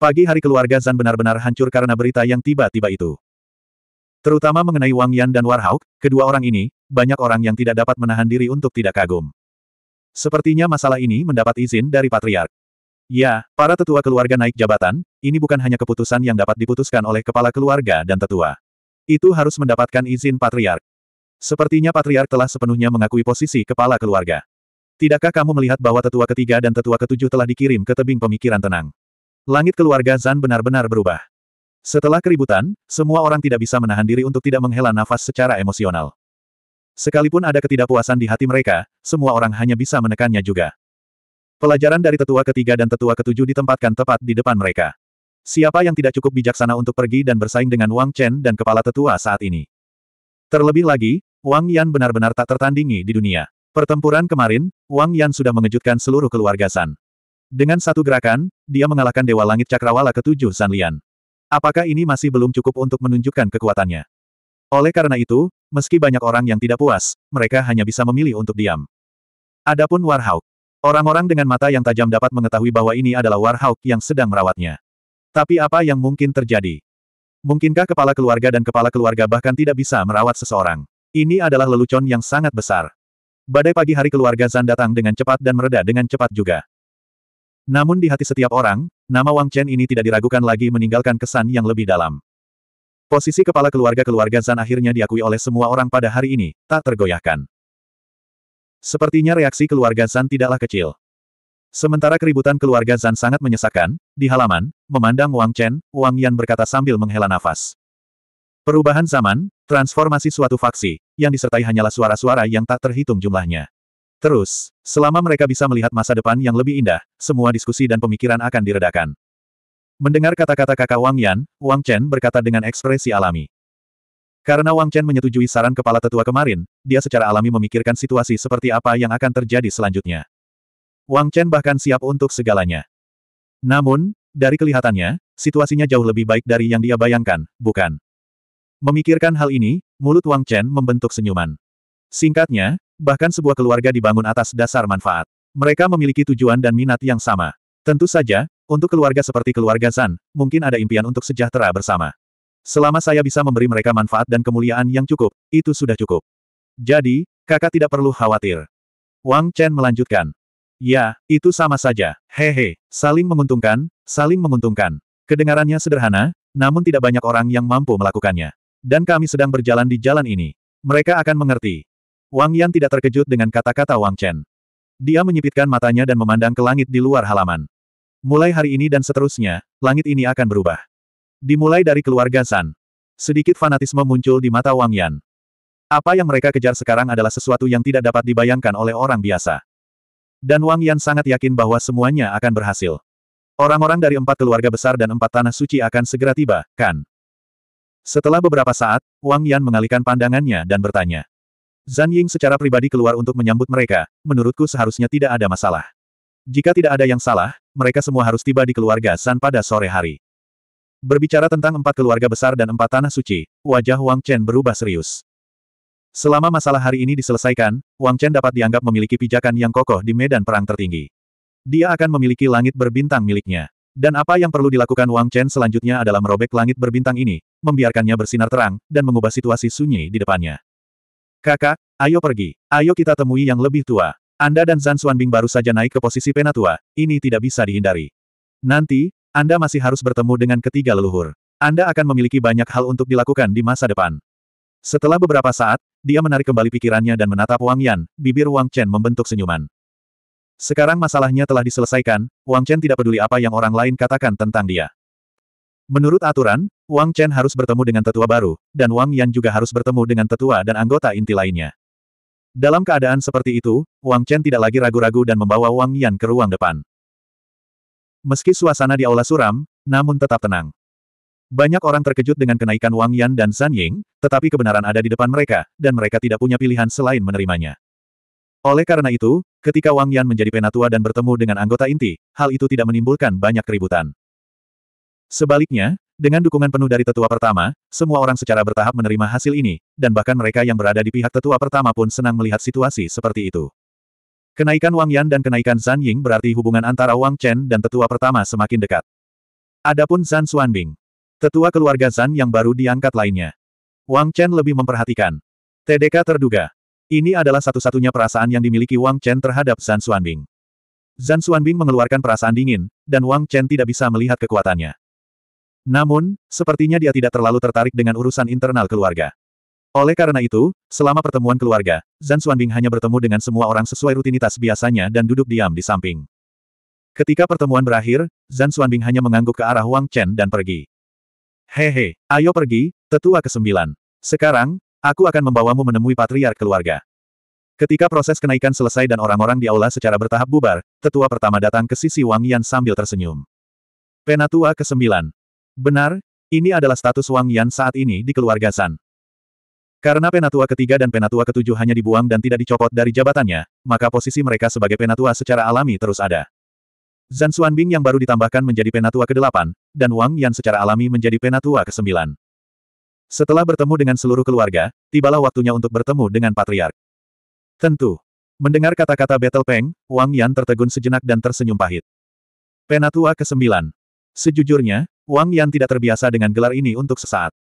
Pagi hari keluarga Zan benar-benar hancur karena berita yang tiba-tiba itu. Terutama mengenai Wang Yan dan Warhawk, kedua orang ini, banyak orang yang tidak dapat menahan diri untuk tidak kagum. Sepertinya masalah ini mendapat izin dari Patriark. Ya, para tetua keluarga naik jabatan, ini bukan hanya keputusan yang dapat diputuskan oleh kepala keluarga dan tetua. Itu harus mendapatkan izin Patriark. Sepertinya Patriark telah sepenuhnya mengakui posisi kepala keluarga. Tidakkah kamu melihat bahwa tetua ketiga dan tetua ketujuh telah dikirim ke tebing pemikiran tenang? Langit keluarga Zan benar-benar berubah. Setelah keributan, semua orang tidak bisa menahan diri untuk tidak menghela nafas secara emosional. Sekalipun ada ketidakpuasan di hati mereka, semua orang hanya bisa menekannya juga. Pelajaran dari tetua ketiga dan tetua ketujuh ditempatkan tepat di depan mereka. Siapa yang tidak cukup bijaksana untuk pergi dan bersaing dengan Wang Chen dan kepala tetua saat ini? Terlebih lagi, Wang Yan benar-benar tak tertandingi di dunia. Pertempuran kemarin, Wang Yan sudah mengejutkan seluruh keluarga San. Dengan satu gerakan, dia mengalahkan Dewa Langit Cakrawala ketujuh Sanlian. Apakah ini masih belum cukup untuk menunjukkan kekuatannya? Oleh karena itu, meski banyak orang yang tidak puas, mereka hanya bisa memilih untuk diam. Adapun Warhawk. Orang-orang dengan mata yang tajam dapat mengetahui bahwa ini adalah Warhawk yang sedang merawatnya. Tapi apa yang mungkin terjadi? Mungkinkah kepala keluarga dan kepala keluarga bahkan tidak bisa merawat seseorang? Ini adalah lelucon yang sangat besar. Badai pagi hari keluarga Zan datang dengan cepat dan mereda dengan cepat juga. Namun di hati setiap orang, nama Wang Chen ini tidak diragukan lagi meninggalkan kesan yang lebih dalam. Posisi kepala keluarga-keluarga Zan akhirnya diakui oleh semua orang pada hari ini, tak tergoyahkan. Sepertinya reaksi keluarga Zan tidaklah kecil. Sementara keributan keluarga Zan sangat menyesakkan, di halaman, memandang Wang Chen, Wang Yan berkata sambil menghela nafas. Perubahan zaman, transformasi suatu faksi, yang disertai hanyalah suara-suara yang tak terhitung jumlahnya. Terus, selama mereka bisa melihat masa depan yang lebih indah, semua diskusi dan pemikiran akan diredakan. Mendengar kata-kata kakak Wang Yan, Wang Chen berkata dengan ekspresi alami. Karena Wang Chen menyetujui saran kepala tetua kemarin, dia secara alami memikirkan situasi seperti apa yang akan terjadi selanjutnya. Wang Chen bahkan siap untuk segalanya. Namun, dari kelihatannya, situasinya jauh lebih baik dari yang dia bayangkan, bukan? Memikirkan hal ini, mulut Wang Chen membentuk senyuman. Singkatnya, Bahkan sebuah keluarga dibangun atas dasar manfaat. Mereka memiliki tujuan dan minat yang sama. Tentu saja, untuk keluarga seperti keluarga Zan, mungkin ada impian untuk sejahtera bersama. Selama saya bisa memberi mereka manfaat dan kemuliaan yang cukup, itu sudah cukup. Jadi, kakak tidak perlu khawatir. Wang Chen melanjutkan. Ya, itu sama saja. Hehe, saling menguntungkan, saling menguntungkan. Kedengarannya sederhana, namun tidak banyak orang yang mampu melakukannya. Dan kami sedang berjalan di jalan ini. Mereka akan mengerti. Wang Yan tidak terkejut dengan kata-kata Wang Chen. Dia menyipitkan matanya dan memandang ke langit di luar halaman. Mulai hari ini dan seterusnya, langit ini akan berubah. Dimulai dari keluarga San. Sedikit fanatisme muncul di mata Wang Yan. Apa yang mereka kejar sekarang adalah sesuatu yang tidak dapat dibayangkan oleh orang biasa. Dan Wang Yan sangat yakin bahwa semuanya akan berhasil. Orang-orang dari empat keluarga besar dan empat tanah suci akan segera tiba, kan? Setelah beberapa saat, Wang Yan mengalihkan pandangannya dan bertanya. Zan Ying secara pribadi keluar untuk menyambut mereka, menurutku seharusnya tidak ada masalah. Jika tidak ada yang salah, mereka semua harus tiba di keluarga San pada sore hari. Berbicara tentang empat keluarga besar dan empat tanah suci, wajah Wang Chen berubah serius. Selama masalah hari ini diselesaikan, Wang Chen dapat dianggap memiliki pijakan yang kokoh di medan perang tertinggi. Dia akan memiliki langit berbintang miliknya. Dan apa yang perlu dilakukan Wang Chen selanjutnya adalah merobek langit berbintang ini, membiarkannya bersinar terang, dan mengubah situasi sunyi di depannya. Kakak, ayo pergi. Ayo kita temui yang lebih tua. Anda dan Zan Xuanbing baru saja naik ke posisi penatua, ini tidak bisa dihindari. Nanti, Anda masih harus bertemu dengan ketiga leluhur. Anda akan memiliki banyak hal untuk dilakukan di masa depan. Setelah beberapa saat, dia menarik kembali pikirannya dan menatap Wang Yan, bibir Wang Chen membentuk senyuman. Sekarang masalahnya telah diselesaikan, Wang Chen tidak peduli apa yang orang lain katakan tentang dia. Menurut aturan, Wang Chen harus bertemu dengan tetua baru, dan Wang Yan juga harus bertemu dengan tetua dan anggota inti lainnya. Dalam keadaan seperti itu, Wang Chen tidak lagi ragu-ragu dan membawa Wang Yan ke ruang depan. Meski suasana di aula suram, namun tetap tenang. Banyak orang terkejut dengan kenaikan Wang Yan dan San Ying, tetapi kebenaran ada di depan mereka, dan mereka tidak punya pilihan selain menerimanya. Oleh karena itu, ketika Wang Yan menjadi penatua dan bertemu dengan anggota inti, hal itu tidak menimbulkan banyak keributan. Sebaliknya, dengan dukungan penuh dari tetua pertama, semua orang secara bertahap menerima hasil ini, dan bahkan mereka yang berada di pihak tetua pertama pun senang melihat situasi seperti itu. Kenaikan Wang Yan dan kenaikan Zhan Ying berarti hubungan antara Wang Chen dan tetua pertama semakin dekat. Adapun Zhan Xuanbing, tetua keluarga Zhan yang baru diangkat lainnya. Wang Chen lebih memperhatikan. TDK terduga. Ini adalah satu-satunya perasaan yang dimiliki Wang Chen terhadap Zhan Xuanbing. Zhan Xuanbing mengeluarkan perasaan dingin, dan Wang Chen tidak bisa melihat kekuatannya. Namun, sepertinya dia tidak terlalu tertarik dengan urusan internal keluarga. Oleh karena itu, selama pertemuan keluarga, Zhan Xuanbing hanya bertemu dengan semua orang sesuai rutinitas biasanya dan duduk diam di samping. Ketika pertemuan berakhir, Zhan Xuanbing hanya mengangguk ke arah Wang Chen dan pergi. Hehe, ayo pergi, tetua ke kesembilan. Sekarang, aku akan membawamu menemui patriark keluarga. Ketika proses kenaikan selesai dan orang-orang di aula secara bertahap bubar, tetua pertama datang ke sisi Wang Yan sambil tersenyum. Penatua ke-9, Benar, ini adalah status Wang Yan saat ini di keluarga San. Karena penatua ketiga dan penatua ketujuh hanya dibuang dan tidak dicopot dari jabatannya, maka posisi mereka sebagai penatua secara alami terus ada. Zan Xuanbing yang baru ditambahkan menjadi penatua ke-8, dan Wang Yan secara alami menjadi penatua ke-9. Setelah bertemu dengan seluruh keluarga, tibalah waktunya untuk bertemu dengan Patriark. Tentu. Mendengar kata-kata Battle Peng, Wang Yan tertegun sejenak dan tersenyum pahit. Penatua ke-9. Sejujurnya, Wang Yan tidak terbiasa dengan gelar ini untuk sesaat.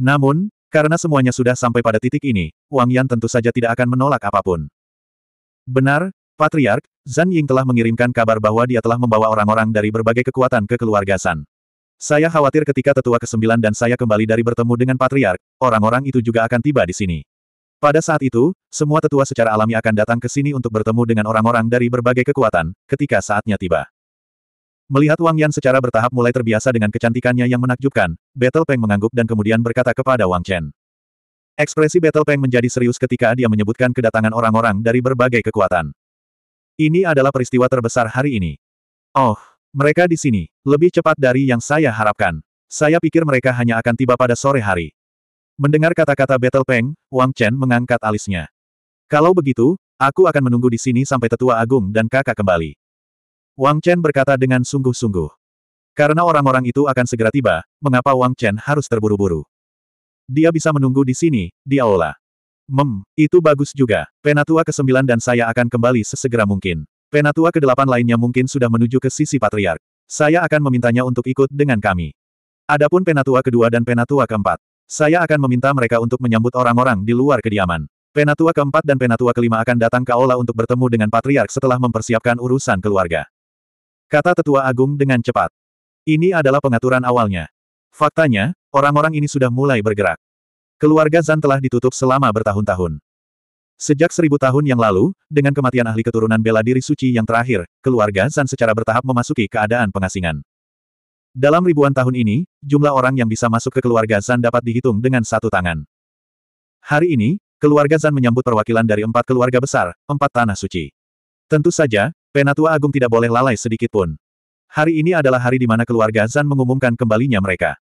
Namun, karena semuanya sudah sampai pada titik ini, Wang Yan tentu saja tidak akan menolak apapun. Benar, Patriark, Zhan Ying telah mengirimkan kabar bahwa dia telah membawa orang-orang dari berbagai kekuatan ke keluarga San. Saya khawatir ketika tetua ke-9 dan saya kembali dari bertemu dengan Patriark, orang-orang itu juga akan tiba di sini. Pada saat itu, semua tetua secara alami akan datang ke sini untuk bertemu dengan orang-orang dari berbagai kekuatan, ketika saatnya tiba. Melihat Wang Yan secara bertahap mulai terbiasa dengan kecantikannya yang menakjubkan, Battle Peng mengangguk dan kemudian berkata kepada Wang Chen. Ekspresi Battle Peng menjadi serius ketika dia menyebutkan kedatangan orang-orang dari berbagai kekuatan. Ini adalah peristiwa terbesar hari ini. Oh, mereka di sini, lebih cepat dari yang saya harapkan. Saya pikir mereka hanya akan tiba pada sore hari. Mendengar kata-kata Battle Peng, Wang Chen mengangkat alisnya. Kalau begitu, aku akan menunggu di sini sampai tetua agung dan kakak kembali. Wang Chen berkata dengan sungguh-sungguh. Karena orang-orang itu akan segera tiba, mengapa Wang Chen harus terburu-buru? Dia bisa menunggu di sini, di aula. Mem, itu bagus juga. Penatua ke-9 dan saya akan kembali sesegera mungkin. Penatua ke-8 lainnya mungkin sudah menuju ke sisi patriark. Saya akan memintanya untuk ikut dengan kami. Adapun penatua kedua dan penatua keempat. Saya akan meminta mereka untuk menyambut orang-orang di luar kediaman. Penatua keempat dan penatua kelima akan datang ke aula untuk bertemu dengan patriark setelah mempersiapkan urusan keluarga. Kata tetua agung dengan cepat. Ini adalah pengaturan awalnya. Faktanya, orang-orang ini sudah mulai bergerak. Keluarga Zan telah ditutup selama bertahun-tahun. Sejak seribu tahun yang lalu, dengan kematian ahli keturunan bela diri suci yang terakhir, keluarga Zan secara bertahap memasuki keadaan pengasingan. Dalam ribuan tahun ini, jumlah orang yang bisa masuk ke keluarga Zan dapat dihitung dengan satu tangan. Hari ini, keluarga Zan menyambut perwakilan dari empat keluarga besar, empat tanah suci. Tentu saja, Penatua Agung tidak boleh lalai sedikitpun. Hari ini adalah hari di mana keluarga Zan mengumumkan kembalinya mereka.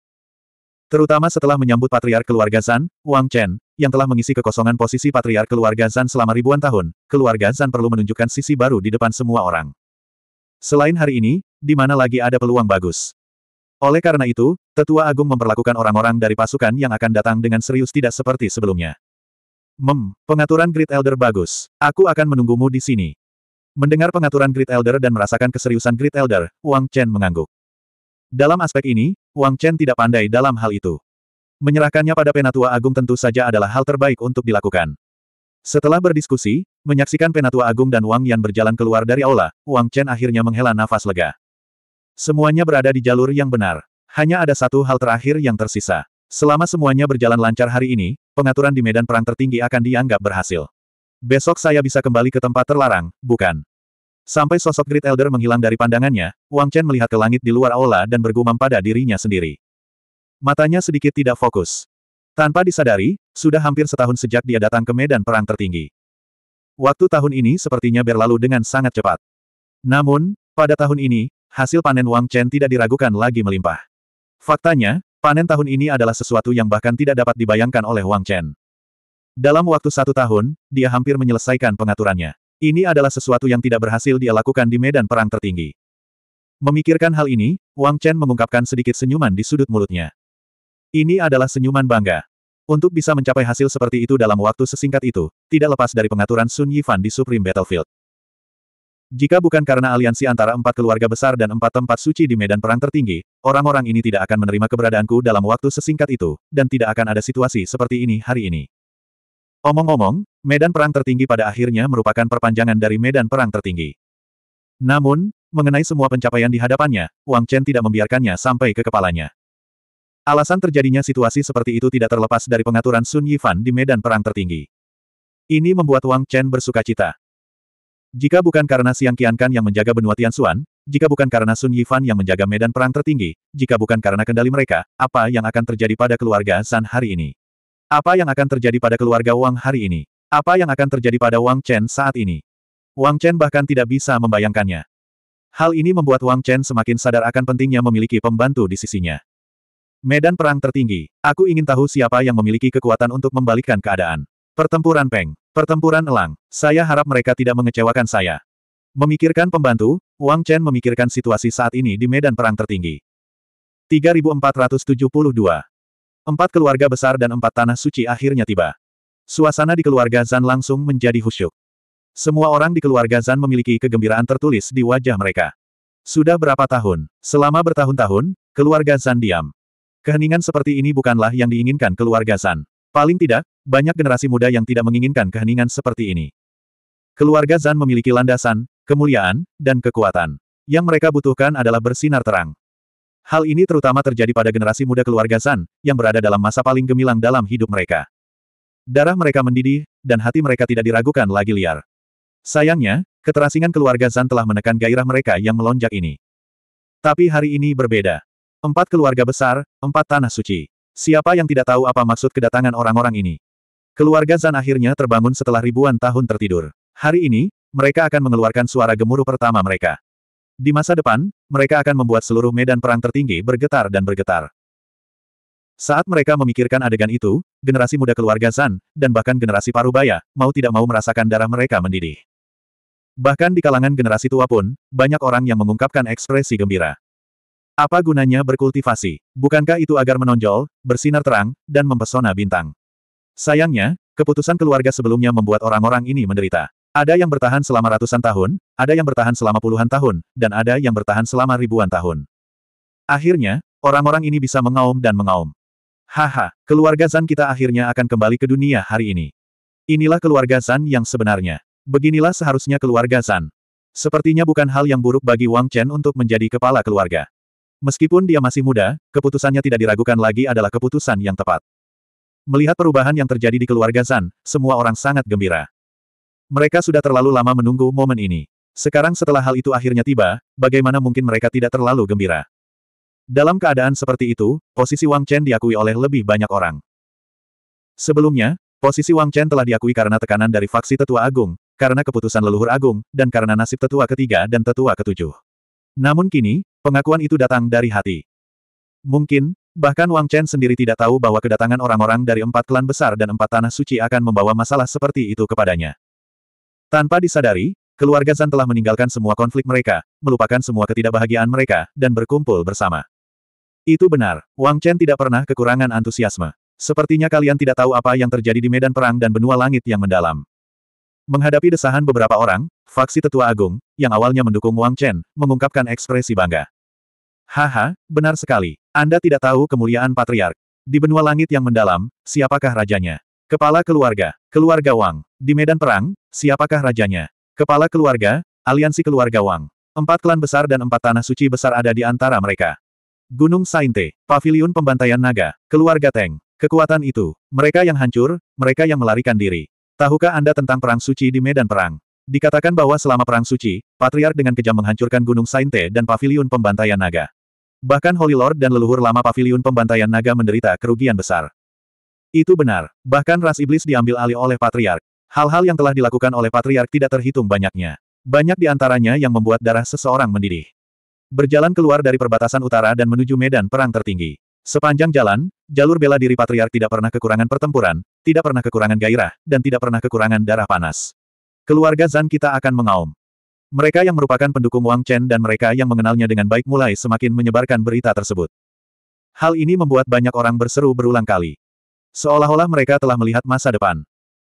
Terutama setelah menyambut patriark keluarga Zan, Wang Chen, yang telah mengisi kekosongan posisi patriark keluarga Zan selama ribuan tahun, keluarga Zan perlu menunjukkan sisi baru di depan semua orang. Selain hari ini, di mana lagi ada peluang bagus? Oleh karena itu, Tetua Agung memperlakukan orang-orang dari pasukan yang akan datang dengan serius tidak seperti sebelumnya. Mem, pengaturan Great Elder bagus. Aku akan menunggumu di sini. Mendengar pengaturan Great Elder dan merasakan keseriusan Great Elder, Wang Chen mengangguk. Dalam aspek ini, Wang Chen tidak pandai dalam hal itu. Menyerahkannya pada Penatua Agung tentu saja adalah hal terbaik untuk dilakukan. Setelah berdiskusi, menyaksikan Penatua Agung dan Wang Yan berjalan keluar dari aula, Wang Chen akhirnya menghela nafas lega. Semuanya berada di jalur yang benar. Hanya ada satu hal terakhir yang tersisa. Selama semuanya berjalan lancar hari ini, pengaturan di medan perang tertinggi akan dianggap berhasil. Besok saya bisa kembali ke tempat terlarang, bukan? Sampai sosok Great Elder menghilang dari pandangannya, Wang Chen melihat ke langit di luar aula dan bergumam pada dirinya sendiri. Matanya sedikit tidak fokus. Tanpa disadari, sudah hampir setahun sejak dia datang ke medan perang tertinggi. Waktu tahun ini sepertinya berlalu dengan sangat cepat. Namun, pada tahun ini, hasil panen Wang Chen tidak diragukan lagi melimpah. Faktanya, panen tahun ini adalah sesuatu yang bahkan tidak dapat dibayangkan oleh Wang Chen. Dalam waktu satu tahun, dia hampir menyelesaikan pengaturannya. Ini adalah sesuatu yang tidak berhasil dia lakukan di medan perang tertinggi. Memikirkan hal ini, Wang Chen mengungkapkan sedikit senyuman di sudut mulutnya. Ini adalah senyuman bangga. Untuk bisa mencapai hasil seperti itu dalam waktu sesingkat itu, tidak lepas dari pengaturan Sun Yifan di Supreme Battlefield. Jika bukan karena aliansi antara empat keluarga besar dan empat tempat suci di medan perang tertinggi, orang-orang ini tidak akan menerima keberadaanku dalam waktu sesingkat itu, dan tidak akan ada situasi seperti ini hari ini. Omong-omong, medan perang tertinggi pada akhirnya merupakan perpanjangan dari medan perang tertinggi. Namun, mengenai semua pencapaian di hadapannya, Wang Chen tidak membiarkannya sampai ke kepalanya. Alasan terjadinya situasi seperti itu tidak terlepas dari pengaturan Sun Yifan di medan perang tertinggi. Ini membuat Wang Chen bersuka cita. Jika bukan karena Siang Qiankan yang menjaga benua Tianxuan, jika bukan karena Sun Yifan yang menjaga medan perang tertinggi, jika bukan karena kendali mereka, apa yang akan terjadi pada keluarga San hari ini? Apa yang akan terjadi pada keluarga Wang hari ini? Apa yang akan terjadi pada Wang Chen saat ini? Wang Chen bahkan tidak bisa membayangkannya. Hal ini membuat Wang Chen semakin sadar akan pentingnya memiliki pembantu di sisinya. Medan perang tertinggi, aku ingin tahu siapa yang memiliki kekuatan untuk membalikkan keadaan. Pertempuran Peng, pertempuran Elang, saya harap mereka tidak mengecewakan saya. Memikirkan pembantu, Wang Chen memikirkan situasi saat ini di medan perang tertinggi. 3472 Empat keluarga besar dan empat tanah suci akhirnya tiba. Suasana di keluarga Zan langsung menjadi khusyuk. Semua orang di keluarga Zan memiliki kegembiraan tertulis di wajah mereka. Sudah berapa tahun? Selama bertahun-tahun, keluarga Zan diam. Keheningan seperti ini bukanlah yang diinginkan keluarga Zan. Paling tidak, banyak generasi muda yang tidak menginginkan keheningan seperti ini. Keluarga Zan memiliki landasan, kemuliaan, dan kekuatan. Yang mereka butuhkan adalah bersinar terang. Hal ini terutama terjadi pada generasi muda keluarga Zan, yang berada dalam masa paling gemilang dalam hidup mereka. Darah mereka mendidih, dan hati mereka tidak diragukan lagi liar. Sayangnya, keterasingan keluarga Zan telah menekan gairah mereka yang melonjak ini. Tapi hari ini berbeda. Empat keluarga besar, empat tanah suci. Siapa yang tidak tahu apa maksud kedatangan orang-orang ini? Keluarga Zan akhirnya terbangun setelah ribuan tahun tertidur. Hari ini, mereka akan mengeluarkan suara gemuruh pertama mereka. Di masa depan, mereka akan membuat seluruh medan perang tertinggi bergetar dan bergetar. Saat mereka memikirkan adegan itu, generasi muda keluarga Zan, dan bahkan generasi parubaya, mau tidak mau merasakan darah mereka mendidih. Bahkan di kalangan generasi tua pun, banyak orang yang mengungkapkan ekspresi gembira. Apa gunanya berkultivasi? Bukankah itu agar menonjol, bersinar terang, dan mempesona bintang? Sayangnya, keputusan keluarga sebelumnya membuat orang-orang ini menderita. Ada yang bertahan selama ratusan tahun, ada yang bertahan selama puluhan tahun, dan ada yang bertahan selama ribuan tahun. Akhirnya, orang-orang ini bisa mengaum dan mengaum. Haha, keluarga Zan kita akhirnya akan kembali ke dunia hari ini. Inilah keluarga Zan yang sebenarnya. Beginilah seharusnya keluarga Zan. Sepertinya bukan hal yang buruk bagi Wang Chen untuk menjadi kepala keluarga. Meskipun dia masih muda, keputusannya tidak diragukan lagi adalah keputusan yang tepat. Melihat perubahan yang terjadi di keluarga Zan, semua orang sangat gembira. Mereka sudah terlalu lama menunggu momen ini. Sekarang setelah hal itu akhirnya tiba, bagaimana mungkin mereka tidak terlalu gembira? Dalam keadaan seperti itu, posisi Wang Chen diakui oleh lebih banyak orang. Sebelumnya, posisi Wang Chen telah diakui karena tekanan dari faksi tetua agung, karena keputusan leluhur agung, dan karena nasib tetua ketiga dan tetua ketujuh. Namun kini, pengakuan itu datang dari hati. Mungkin, bahkan Wang Chen sendiri tidak tahu bahwa kedatangan orang-orang dari empat klan besar dan empat tanah suci akan membawa masalah seperti itu kepadanya. Tanpa disadari, keluarga Zan telah meninggalkan semua konflik mereka, melupakan semua ketidakbahagiaan mereka, dan berkumpul bersama. Itu benar, Wang Chen tidak pernah kekurangan antusiasme. Sepertinya kalian tidak tahu apa yang terjadi di medan perang dan benua langit yang mendalam. Menghadapi desahan beberapa orang, faksi tetua agung, yang awalnya mendukung Wang Chen, mengungkapkan ekspresi bangga. Haha, benar sekali. Anda tidak tahu kemuliaan patriark. Di benua langit yang mendalam, siapakah rajanya? Kepala keluarga, keluarga Wang. Di medan perang, siapakah rajanya? Kepala keluarga, aliansi keluarga Wang. Empat klan besar dan empat tanah suci besar ada di antara mereka. Gunung Sainte, Paviliun Pembantaian Naga, Keluarga Teng. Kekuatan itu, mereka yang hancur, mereka yang melarikan diri. Tahukah Anda tentang perang suci di medan perang? Dikatakan bahwa selama perang suci, Patriark dengan kejam menghancurkan Gunung Sainte dan Paviliun Pembantaian Naga. Bahkan Holy Lord dan leluhur lama Paviliun Pembantaian Naga menderita kerugian besar. Itu benar, bahkan ras iblis diambil alih oleh Patriark, Hal-hal yang telah dilakukan oleh patriark tidak terhitung banyaknya. Banyak di antaranya yang membuat darah seseorang mendidih. Berjalan keluar dari perbatasan utara dan menuju medan perang tertinggi. Sepanjang jalan, jalur bela diri patriark tidak pernah kekurangan pertempuran, tidak pernah kekurangan gairah, dan tidak pernah kekurangan darah panas. Keluarga Zan kita akan mengaum. Mereka yang merupakan pendukung Wang Chen dan mereka yang mengenalnya dengan baik mulai semakin menyebarkan berita tersebut. Hal ini membuat banyak orang berseru berulang kali. Seolah-olah mereka telah melihat masa depan.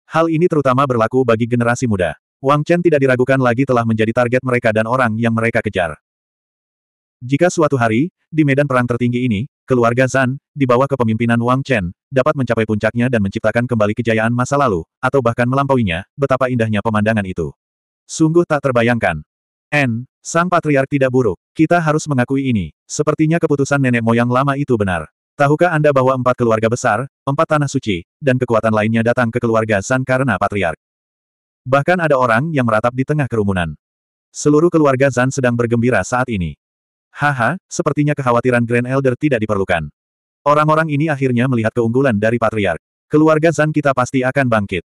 Hal ini terutama berlaku bagi generasi muda. Wang Chen tidak diragukan lagi telah menjadi target mereka dan orang yang mereka kejar. Jika suatu hari, di medan perang tertinggi ini, keluarga Zan, di bawah kepemimpinan Wang Chen, dapat mencapai puncaknya dan menciptakan kembali kejayaan masa lalu, atau bahkan melampauinya, betapa indahnya pemandangan itu. Sungguh tak terbayangkan. N, sang patriark tidak buruk, kita harus mengakui ini, sepertinya keputusan nenek moyang lama itu benar. Tahukah Anda bahwa empat keluarga besar, empat tanah suci, dan kekuatan lainnya datang ke keluarga San karena patriark? Bahkan ada orang yang meratap di tengah kerumunan. Seluruh keluarga Zan sedang bergembira saat ini. Haha, sepertinya kekhawatiran Grand Elder tidak diperlukan. Orang-orang ini akhirnya melihat keunggulan dari patriark. Keluarga Zan kita pasti akan bangkit.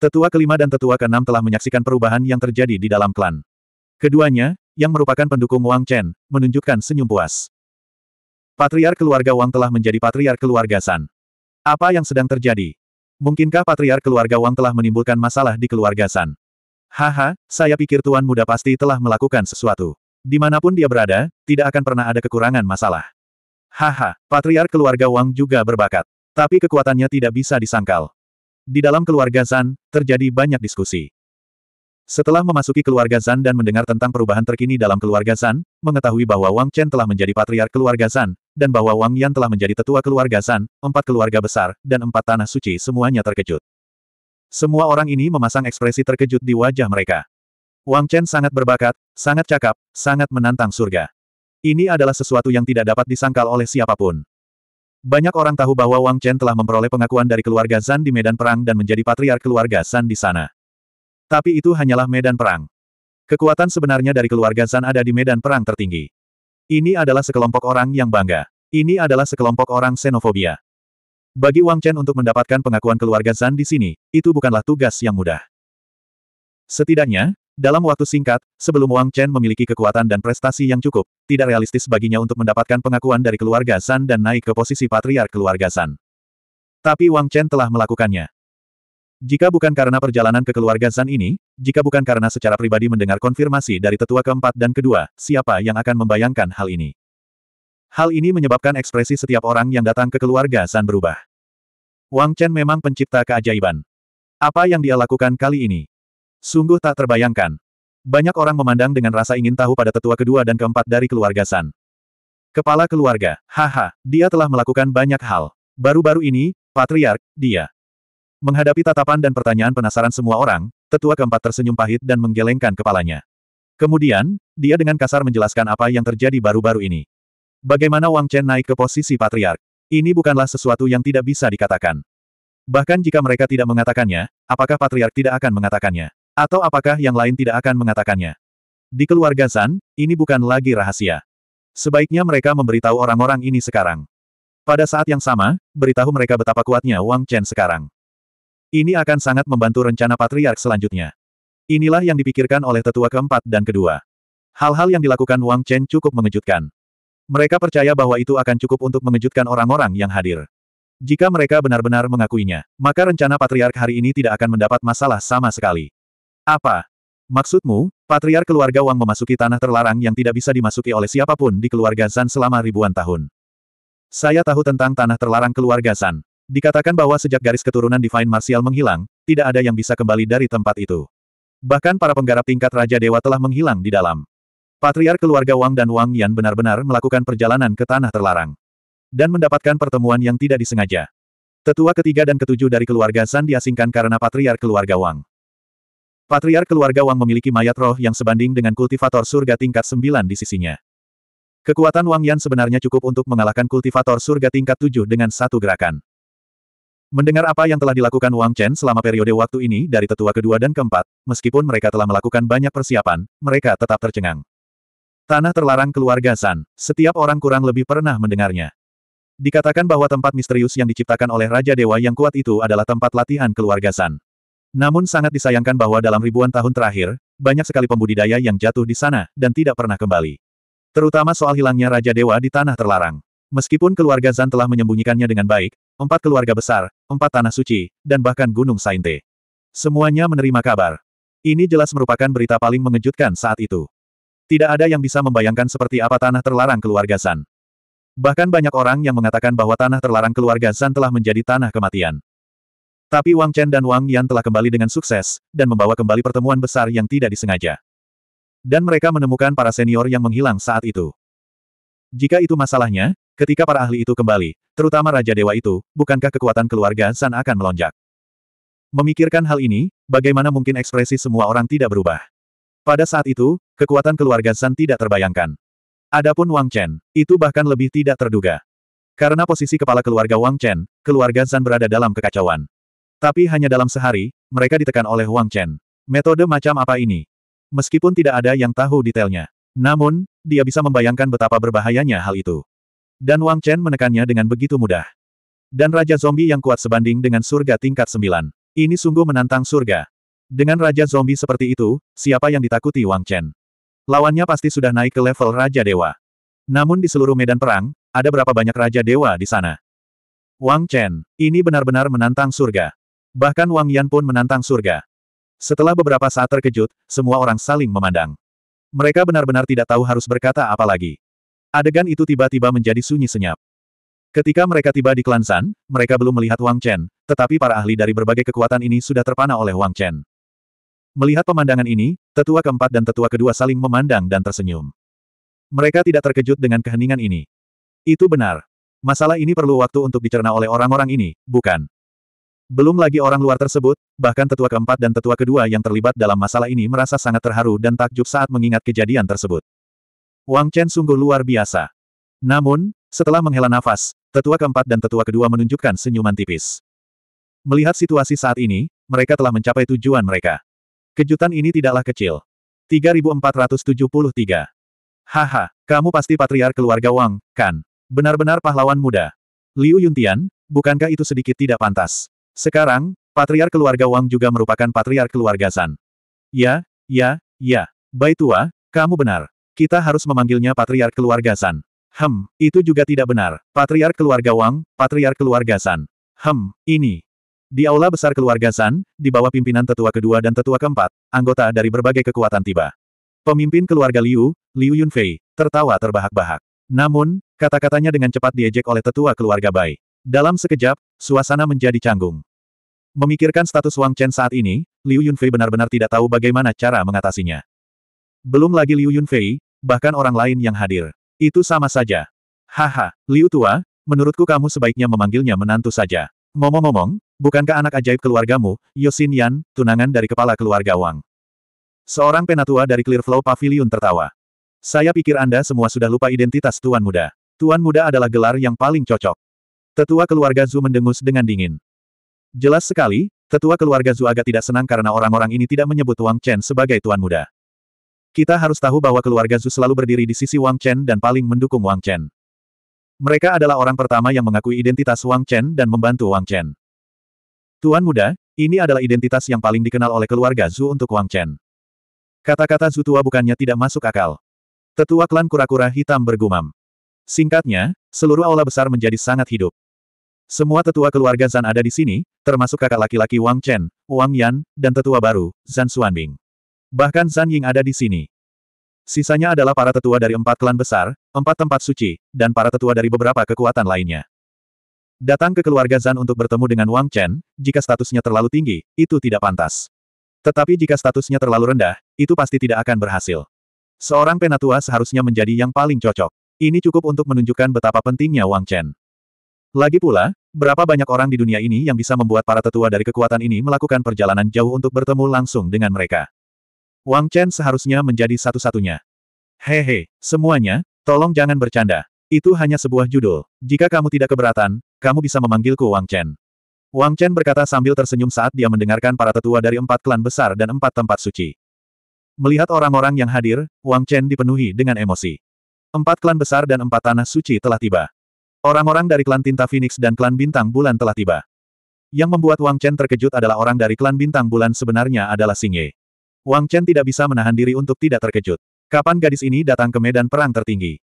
Tetua kelima dan tetua keenam telah menyaksikan perubahan yang terjadi di dalam klan. Keduanya, yang merupakan pendukung Wang Chen, menunjukkan senyum puas. Patriar keluarga Wang telah menjadi patriar keluarga San. Apa yang sedang terjadi? Mungkinkah patriar keluarga Wang telah menimbulkan masalah di keluarga San? Haha, saya pikir tuan muda pasti telah melakukan sesuatu. Dimanapun dia berada, tidak akan pernah ada kekurangan masalah. Haha, patriar keluarga Wang juga berbakat. Tapi kekuatannya tidak bisa disangkal. Di dalam keluarga San terjadi banyak diskusi. Setelah memasuki keluarga San dan mendengar tentang perubahan terkini dalam keluarga San, mengetahui bahwa Wang Chen telah menjadi patriark keluarga San dan bahwa Wang Yan telah menjadi tetua keluarga San, empat keluarga besar, dan empat tanah suci semuanya terkejut. Semua orang ini memasang ekspresi terkejut di wajah mereka. Wang Chen sangat berbakat, sangat cakap, sangat menantang surga. Ini adalah sesuatu yang tidak dapat disangkal oleh siapapun. Banyak orang tahu bahwa Wang Chen telah memperoleh pengakuan dari keluarga Zan di medan perang dan menjadi patriark keluarga Zan di sana. Tapi itu hanyalah medan perang. Kekuatan sebenarnya dari keluarga Zan ada di medan perang tertinggi. Ini adalah sekelompok orang yang bangga. Ini adalah sekelompok orang xenofobia. Bagi Wang Chen untuk mendapatkan pengakuan keluarga Zan di sini, itu bukanlah tugas yang mudah. Setidaknya, dalam waktu singkat, sebelum Wang Chen memiliki kekuatan dan prestasi yang cukup, tidak realistis baginya untuk mendapatkan pengakuan dari keluarga Zan dan naik ke posisi patriark keluarga Zan. Tapi Wang Chen telah melakukannya. Jika bukan karena perjalanan ke keluarga Zan ini, jika bukan karena secara pribadi mendengar konfirmasi dari tetua keempat dan kedua, siapa yang akan membayangkan hal ini? Hal ini menyebabkan ekspresi setiap orang yang datang ke keluarga Zan berubah. Wang Chen memang pencipta keajaiban. Apa yang dia lakukan kali ini? Sungguh tak terbayangkan. Banyak orang memandang dengan rasa ingin tahu pada tetua kedua dan keempat dari keluarga San. Kepala keluarga, haha, dia telah melakukan banyak hal. Baru-baru ini, patriark, dia Menghadapi tatapan dan pertanyaan penasaran semua orang, tetua keempat tersenyum pahit dan menggelengkan kepalanya. Kemudian, dia dengan kasar menjelaskan apa yang terjadi baru-baru ini. Bagaimana Wang Chen naik ke posisi patriark? Ini bukanlah sesuatu yang tidak bisa dikatakan. Bahkan jika mereka tidak mengatakannya, apakah patriark tidak akan mengatakannya? Atau apakah yang lain tidak akan mengatakannya? Di keluarga Zan, ini bukan lagi rahasia. Sebaiknya mereka memberitahu orang-orang ini sekarang. Pada saat yang sama, beritahu mereka betapa kuatnya Wang Chen sekarang. Ini akan sangat membantu rencana patriark selanjutnya. Inilah yang dipikirkan oleh tetua keempat dan kedua. Hal-hal yang dilakukan Wang Chen cukup mengejutkan. Mereka percaya bahwa itu akan cukup untuk mengejutkan orang-orang yang hadir. Jika mereka benar-benar mengakuinya, maka rencana patriark hari ini tidak akan mendapat masalah sama sekali. Apa? Maksudmu, patriark keluarga Wang memasuki tanah terlarang yang tidak bisa dimasuki oleh siapapun di keluarga Zan selama ribuan tahun? Saya tahu tentang tanah terlarang keluarga Zan. Dikatakan bahwa sejak garis keturunan Divine Martial menghilang, tidak ada yang bisa kembali dari tempat itu. Bahkan para penggarap tingkat Raja Dewa telah menghilang di dalam. Patriar keluarga Wang dan Wang Yan benar-benar melakukan perjalanan ke tanah terlarang. Dan mendapatkan pertemuan yang tidak disengaja. Tetua ketiga dan ketujuh dari keluarga San diasingkan karena patriar keluarga Wang. Patriar keluarga Wang memiliki mayat roh yang sebanding dengan kultivator surga tingkat sembilan di sisinya. Kekuatan Wang Yan sebenarnya cukup untuk mengalahkan kultivator surga tingkat tujuh dengan satu gerakan. Mendengar apa yang telah dilakukan Wang Chen selama periode waktu ini dari tetua kedua dan keempat, meskipun mereka telah melakukan banyak persiapan, mereka tetap tercengang. Tanah terlarang keluarga San, setiap orang kurang lebih pernah mendengarnya. Dikatakan bahwa tempat misterius yang diciptakan oleh Raja Dewa yang kuat itu adalah tempat latihan keluarga San. Namun sangat disayangkan bahwa dalam ribuan tahun terakhir, banyak sekali pembudidaya yang jatuh di sana dan tidak pernah kembali. Terutama soal hilangnya Raja Dewa di Tanah Terlarang. Meskipun keluarga Zan telah menyembunyikannya dengan baik, empat keluarga besar, empat tanah suci, dan bahkan Gunung Sainte. Semuanya menerima kabar. Ini jelas merupakan berita paling mengejutkan saat itu. Tidak ada yang bisa membayangkan seperti apa tanah terlarang keluarga San. Bahkan banyak orang yang mengatakan bahwa tanah terlarang keluarga San telah menjadi tanah kematian. Tapi Wang Chen dan Wang Yan telah kembali dengan sukses, dan membawa kembali pertemuan besar yang tidak disengaja. Dan mereka menemukan para senior yang menghilang saat itu. Jika itu masalahnya, Ketika para ahli itu kembali, terutama Raja Dewa itu, bukankah kekuatan keluarga San akan melonjak? Memikirkan hal ini, bagaimana mungkin ekspresi semua orang tidak berubah? Pada saat itu, kekuatan keluarga San tidak terbayangkan. Adapun Wang Chen, itu bahkan lebih tidak terduga. Karena posisi kepala keluarga Wang Chen, keluarga San berada dalam kekacauan. Tapi hanya dalam sehari, mereka ditekan oleh Wang Chen. Metode macam apa ini? Meskipun tidak ada yang tahu detailnya. Namun, dia bisa membayangkan betapa berbahayanya hal itu. Dan Wang Chen menekannya dengan begitu mudah. Dan Raja Zombie yang kuat sebanding dengan surga tingkat sembilan. Ini sungguh menantang surga. Dengan Raja Zombie seperti itu, siapa yang ditakuti Wang Chen? Lawannya pasti sudah naik ke level Raja Dewa. Namun di seluruh medan perang, ada berapa banyak Raja Dewa di sana? Wang Chen, ini benar-benar menantang surga. Bahkan Wang Yan pun menantang surga. Setelah beberapa saat terkejut, semua orang saling memandang. Mereka benar-benar tidak tahu harus berkata apa lagi. Adegan itu tiba-tiba menjadi sunyi senyap. Ketika mereka tiba di Klan San, mereka belum melihat Wang Chen, tetapi para ahli dari berbagai kekuatan ini sudah terpana oleh Wang Chen. Melihat pemandangan ini, tetua keempat dan tetua kedua saling memandang dan tersenyum. Mereka tidak terkejut dengan keheningan ini. Itu benar. Masalah ini perlu waktu untuk dicerna oleh orang-orang ini, bukan? Belum lagi orang luar tersebut, bahkan tetua keempat dan tetua kedua yang terlibat dalam masalah ini merasa sangat terharu dan takjub saat mengingat kejadian tersebut. Wang Chen sungguh luar biasa. Namun, setelah menghela nafas, tetua keempat dan tetua kedua menunjukkan senyuman tipis. Melihat situasi saat ini, mereka telah mencapai tujuan mereka. Kejutan ini tidaklah kecil. 3473. Haha, kamu pasti patriar keluarga Wang, kan? Benar-benar pahlawan muda. Liu Yuntian, bukankah itu sedikit tidak pantas? Sekarang, patriar keluarga Wang juga merupakan patriar keluarga San. Ya, ya, ya. Bai tua, kamu benar. Kita harus memanggilnya Patriark Keluarga San. Hem, itu juga tidak benar. Patriark Keluarga Wang, Patriark Keluarga San. Hem, ini. Di aula besar keluarga San, di bawah pimpinan tetua kedua dan tetua keempat, anggota dari berbagai kekuatan tiba. Pemimpin keluarga Liu, Liu Yunfei, tertawa terbahak-bahak. Namun, kata-katanya dengan cepat diejek oleh tetua keluarga Bai. Dalam sekejap, suasana menjadi canggung. Memikirkan status Wang Chen saat ini, Liu Yunfei benar-benar tidak tahu bagaimana cara mengatasinya. Belum lagi Liu Yunfei, bahkan orang lain yang hadir. Itu sama saja. Haha, Liu Tua, menurutku kamu sebaiknya memanggilnya menantu saja. Ngomong-ngomong, bukankah anak ajaib keluargamu, Yosin Yan, tunangan dari kepala keluarga Wang? Seorang penatua dari Clearflow Pavilion tertawa. Saya pikir Anda semua sudah lupa identitas Tuan Muda. Tuan Muda adalah gelar yang paling cocok. Tetua keluarga Zhu mendengus dengan dingin. Jelas sekali, tetua keluarga Zhu agak tidak senang karena orang-orang ini tidak menyebut Wang Chen sebagai Tuan Muda. Kita harus tahu bahwa keluarga Zhu selalu berdiri di sisi Wang Chen dan paling mendukung Wang Chen. Mereka adalah orang pertama yang mengakui identitas Wang Chen dan membantu Wang Chen. Tuan muda, ini adalah identitas yang paling dikenal oleh keluarga Zhu untuk Wang Chen. Kata-kata Zhu tua bukannya tidak masuk akal. Tetua klan kura-kura hitam bergumam. Singkatnya, seluruh aula besar menjadi sangat hidup. Semua tetua keluarga Zan ada di sini, termasuk kakak laki-laki Wang Chen, Wang Yan, dan tetua baru, Zan Xuanbing. Bahkan Zan Ying ada di sini. Sisanya adalah para tetua dari empat klan besar, empat tempat suci, dan para tetua dari beberapa kekuatan lainnya. Datang ke keluarga Zan untuk bertemu dengan Wang Chen, jika statusnya terlalu tinggi, itu tidak pantas. Tetapi jika statusnya terlalu rendah, itu pasti tidak akan berhasil. Seorang penatua seharusnya menjadi yang paling cocok. Ini cukup untuk menunjukkan betapa pentingnya Wang Chen. Lagi pula, berapa banyak orang di dunia ini yang bisa membuat para tetua dari kekuatan ini melakukan perjalanan jauh untuk bertemu langsung dengan mereka. Wang Chen seharusnya menjadi satu-satunya. Hehe, semuanya, tolong jangan bercanda. Itu hanya sebuah judul. Jika kamu tidak keberatan, kamu bisa memanggilku Wang Chen. Wang Chen berkata sambil tersenyum saat dia mendengarkan para tetua dari empat klan besar dan empat tempat suci. Melihat orang-orang yang hadir, Wang Chen dipenuhi dengan emosi. Empat klan besar dan empat tanah suci telah tiba. Orang-orang dari klan Tinta Phoenix dan klan Bintang Bulan telah tiba. Yang membuat Wang Chen terkejut adalah orang dari klan Bintang Bulan sebenarnya adalah Xing Ye. Wang Chen tidak bisa menahan diri untuk tidak terkejut. Kapan gadis ini datang ke medan perang tertinggi?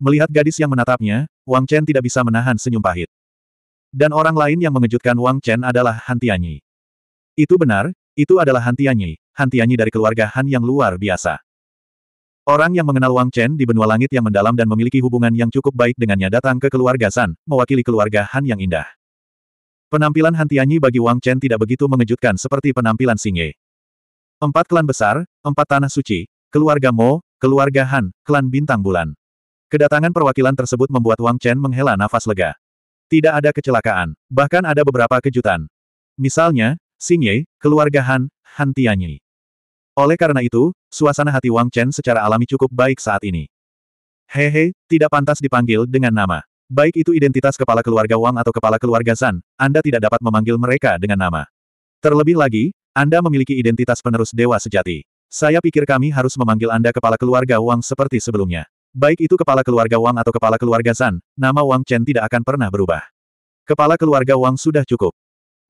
Melihat gadis yang menatapnya, Wang Chen tidak bisa menahan senyum pahit. Dan orang lain yang mengejutkan Wang Chen adalah Han Tianyi. Itu benar, itu adalah Han Tianyi, Han Tianyi dari keluarga Han yang luar biasa. Orang yang mengenal Wang Chen di benua langit yang mendalam dan memiliki hubungan yang cukup baik dengannya datang ke keluarga San, mewakili keluarga Han yang indah. Penampilan Han Tianyi bagi Wang Chen tidak begitu mengejutkan seperti penampilan Singe. Empat klan besar, empat tanah suci, keluarga Mo, keluarga Han, klan bintang bulan. Kedatangan perwakilan tersebut membuat Wang Chen menghela nafas lega. Tidak ada kecelakaan, bahkan ada beberapa kejutan. Misalnya, Xing Ye, keluarga Han, Han Tianyi. Oleh karena itu, suasana hati Wang Chen secara alami cukup baik saat ini. Hehe, tidak pantas dipanggil dengan nama. Baik itu identitas kepala keluarga Wang atau kepala keluarga San, Anda tidak dapat memanggil mereka dengan nama. Terlebih lagi, anda memiliki identitas penerus dewa sejati. Saya pikir kami harus memanggil Anda kepala keluarga Wang seperti sebelumnya. Baik itu kepala keluarga Wang atau kepala keluarga San, nama Wang Chen tidak akan pernah berubah. Kepala keluarga Wang sudah cukup.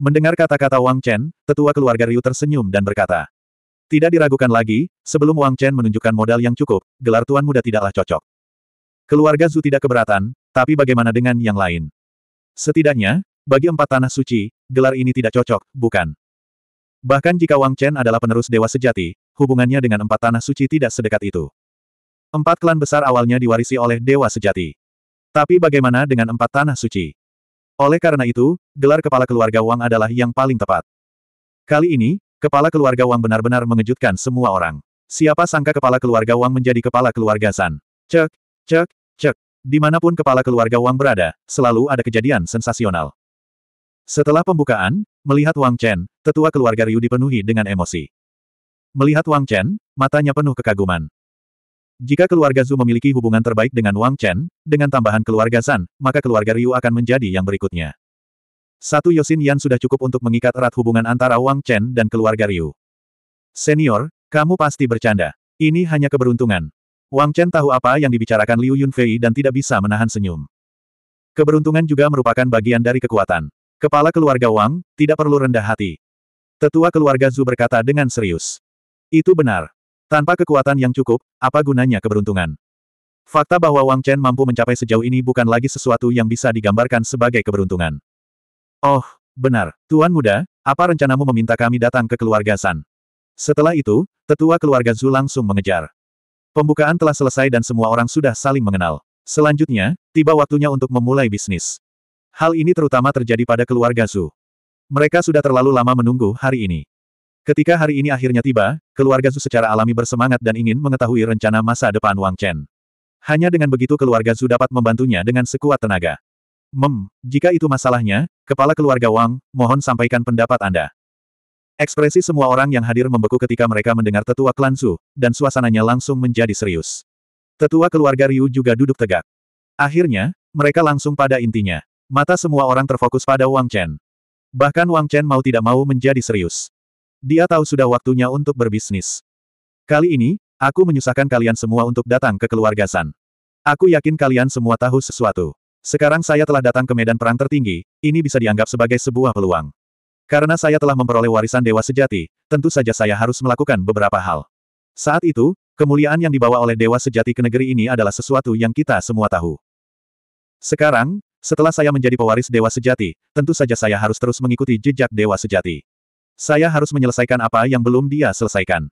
Mendengar kata-kata Wang Chen, tetua keluarga Ryu tersenyum dan berkata, tidak diragukan lagi, sebelum Wang Chen menunjukkan modal yang cukup, gelar tuan muda tidaklah cocok. Keluarga Zhu tidak keberatan, tapi bagaimana dengan yang lain? Setidaknya, bagi empat tanah suci, gelar ini tidak cocok, bukan? Bahkan jika Wang Chen adalah penerus dewa sejati, hubungannya dengan empat tanah suci tidak sedekat itu. Empat klan besar awalnya diwarisi oleh dewa sejati. Tapi bagaimana dengan empat tanah suci? Oleh karena itu, gelar kepala keluarga Wang adalah yang paling tepat. Kali ini, kepala keluarga Wang benar-benar mengejutkan semua orang. Siapa sangka kepala keluarga Wang menjadi kepala keluarga San? Cek, cek, cek. Dimanapun kepala keluarga Wang berada, selalu ada kejadian sensasional. Setelah pembukaan, melihat Wang Chen, tetua keluarga Ryu dipenuhi dengan emosi. Melihat Wang Chen, matanya penuh kekaguman. Jika keluarga Zhu memiliki hubungan terbaik dengan Wang Chen, dengan tambahan keluarga San, maka keluarga Ryu akan menjadi yang berikutnya. Satu Yosin Yan sudah cukup untuk mengikat erat hubungan antara Wang Chen dan keluarga Ryu. Senior, kamu pasti bercanda. Ini hanya keberuntungan. Wang Chen tahu apa yang dibicarakan Liu Yunfei dan tidak bisa menahan senyum. Keberuntungan juga merupakan bagian dari kekuatan. Kepala keluarga Wang, tidak perlu rendah hati. Tetua keluarga Zhu berkata dengan serius. Itu benar. Tanpa kekuatan yang cukup, apa gunanya keberuntungan? Fakta bahwa Wang Chen mampu mencapai sejauh ini bukan lagi sesuatu yang bisa digambarkan sebagai keberuntungan. Oh, benar, Tuan Muda, apa rencanamu meminta kami datang ke keluarga San? Setelah itu, tetua keluarga Zhu langsung mengejar. Pembukaan telah selesai dan semua orang sudah saling mengenal. Selanjutnya, tiba waktunya untuk memulai bisnis. Hal ini terutama terjadi pada keluarga Zhu. Mereka sudah terlalu lama menunggu hari ini. Ketika hari ini akhirnya tiba, keluarga Zhu secara alami bersemangat dan ingin mengetahui rencana masa depan Wang Chen. Hanya dengan begitu keluarga Zhu dapat membantunya dengan sekuat tenaga. Mem, jika itu masalahnya, kepala keluarga Wang, mohon sampaikan pendapat Anda. Ekspresi semua orang yang hadir membeku ketika mereka mendengar tetua klan Zhu, dan suasananya langsung menjadi serius. Tetua keluarga Ryu juga duduk tegak. Akhirnya, mereka langsung pada intinya. Mata semua orang terfokus pada Wang Chen. Bahkan Wang Chen mau tidak mau menjadi serius. Dia tahu sudah waktunya untuk berbisnis. Kali ini, aku menyusahkan kalian semua untuk datang ke keluarga San. Aku yakin kalian semua tahu sesuatu. Sekarang saya telah datang ke medan perang tertinggi, ini bisa dianggap sebagai sebuah peluang. Karena saya telah memperoleh warisan dewa sejati, tentu saja saya harus melakukan beberapa hal. Saat itu, kemuliaan yang dibawa oleh dewa sejati ke negeri ini adalah sesuatu yang kita semua tahu. Sekarang, setelah saya menjadi pewaris Dewa Sejati, tentu saja saya harus terus mengikuti jejak Dewa Sejati. Saya harus menyelesaikan apa yang belum dia selesaikan.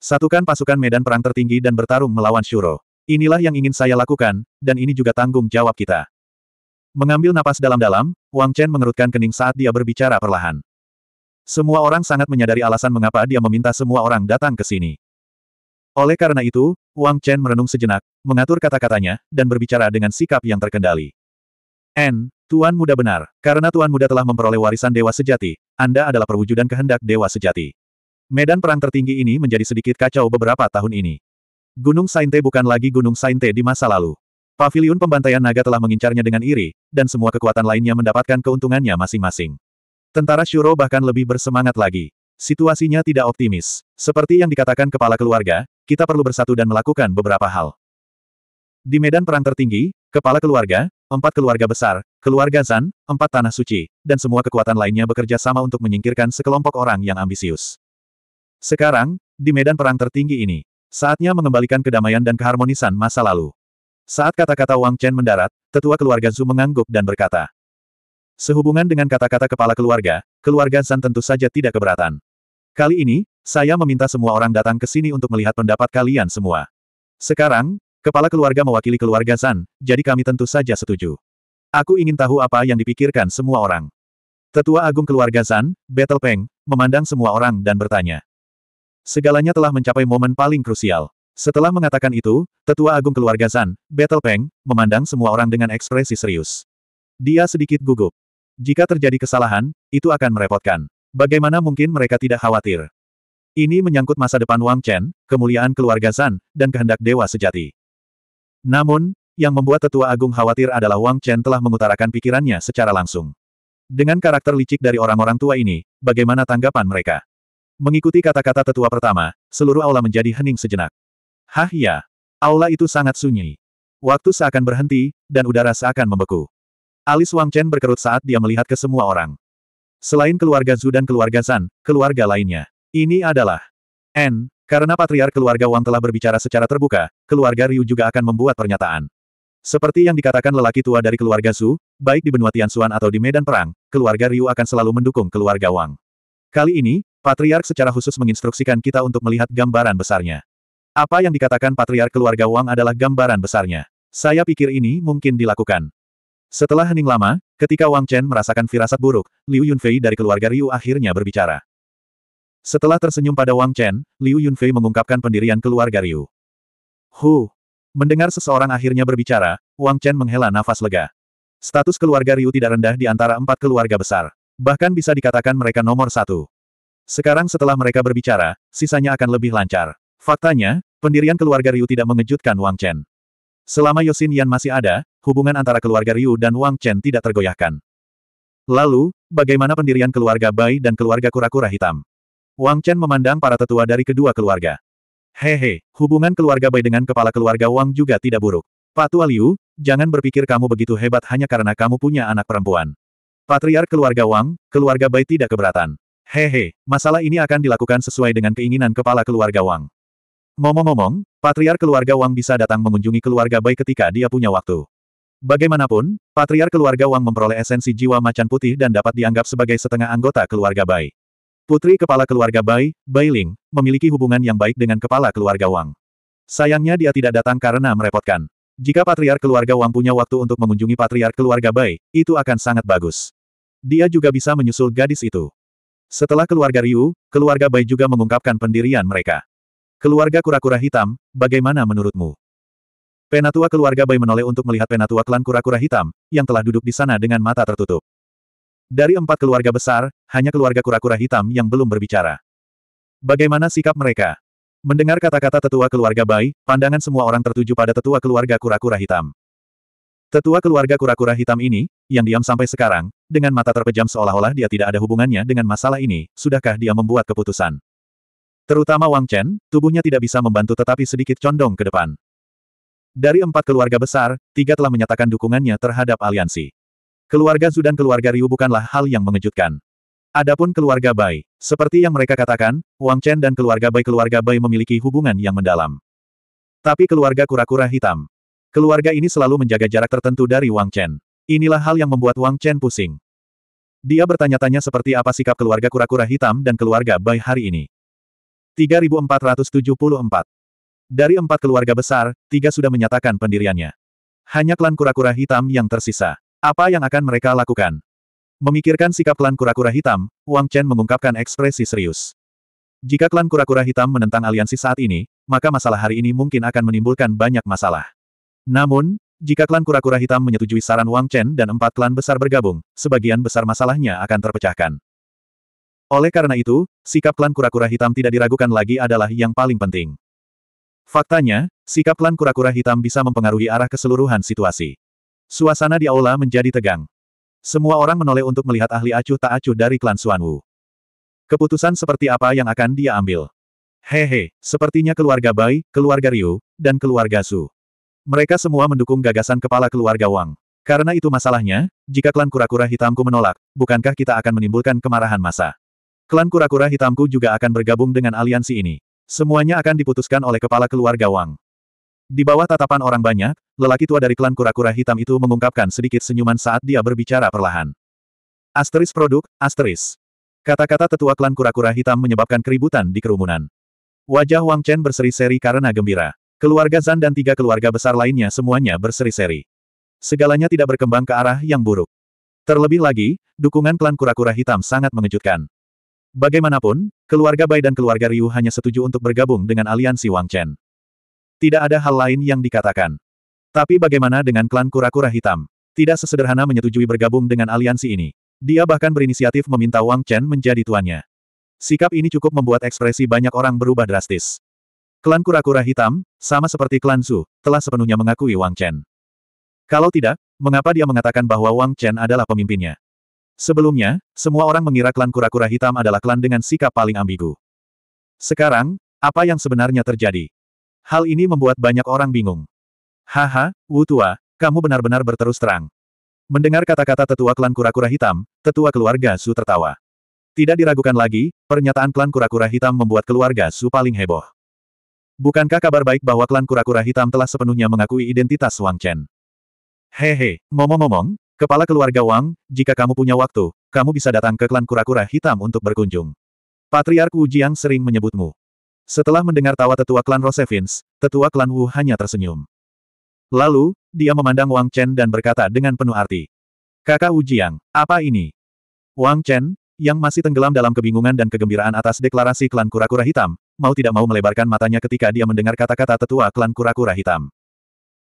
Satukan pasukan medan perang tertinggi dan bertarung melawan Shuro. Inilah yang ingin saya lakukan, dan ini juga tanggung jawab kita. Mengambil napas dalam-dalam, Wang Chen mengerutkan kening saat dia berbicara perlahan. Semua orang sangat menyadari alasan mengapa dia meminta semua orang datang ke sini. Oleh karena itu, Wang Chen merenung sejenak, mengatur kata-katanya, dan berbicara dengan sikap yang terkendali. N, Tuan Muda benar, karena Tuan Muda telah memperoleh warisan Dewa Sejati, Anda adalah perwujudan kehendak Dewa Sejati. Medan perang tertinggi ini menjadi sedikit kacau beberapa tahun ini. Gunung Sainte bukan lagi Gunung Sainte di masa lalu. Paviliun pembantaian naga telah mengincarnya dengan iri, dan semua kekuatan lainnya mendapatkan keuntungannya masing-masing. Tentara Shuro bahkan lebih bersemangat lagi. Situasinya tidak optimis. Seperti yang dikatakan kepala keluarga, kita perlu bersatu dan melakukan beberapa hal. Di medan perang tertinggi, Kepala keluarga, empat keluarga besar, keluarga Zan, empat tanah suci, dan semua kekuatan lainnya bekerja sama untuk menyingkirkan sekelompok orang yang ambisius. Sekarang, di medan perang tertinggi ini, saatnya mengembalikan kedamaian dan keharmonisan masa lalu. Saat kata-kata Wang Chen mendarat, tetua keluarga Zhu mengangguk dan berkata. Sehubungan dengan kata-kata kepala keluarga, keluarga Zan tentu saja tidak keberatan. Kali ini, saya meminta semua orang datang ke sini untuk melihat pendapat kalian semua. Sekarang, Kepala keluarga mewakili keluarga San, jadi kami tentu saja setuju. Aku ingin tahu apa yang dipikirkan semua orang. Tetua Agung keluarga San, Battle Peng, memandang semua orang dan bertanya. Segalanya telah mencapai momen paling krusial. Setelah mengatakan itu, Tetua Agung keluarga San, Battle Peng, memandang semua orang dengan ekspresi serius. Dia sedikit gugup. Jika terjadi kesalahan, itu akan merepotkan. Bagaimana mungkin mereka tidak khawatir? Ini menyangkut masa depan Wang Chen, kemuliaan keluarga San, dan kehendak dewa sejati. Namun, yang membuat tetua agung khawatir adalah Wang Chen telah mengutarakan pikirannya secara langsung. Dengan karakter licik dari orang-orang tua ini, bagaimana tanggapan mereka? Mengikuti kata-kata tetua pertama, seluruh aula menjadi hening sejenak. Hah ya, aula itu sangat sunyi. Waktu seakan berhenti, dan udara seakan membeku. Alis Wang Chen berkerut saat dia melihat ke semua orang. Selain keluarga Zhu dan keluarga San, keluarga lainnya. Ini adalah N. Karena patriark keluarga Wang telah berbicara secara terbuka, keluarga Ryu juga akan membuat pernyataan. Seperti yang dikatakan lelaki tua dari keluarga Su, baik di benua Tianxuan atau di medan perang, keluarga Ryu akan selalu mendukung keluarga Wang. Kali ini, patriark secara khusus menginstruksikan kita untuk melihat gambaran besarnya. Apa yang dikatakan patriark keluarga Wang adalah gambaran besarnya. Saya pikir ini mungkin dilakukan. Setelah hening lama, ketika Wang Chen merasakan firasat buruk, Liu Yunfei dari keluarga Ryu akhirnya berbicara. Setelah tersenyum pada Wang Chen, Liu Yunfei mengungkapkan pendirian keluarga Ryu. Hu! Mendengar seseorang akhirnya berbicara, Wang Chen menghela nafas lega. Status keluarga Ryu tidak rendah di antara empat keluarga besar. Bahkan bisa dikatakan mereka nomor satu. Sekarang setelah mereka berbicara, sisanya akan lebih lancar. Faktanya, pendirian keluarga Ryu tidak mengejutkan Wang Chen. Selama Yosin Yan masih ada, hubungan antara keluarga Ryu dan Wang Chen tidak tergoyahkan. Lalu, bagaimana pendirian keluarga Bai dan keluarga kura-kura hitam? Wang Chen memandang para tetua dari kedua keluarga. Hehe, hubungan keluarga Bai dengan kepala keluarga Wang juga tidak buruk. Pak Tua Liu, jangan berpikir kamu begitu hebat hanya karena kamu punya anak perempuan. Patriar keluarga Wang, keluarga Bai tidak keberatan. Hehe, masalah ini akan dilakukan sesuai dengan keinginan kepala keluarga Wang. Ngomong-ngomong, patriar keluarga Wang bisa datang mengunjungi keluarga Bai ketika dia punya waktu. Bagaimanapun, patriar keluarga Wang memperoleh esensi jiwa macan putih dan dapat dianggap sebagai setengah anggota keluarga Bai. Putri kepala keluarga Bai, Bai Ling, memiliki hubungan yang baik dengan kepala keluarga Wang. Sayangnya dia tidak datang karena merepotkan. Jika patriar keluarga Wang punya waktu untuk mengunjungi patriar keluarga Bai, itu akan sangat bagus. Dia juga bisa menyusul gadis itu. Setelah keluarga Ryu, keluarga Bai juga mengungkapkan pendirian mereka. Keluarga kura-kura hitam, bagaimana menurutmu? Penatua keluarga Bai menoleh untuk melihat penatua klan kura-kura hitam, yang telah duduk di sana dengan mata tertutup. Dari empat keluarga besar, hanya keluarga kura-kura hitam yang belum berbicara. Bagaimana sikap mereka? Mendengar kata-kata tetua keluarga bayi, pandangan semua orang tertuju pada tetua keluarga kura-kura hitam. Tetua keluarga kura-kura hitam ini, yang diam sampai sekarang, dengan mata terpejam seolah-olah dia tidak ada hubungannya dengan masalah ini, sudahkah dia membuat keputusan? Terutama Wang Chen, tubuhnya tidak bisa membantu tetapi sedikit condong ke depan. Dari empat keluarga besar, tiga telah menyatakan dukungannya terhadap aliansi. Keluarga Zu dan keluarga Ryu bukanlah hal yang mengejutkan. Adapun keluarga Bai, seperti yang mereka katakan, Wang Chen dan keluarga Bai keluarga Bai memiliki hubungan yang mendalam. Tapi keluarga kura-kura hitam. Keluarga ini selalu menjaga jarak tertentu dari Wang Chen. Inilah hal yang membuat Wang Chen pusing. Dia bertanya-tanya seperti apa sikap keluarga kura-kura hitam dan keluarga Bai hari ini. 3474 Dari empat keluarga besar, tiga sudah menyatakan pendiriannya. Hanya klan kura-kura hitam yang tersisa. Apa yang akan mereka lakukan? Memikirkan sikap klan kura-kura hitam, Wang Chen mengungkapkan ekspresi serius. Jika klan kura-kura hitam menentang aliansi saat ini, maka masalah hari ini mungkin akan menimbulkan banyak masalah. Namun, jika klan kura-kura hitam menyetujui saran Wang Chen dan empat klan besar bergabung, sebagian besar masalahnya akan terpecahkan. Oleh karena itu, sikap klan kura-kura hitam tidak diragukan lagi adalah yang paling penting. Faktanya, sikap klan kura-kura hitam bisa mempengaruhi arah keseluruhan situasi. Suasana di aula menjadi tegang. Semua orang menoleh untuk melihat ahli acuh tak acuh dari klan Suanwu. Keputusan seperti apa yang akan dia ambil? Hehe, sepertinya keluarga Bai, keluarga Ryu, dan keluarga Su. Mereka semua mendukung gagasan kepala keluarga Wang. Karena itu masalahnya, jika klan kura-kura hitamku menolak, bukankah kita akan menimbulkan kemarahan massa? Klan kura-kura hitamku juga akan bergabung dengan aliansi ini. Semuanya akan diputuskan oleh kepala keluarga Wang. Di bawah tatapan orang banyak, lelaki tua dari klan kura-kura hitam itu mengungkapkan sedikit senyuman saat dia berbicara perlahan. Asteris produk, asteris. Kata-kata tetua klan kura-kura hitam menyebabkan keributan di kerumunan. Wajah Wang Chen berseri-seri karena gembira. Keluarga Zan dan tiga keluarga besar lainnya semuanya berseri-seri. Segalanya tidak berkembang ke arah yang buruk. Terlebih lagi, dukungan klan kura-kura hitam sangat mengejutkan. Bagaimanapun, keluarga Bai dan keluarga Ryu hanya setuju untuk bergabung dengan aliansi Wang Chen. Tidak ada hal lain yang dikatakan. Tapi bagaimana dengan klan kura-kura hitam? Tidak sesederhana menyetujui bergabung dengan aliansi ini. Dia bahkan berinisiatif meminta Wang Chen menjadi tuannya. Sikap ini cukup membuat ekspresi banyak orang berubah drastis. Klan kura-kura hitam, sama seperti klan Zhu, telah sepenuhnya mengakui Wang Chen. Kalau tidak, mengapa dia mengatakan bahwa Wang Chen adalah pemimpinnya? Sebelumnya, semua orang mengira klan kura-kura hitam adalah klan dengan sikap paling ambigu. Sekarang, apa yang sebenarnya terjadi? Hal ini membuat banyak orang bingung. Haha, Wu Tua, kamu benar-benar berterus terang. Mendengar kata-kata tetua klan kura-kura hitam, tetua keluarga Su tertawa. Tidak diragukan lagi, pernyataan klan kura-kura hitam membuat keluarga Su paling heboh. Bukankah kabar baik bahwa klan kura-kura hitam telah sepenuhnya mengakui identitas Wang Chen? Hehe, momong ngomong kepala keluarga Wang, jika kamu punya waktu, kamu bisa datang ke klan kura-kura hitam untuk berkunjung. Patriark Wu Jiang sering menyebutmu. Setelah mendengar tawa tetua klan Rosevins, tetua klan Wu hanya tersenyum. Lalu, dia memandang Wang Chen dan berkata dengan penuh arti. Kakak Jiang, apa ini? Wang Chen, yang masih tenggelam dalam kebingungan dan kegembiraan atas deklarasi klan kura-kura hitam, mau tidak mau melebarkan matanya ketika dia mendengar kata-kata tetua klan kura-kura hitam.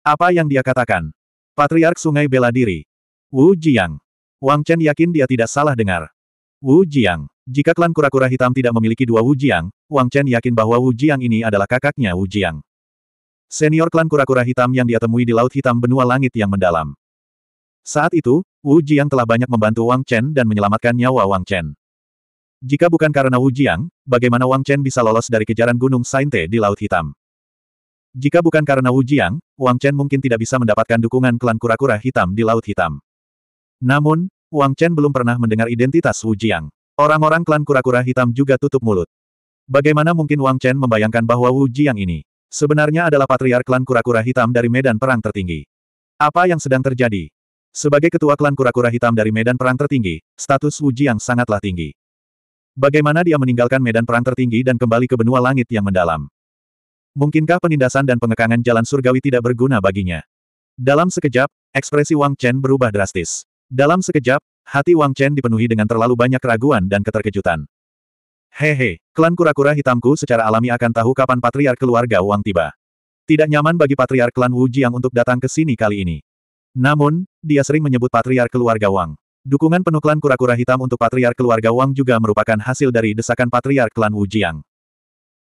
Apa yang dia katakan? Patriark Sungai Bela Diri. Wu Jiang. Wang Chen yakin dia tidak salah dengar. Wu Jiang. Jika klan kura-kura hitam tidak memiliki dua Wujiang, Wang Chen yakin bahwa Wujiang ini adalah kakaknya Wujiang. Senior klan kura-kura hitam yang dia temui di Laut Hitam Benua Langit yang mendalam. Saat itu, Wujiang telah banyak membantu Wang Chen dan menyelamatkan nyawa Wang Chen. Jika bukan karena Wujiang, bagaimana Wang Chen bisa lolos dari kejaran Gunung Sainte di Laut Hitam? Jika bukan karena Wujiang, Wang Chen mungkin tidak bisa mendapatkan dukungan klan kura-kura hitam di Laut Hitam. Namun, Wang Chen belum pernah mendengar identitas Wujiang. Orang-orang klan kura-kura hitam juga tutup mulut. Bagaimana mungkin Wang Chen membayangkan bahwa Wu Jiang ini sebenarnya adalah patriark klan kura-kura hitam dari medan perang tertinggi? Apa yang sedang terjadi? Sebagai ketua klan kura-kura hitam dari medan perang tertinggi, status Wu Jiang sangatlah tinggi. Bagaimana dia meninggalkan medan perang tertinggi dan kembali ke benua langit yang mendalam? Mungkinkah penindasan dan pengekangan jalan surgawi tidak berguna baginya? Dalam sekejap, ekspresi Wang Chen berubah drastis. Dalam sekejap, Hati Wang Chen dipenuhi dengan terlalu banyak keraguan dan keterkejutan. Hehe, klan kura-kura hitamku secara alami akan tahu kapan patriark keluarga Wang tiba. Tidak nyaman bagi patriark klan Wu Jiang untuk datang ke sini kali ini. Namun, dia sering menyebut patriark keluarga Wang. Dukungan penuh klan kura-kura hitam untuk patriark keluarga Wang juga merupakan hasil dari desakan patriark klan Wu Jiang.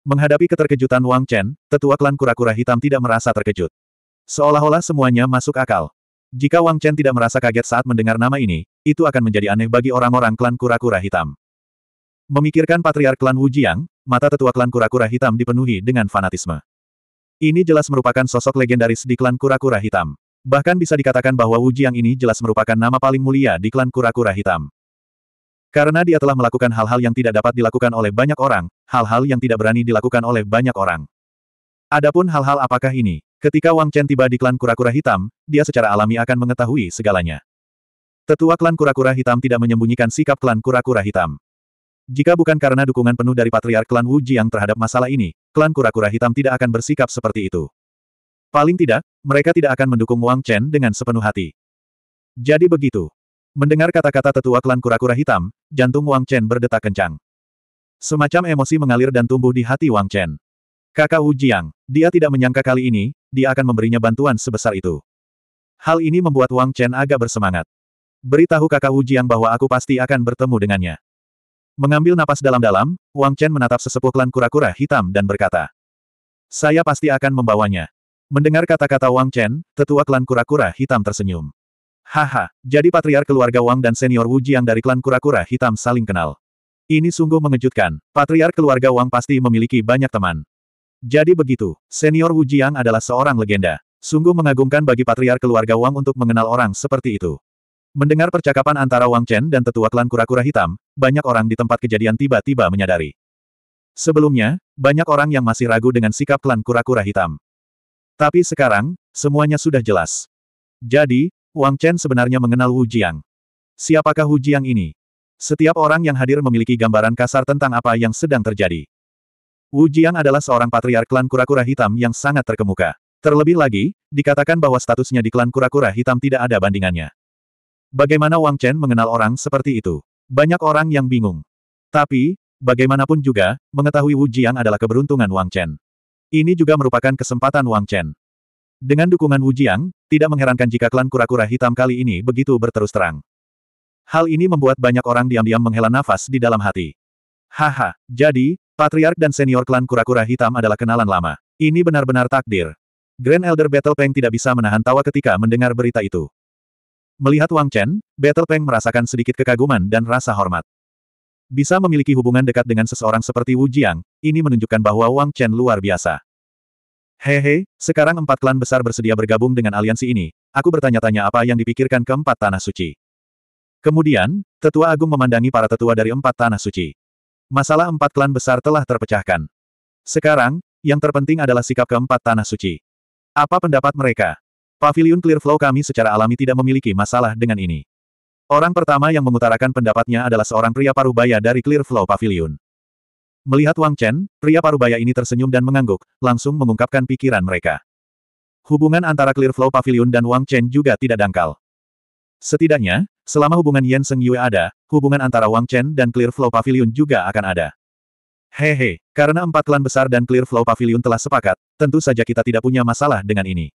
Menghadapi keterkejutan Wang Chen, tetua klan kura-kura hitam tidak merasa terkejut. Seolah-olah semuanya masuk akal. Jika Wang Chen tidak merasa kaget saat mendengar nama ini, itu akan menjadi aneh bagi orang-orang klan kura-kura hitam. Memikirkan patriark klan Wujiang, mata tetua klan kura-kura hitam dipenuhi dengan fanatisme. Ini jelas merupakan sosok legendaris di klan kura-kura hitam. Bahkan bisa dikatakan bahwa Wujiang ini jelas merupakan nama paling mulia di klan kura-kura hitam. Karena dia telah melakukan hal-hal yang tidak dapat dilakukan oleh banyak orang, hal-hal yang tidak berani dilakukan oleh banyak orang. Adapun hal-hal apakah ini? Ketika Wang Chen tiba di klan kura-kura hitam, dia secara alami akan mengetahui segalanya. Tetua klan kura-kura hitam tidak menyembunyikan sikap klan kura-kura hitam. Jika bukan karena dukungan penuh dari patriark klan Wu Jiang terhadap masalah ini, klan kura-kura hitam tidak akan bersikap seperti itu. Paling tidak, mereka tidak akan mendukung Wang Chen dengan sepenuh hati. Jadi begitu. Mendengar kata-kata tetua klan kura-kura hitam, jantung Wang Chen berdetak kencang. Semacam emosi mengalir dan tumbuh di hati Wang Chen. Kakak Wu Jiang, dia tidak menyangka kali ini, dia akan memberinya bantuan sebesar itu. Hal ini membuat Wang Chen agak bersemangat. Beritahu kakak Wujian bahwa aku pasti akan bertemu dengannya. Mengambil napas dalam-dalam, Wang Chen menatap sesepuh klan kura-kura hitam dan berkata. Saya pasti akan membawanya. Mendengar kata-kata Wang Chen, tetua klan kura-kura hitam tersenyum. Haha, jadi patriar keluarga Wang dan senior Wu Jiang dari klan kura-kura hitam saling kenal. Ini sungguh mengejutkan, Patriar keluarga Wang pasti memiliki banyak teman. Jadi begitu, senior Wu Jiang adalah seorang legenda. Sungguh mengagumkan bagi patriar keluarga Wang untuk mengenal orang seperti itu. Mendengar percakapan antara Wang Chen dan tetua klan kura-kura hitam, banyak orang di tempat kejadian tiba-tiba menyadari. Sebelumnya, banyak orang yang masih ragu dengan sikap klan kura-kura hitam. Tapi sekarang, semuanya sudah jelas. Jadi, Wang Chen sebenarnya mengenal Wu Jiang. Siapakah Wu Jiang ini? Setiap orang yang hadir memiliki gambaran kasar tentang apa yang sedang terjadi. Wu Jiang adalah seorang patriark klan kura-kura hitam yang sangat terkemuka. Terlebih lagi, dikatakan bahwa statusnya di klan kura-kura hitam tidak ada bandingannya. Bagaimana Wang Chen mengenal orang seperti itu? Banyak orang yang bingung. Tapi, bagaimanapun juga, mengetahui Wu Jiang adalah keberuntungan Wang Chen. Ini juga merupakan kesempatan Wang Chen. Dengan dukungan Wu Jiang, tidak mengherankan jika klan kura-kura hitam kali ini begitu berterus terang. Hal ini membuat banyak orang diam-diam menghela nafas di dalam hati. Haha, jadi, patriark dan senior klan kura-kura hitam adalah kenalan lama. Ini benar-benar takdir. Grand Elder Battle Peng tidak bisa menahan tawa ketika mendengar berita itu. Melihat Wang Chen, Battle Tank merasakan sedikit kekaguman dan rasa hormat. Bisa memiliki hubungan dekat dengan seseorang seperti Wu Jiang, ini menunjukkan bahwa Wang Chen luar biasa. Hehe, sekarang empat klan besar bersedia bergabung dengan aliansi ini, aku bertanya-tanya apa yang dipikirkan keempat tanah suci. Kemudian, Tetua Agung memandangi para tetua dari empat tanah suci. Masalah empat klan besar telah terpecahkan. Sekarang, yang terpenting adalah sikap keempat tanah suci. Apa pendapat mereka? Pavilion Clearflow kami secara alami tidak memiliki masalah dengan ini. Orang pertama yang mengutarakan pendapatnya adalah seorang pria parubaya dari Clearflow Pavilion. Melihat Wang Chen, pria parubaya ini tersenyum dan mengangguk, langsung mengungkapkan pikiran mereka. Hubungan antara Clearflow Pavilion dan Wang Chen juga tidak dangkal. Setidaknya, selama hubungan Yan Seng Yue ada, hubungan antara Wang Chen dan Clearflow Pavilion juga akan ada. Hehe, karena empat klan besar dan Clearflow Pavilion telah sepakat, tentu saja kita tidak punya masalah dengan ini.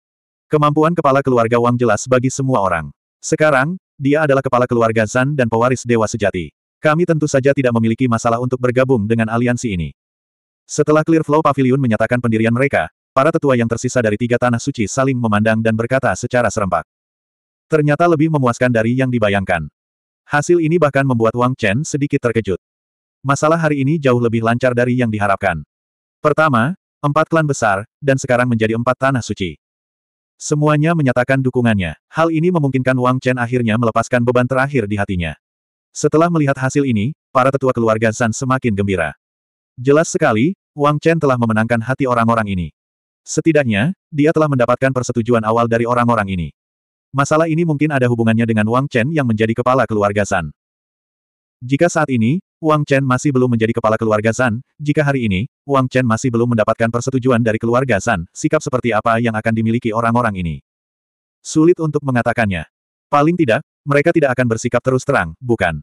Kemampuan kepala keluarga Wang jelas bagi semua orang. Sekarang, dia adalah kepala keluarga Zan dan pewaris dewa sejati. Kami tentu saja tidak memiliki masalah untuk bergabung dengan aliansi ini. Setelah Clearflow Pavilion menyatakan pendirian mereka, para tetua yang tersisa dari tiga tanah suci saling memandang dan berkata secara serempak. Ternyata lebih memuaskan dari yang dibayangkan. Hasil ini bahkan membuat Wang Chen sedikit terkejut. Masalah hari ini jauh lebih lancar dari yang diharapkan. Pertama, empat klan besar, dan sekarang menjadi empat tanah suci. Semuanya menyatakan dukungannya. Hal ini memungkinkan Wang Chen akhirnya melepaskan beban terakhir di hatinya. Setelah melihat hasil ini, para tetua keluarga San semakin gembira. Jelas sekali, Wang Chen telah memenangkan hati orang-orang ini. Setidaknya, dia telah mendapatkan persetujuan awal dari orang-orang ini. Masalah ini mungkin ada hubungannya dengan Wang Chen yang menjadi kepala keluarga San. Jika saat ini, Wang Chen masih belum menjadi kepala keluarga Zan, jika hari ini, Wang Chen masih belum mendapatkan persetujuan dari keluarga Zan, sikap seperti apa yang akan dimiliki orang-orang ini. Sulit untuk mengatakannya. Paling tidak, mereka tidak akan bersikap terus terang, bukan?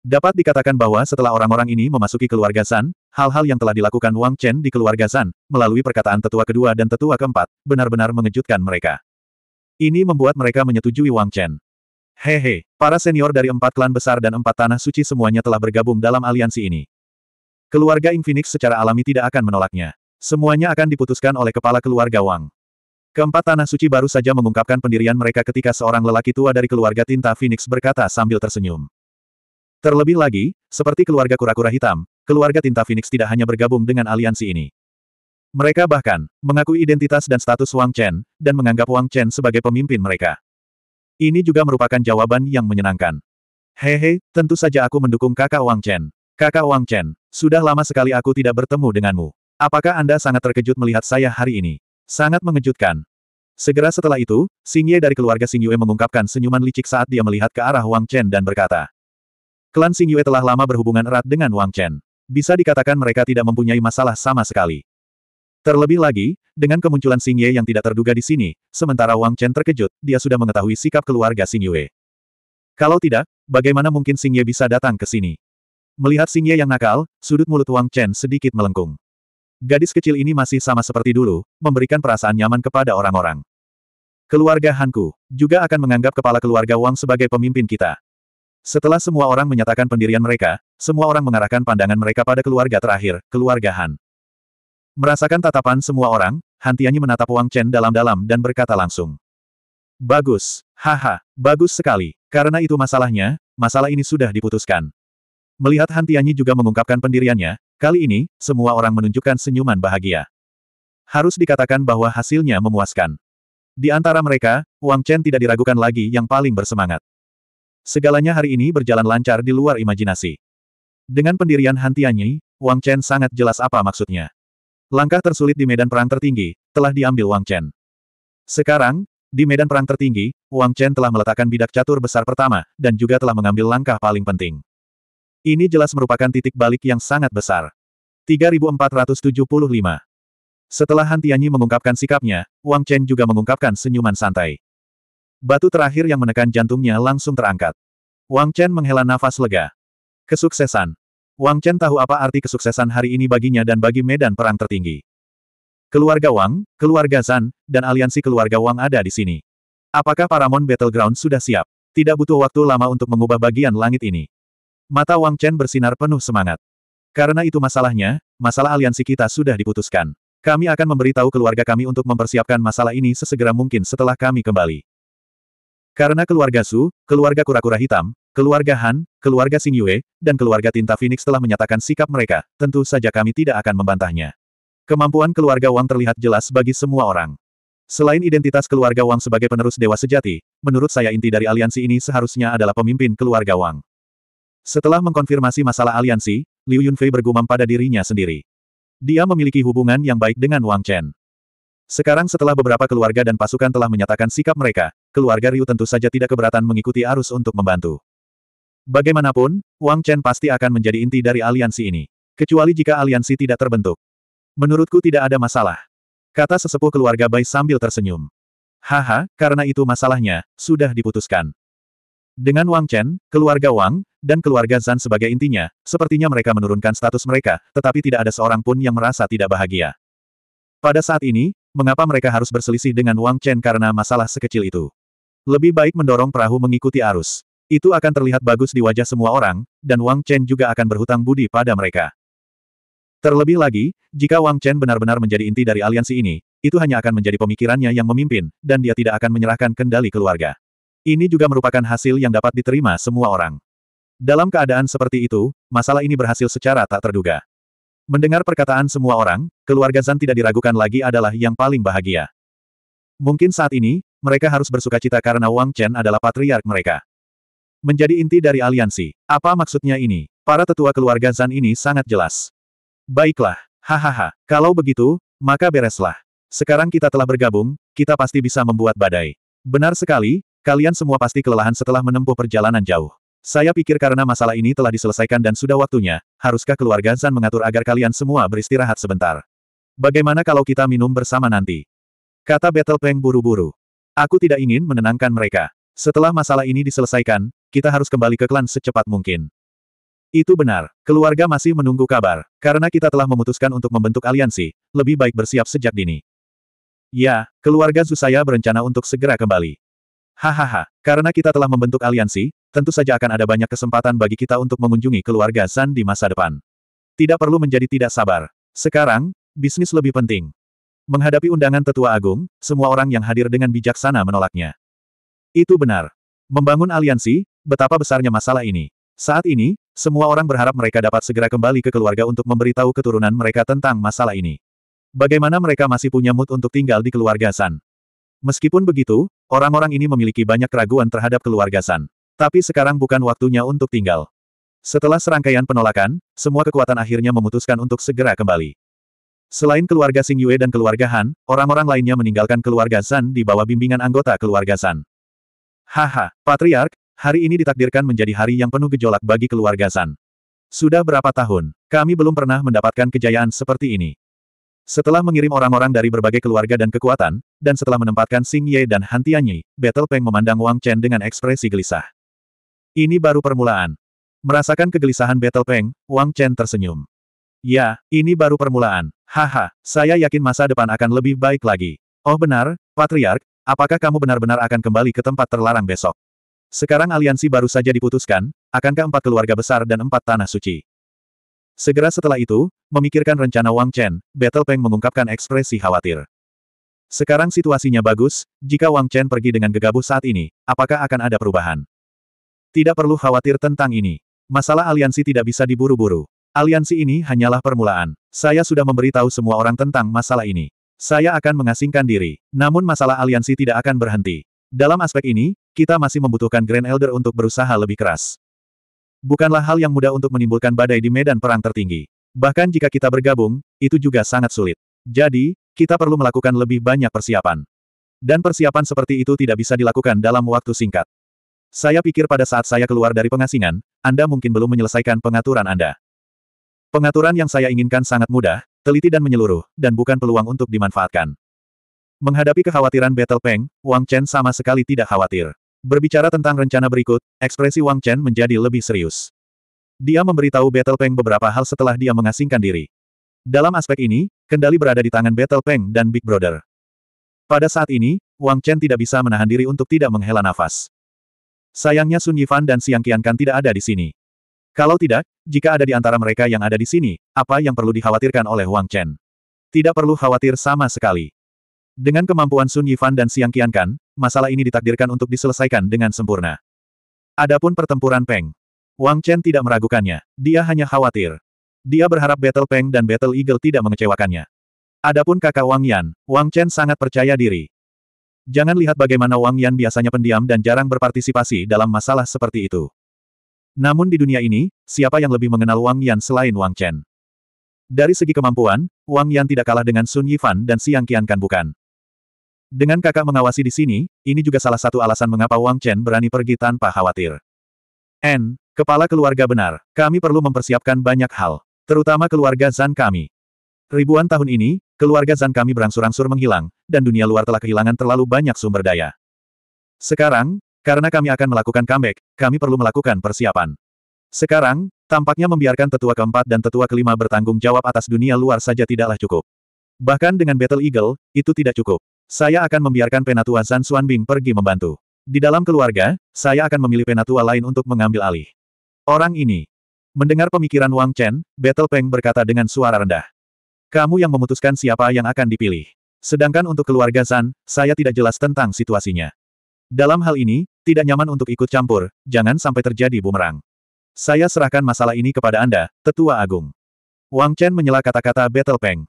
Dapat dikatakan bahwa setelah orang-orang ini memasuki keluarga Zan, hal-hal yang telah dilakukan Wang Chen di keluarga Zan, melalui perkataan tetua kedua dan tetua keempat, benar-benar mengejutkan mereka. Ini membuat mereka menyetujui Wang Chen. Hehe, para senior dari empat klan besar dan empat tanah suci semuanya telah bergabung dalam aliansi ini. Keluarga Infinix secara alami tidak akan menolaknya. Semuanya akan diputuskan oleh kepala keluarga Wang. Keempat tanah suci baru saja mengungkapkan pendirian mereka ketika seorang lelaki tua dari keluarga tinta Phoenix berkata sambil tersenyum. Terlebih lagi, seperti keluarga kura-kura hitam, keluarga tinta Phoenix tidak hanya bergabung dengan aliansi ini. Mereka bahkan mengakui identitas dan status Wang Chen, dan menganggap Wang Chen sebagai pemimpin mereka. Ini juga merupakan jawaban yang menyenangkan. Hehe, tentu saja aku mendukung kakak Wang Chen. Kakak Wang Chen, sudah lama sekali aku tidak bertemu denganmu. Apakah Anda sangat terkejut melihat saya hari ini? Sangat mengejutkan. Segera setelah itu, Xing Ye dari keluarga Xing Yue mengungkapkan senyuman licik saat dia melihat ke arah Wang Chen dan berkata, Klan Xing Yue telah lama berhubungan erat dengan Wang Chen. Bisa dikatakan mereka tidak mempunyai masalah sama sekali. Terlebih lagi, dengan kemunculan Xing Ye yang tidak terduga di sini, sementara Wang Chen terkejut, dia sudah mengetahui sikap keluarga Xing Yue. Kalau tidak, bagaimana mungkin Xing Ye bisa datang ke sini? Melihat Xing Ye yang nakal, sudut mulut Wang Chen sedikit melengkung. Gadis kecil ini masih sama seperti dulu, memberikan perasaan nyaman kepada orang-orang. Keluarga Hanku, juga akan menganggap kepala keluarga Wang sebagai pemimpin kita. Setelah semua orang menyatakan pendirian mereka, semua orang mengarahkan pandangan mereka pada keluarga terakhir, keluarga Han. Merasakan tatapan semua orang, Hantianyi menatap Wang Chen dalam-dalam dan berkata langsung. Bagus, haha, bagus sekali. Karena itu masalahnya, masalah ini sudah diputuskan. Melihat Hantianyi juga mengungkapkan pendiriannya, kali ini, semua orang menunjukkan senyuman bahagia. Harus dikatakan bahwa hasilnya memuaskan. Di antara mereka, Wang Chen tidak diragukan lagi yang paling bersemangat. Segalanya hari ini berjalan lancar di luar imajinasi. Dengan pendirian Hantianyi, Wang Chen sangat jelas apa maksudnya. Langkah tersulit di medan perang tertinggi, telah diambil Wang Chen. Sekarang, di medan perang tertinggi, Wang Chen telah meletakkan bidak catur besar pertama, dan juga telah mengambil langkah paling penting. Ini jelas merupakan titik balik yang sangat besar. 3475 Setelah Han Tianyi mengungkapkan sikapnya, Wang Chen juga mengungkapkan senyuman santai. Batu terakhir yang menekan jantungnya langsung terangkat. Wang Chen menghela nafas lega. Kesuksesan. Wang Chen tahu apa arti kesuksesan hari ini baginya dan bagi medan perang tertinggi. Keluarga Wang, keluarga Zan, dan aliansi keluarga Wang ada di sini. Apakah Paramon Battleground sudah siap? Tidak butuh waktu lama untuk mengubah bagian langit ini. Mata Wang Chen bersinar penuh semangat. Karena itu masalahnya, masalah aliansi kita sudah diputuskan. Kami akan memberitahu keluarga kami untuk mempersiapkan masalah ini sesegera mungkin setelah kami kembali. Karena keluarga Su, keluarga kura-kura hitam, Keluarga Han, keluarga Xing Yue, dan keluarga Tinta Phoenix telah menyatakan sikap mereka, tentu saja kami tidak akan membantahnya. Kemampuan keluarga Wang terlihat jelas bagi semua orang. Selain identitas keluarga Wang sebagai penerus Dewa Sejati, menurut saya inti dari aliansi ini seharusnya adalah pemimpin keluarga Wang. Setelah mengkonfirmasi masalah aliansi, Liu Yunfei bergumam pada dirinya sendiri. Dia memiliki hubungan yang baik dengan Wang Chen. Sekarang setelah beberapa keluarga dan pasukan telah menyatakan sikap mereka, keluarga Ryu tentu saja tidak keberatan mengikuti arus untuk membantu. Bagaimanapun, Wang Chen pasti akan menjadi inti dari aliansi ini. Kecuali jika aliansi tidak terbentuk. Menurutku tidak ada masalah. Kata sesepuh keluarga Bai sambil tersenyum. Haha, karena itu masalahnya, sudah diputuskan. Dengan Wang Chen, keluarga Wang, dan keluarga Zan sebagai intinya, sepertinya mereka menurunkan status mereka, tetapi tidak ada seorang pun yang merasa tidak bahagia. Pada saat ini, mengapa mereka harus berselisih dengan Wang Chen karena masalah sekecil itu? Lebih baik mendorong perahu mengikuti arus. Itu akan terlihat bagus di wajah semua orang, dan Wang Chen juga akan berhutang budi pada mereka. Terlebih lagi, jika Wang Chen benar-benar menjadi inti dari aliansi ini, itu hanya akan menjadi pemikirannya yang memimpin, dan dia tidak akan menyerahkan kendali keluarga. Ini juga merupakan hasil yang dapat diterima semua orang. Dalam keadaan seperti itu, masalah ini berhasil secara tak terduga. Mendengar perkataan semua orang, keluarga Zan tidak diragukan lagi adalah yang paling bahagia. Mungkin saat ini, mereka harus bersuka cita karena Wang Chen adalah patriark mereka menjadi inti dari aliansi. Apa maksudnya ini? Para tetua keluarga Zan ini sangat jelas. Baiklah, hahaha, kalau begitu, maka bereslah. Sekarang kita telah bergabung, kita pasti bisa membuat badai. Benar sekali, kalian semua pasti kelelahan setelah menempuh perjalanan jauh. Saya pikir karena masalah ini telah diselesaikan dan sudah waktunya, haruskah keluarga Zan mengatur agar kalian semua beristirahat sebentar? Bagaimana kalau kita minum bersama nanti? Kata Battle Peng buru-buru. Aku tidak ingin menenangkan mereka. Setelah masalah ini diselesaikan, kita harus kembali ke klan secepat mungkin. Itu benar, keluarga masih menunggu kabar, karena kita telah memutuskan untuk membentuk aliansi, lebih baik bersiap sejak dini. Ya, keluarga Zusaya berencana untuk segera kembali. Hahaha, karena kita telah membentuk aliansi, tentu saja akan ada banyak kesempatan bagi kita untuk mengunjungi keluarga Zan di masa depan. Tidak perlu menjadi tidak sabar. Sekarang, bisnis lebih penting. Menghadapi undangan tetua agung, semua orang yang hadir dengan bijaksana menolaknya. Itu benar. Membangun aliansi, betapa besarnya masalah ini. Saat ini, semua orang berharap mereka dapat segera kembali ke keluarga untuk memberitahu keturunan mereka tentang masalah ini. Bagaimana mereka masih punya mood untuk tinggal di keluarga San? Meskipun begitu, orang-orang ini memiliki banyak keraguan terhadap keluarga San. Tapi sekarang bukan waktunya untuk tinggal. Setelah serangkaian penolakan, semua kekuatan akhirnya memutuskan untuk segera kembali. Selain keluarga Sing Yue dan keluarga Han, orang-orang lainnya meninggalkan keluarga San di bawah bimbingan anggota keluarga San. Haha, Patriark, Hari ini ditakdirkan menjadi hari yang penuh gejolak bagi keluarga San. Sudah berapa tahun, kami belum pernah mendapatkan kejayaan seperti ini. Setelah mengirim orang-orang dari berbagai keluarga dan kekuatan, dan setelah menempatkan Xing Ye dan Han Tianyi, Battle Peng memandang Wang Chen dengan ekspresi gelisah. Ini baru permulaan. Merasakan kegelisahan Battle Peng, Wang Chen tersenyum. Ya, ini baru permulaan. Haha, saya yakin masa depan akan lebih baik lagi. Oh benar, Patriark, apakah kamu benar-benar akan kembali ke tempat terlarang besok? Sekarang aliansi baru saja diputuskan, akankah empat keluarga besar dan empat tanah suci? Segera setelah itu, memikirkan rencana Wang Chen, Battle Peng mengungkapkan ekspresi khawatir. Sekarang situasinya bagus, jika Wang Chen pergi dengan gegabah saat ini, apakah akan ada perubahan? Tidak perlu khawatir tentang ini. Masalah aliansi tidak bisa diburu-buru. Aliansi ini hanyalah permulaan. Saya sudah memberitahu semua orang tentang masalah ini. Saya akan mengasingkan diri. Namun masalah aliansi tidak akan berhenti. Dalam aspek ini, kita masih membutuhkan Grand Elder untuk berusaha lebih keras. Bukanlah hal yang mudah untuk menimbulkan badai di medan perang tertinggi. Bahkan jika kita bergabung, itu juga sangat sulit. Jadi, kita perlu melakukan lebih banyak persiapan. Dan persiapan seperti itu tidak bisa dilakukan dalam waktu singkat. Saya pikir pada saat saya keluar dari pengasingan, Anda mungkin belum menyelesaikan pengaturan Anda. Pengaturan yang saya inginkan sangat mudah, teliti dan menyeluruh, dan bukan peluang untuk dimanfaatkan. Menghadapi kekhawatiran Battle Peng, Wang Chen sama sekali tidak khawatir. Berbicara tentang rencana berikut, ekspresi Wang Chen menjadi lebih serius. Dia memberitahu Battle Peng beberapa hal setelah dia mengasingkan diri. Dalam aspek ini, kendali berada di tangan Battle Peng dan Big Brother. Pada saat ini, Wang Chen tidak bisa menahan diri untuk tidak menghela nafas. Sayangnya Sun Yifan dan Siang Qiankan tidak ada di sini. Kalau tidak, jika ada di antara mereka yang ada di sini, apa yang perlu dikhawatirkan oleh Wang Chen? Tidak perlu khawatir sama sekali. Dengan kemampuan Sun Yifan dan Siang Qiankan, masalah ini ditakdirkan untuk diselesaikan dengan sempurna. Adapun pertempuran Peng. Wang Chen tidak meragukannya. Dia hanya khawatir. Dia berharap Battle Peng dan Battle Eagle tidak mengecewakannya. Adapun kakak Wang Yan, Wang Chen sangat percaya diri. Jangan lihat bagaimana Wang Yan biasanya pendiam dan jarang berpartisipasi dalam masalah seperti itu. Namun di dunia ini, siapa yang lebih mengenal Wang Yan selain Wang Chen? Dari segi kemampuan, Wang Yan tidak kalah dengan Sun Yifan dan Siang Qiankan bukan. Dengan kakak mengawasi di sini, ini juga salah satu alasan mengapa Wang Chen berani pergi tanpa khawatir. N, kepala keluarga benar, kami perlu mempersiapkan banyak hal, terutama keluarga Zan kami. Ribuan tahun ini, keluarga Zan kami berangsur-angsur menghilang, dan dunia luar telah kehilangan terlalu banyak sumber daya. Sekarang, karena kami akan melakukan comeback, kami perlu melakukan persiapan. Sekarang, tampaknya membiarkan tetua keempat dan tetua kelima bertanggung jawab atas dunia luar saja tidaklah cukup. Bahkan dengan Battle Eagle, itu tidak cukup. Saya akan membiarkan penatua Zan Bing pergi membantu. Di dalam keluarga, saya akan memilih penatua lain untuk mengambil alih. Orang ini. Mendengar pemikiran Wang Chen, Battle Peng berkata dengan suara rendah. Kamu yang memutuskan siapa yang akan dipilih. Sedangkan untuk keluarga Zan, saya tidak jelas tentang situasinya. Dalam hal ini, tidak nyaman untuk ikut campur, jangan sampai terjadi bumerang. Saya serahkan masalah ini kepada Anda, Tetua Agung. Wang Chen menyela kata-kata Battle Peng.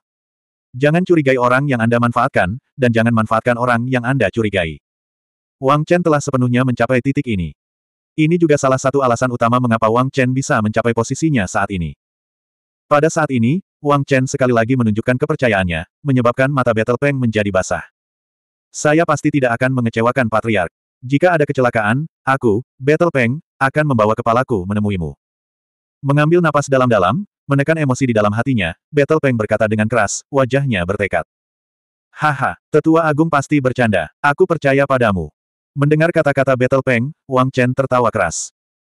Jangan curigai orang yang Anda manfaatkan, dan jangan manfaatkan orang yang Anda curigai. Wang Chen telah sepenuhnya mencapai titik ini. Ini juga salah satu alasan utama mengapa Wang Chen bisa mencapai posisinya saat ini. Pada saat ini, Wang Chen sekali lagi menunjukkan kepercayaannya, menyebabkan mata Battle Peng menjadi basah. Saya pasti tidak akan mengecewakan Patriark. Jika ada kecelakaan, aku, Battle Peng, akan membawa kepalaku menemuimu. Mengambil napas dalam-dalam, Menekan emosi di dalam hatinya, Battle Peng berkata dengan keras, wajahnya bertekad. Haha, tetua agung pasti bercanda, aku percaya padamu. Mendengar kata-kata Battle Peng, Wang Chen tertawa keras.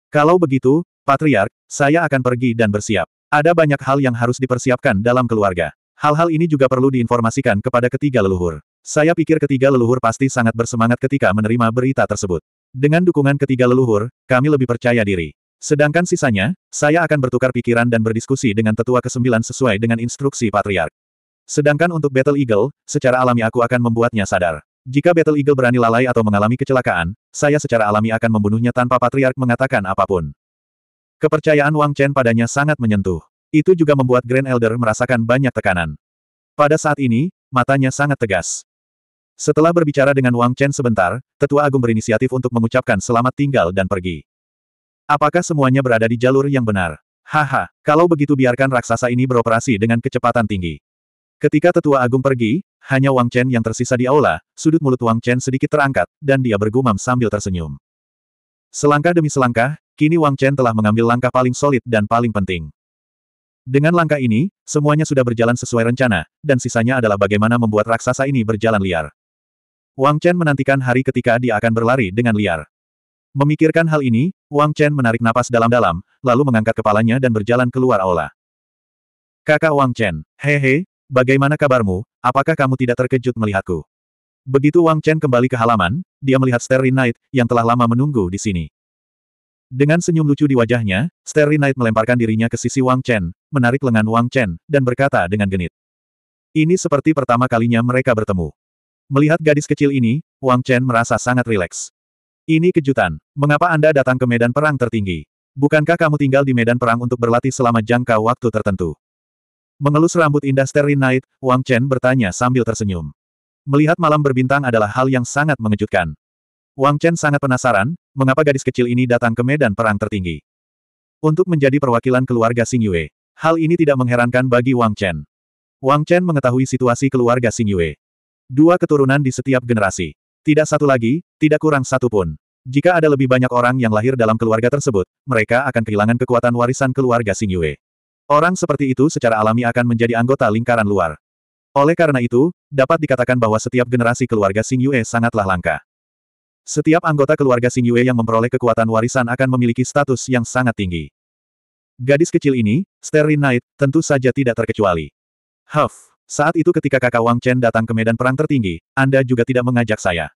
Kalau begitu, Patriark, saya akan pergi dan bersiap. Ada banyak hal yang harus dipersiapkan dalam keluarga. Hal-hal ini juga perlu diinformasikan kepada ketiga leluhur. Saya pikir ketiga leluhur pasti sangat bersemangat ketika menerima berita tersebut. Dengan dukungan ketiga leluhur, kami lebih percaya diri. Sedangkan sisanya, saya akan bertukar pikiran dan berdiskusi dengan tetua kesembilan sesuai dengan instruksi patriark. Sedangkan untuk Battle Eagle, secara alami aku akan membuatnya sadar. Jika Battle Eagle berani lalai atau mengalami kecelakaan, saya secara alami akan membunuhnya tanpa patriark mengatakan apapun. Kepercayaan Wang Chen padanya sangat menyentuh. Itu juga membuat Grand Elder merasakan banyak tekanan. Pada saat ini, matanya sangat tegas. Setelah berbicara dengan Wang Chen sebentar, Tetua Agung berinisiatif untuk mengucapkan selamat tinggal dan pergi. Apakah semuanya berada di jalur yang benar? Haha, kalau begitu biarkan raksasa ini beroperasi dengan kecepatan tinggi. Ketika tetua agung pergi, hanya Wang Chen yang tersisa di aula, sudut mulut Wang Chen sedikit terangkat, dan dia bergumam sambil tersenyum. Selangkah demi selangkah, kini Wang Chen telah mengambil langkah paling solid dan paling penting. Dengan langkah ini, semuanya sudah berjalan sesuai rencana, dan sisanya adalah bagaimana membuat raksasa ini berjalan liar. Wang Chen menantikan hari ketika dia akan berlari dengan liar. Memikirkan hal ini, Wang Chen menarik napas dalam-dalam, lalu mengangkat kepalanya dan berjalan keluar aula. Kakak Wang Chen, hehe, bagaimana kabarmu, apakah kamu tidak terkejut melihatku? Begitu Wang Chen kembali ke halaman, dia melihat Sterry Knight, yang telah lama menunggu di sini. Dengan senyum lucu di wajahnya, Sterry Knight melemparkan dirinya ke sisi Wang Chen, menarik lengan Wang Chen, dan berkata dengan genit. Ini seperti pertama kalinya mereka bertemu. Melihat gadis kecil ini, Wang Chen merasa sangat rileks. Ini kejutan. Mengapa Anda datang ke medan perang tertinggi? Bukankah kamu tinggal di medan perang untuk berlatih selama jangka waktu tertentu? Mengelus rambut indah Starry Knight, Wang Chen bertanya sambil tersenyum. Melihat malam berbintang adalah hal yang sangat mengejutkan. Wang Chen sangat penasaran, mengapa gadis kecil ini datang ke medan perang tertinggi. Untuk menjadi perwakilan keluarga Sing Yue. Hal ini tidak mengherankan bagi Wang Chen. Wang Chen mengetahui situasi keluarga Sing Yue. Dua keturunan di setiap generasi. Tidak satu lagi, tidak kurang satu pun. Jika ada lebih banyak orang yang lahir dalam keluarga tersebut, mereka akan kehilangan kekuatan warisan keluarga Xing Yue. Orang seperti itu secara alami akan menjadi anggota lingkaran luar. Oleh karena itu, dapat dikatakan bahwa setiap generasi keluarga Xing Yue sangatlah langka. Setiap anggota keluarga Xing Yue yang memperoleh kekuatan warisan akan memiliki status yang sangat tinggi. Gadis kecil ini, Sterling Knight, tentu saja tidak terkecuali. Huff, saat itu ketika kakak Wang Chen datang ke medan perang tertinggi, Anda juga tidak mengajak saya.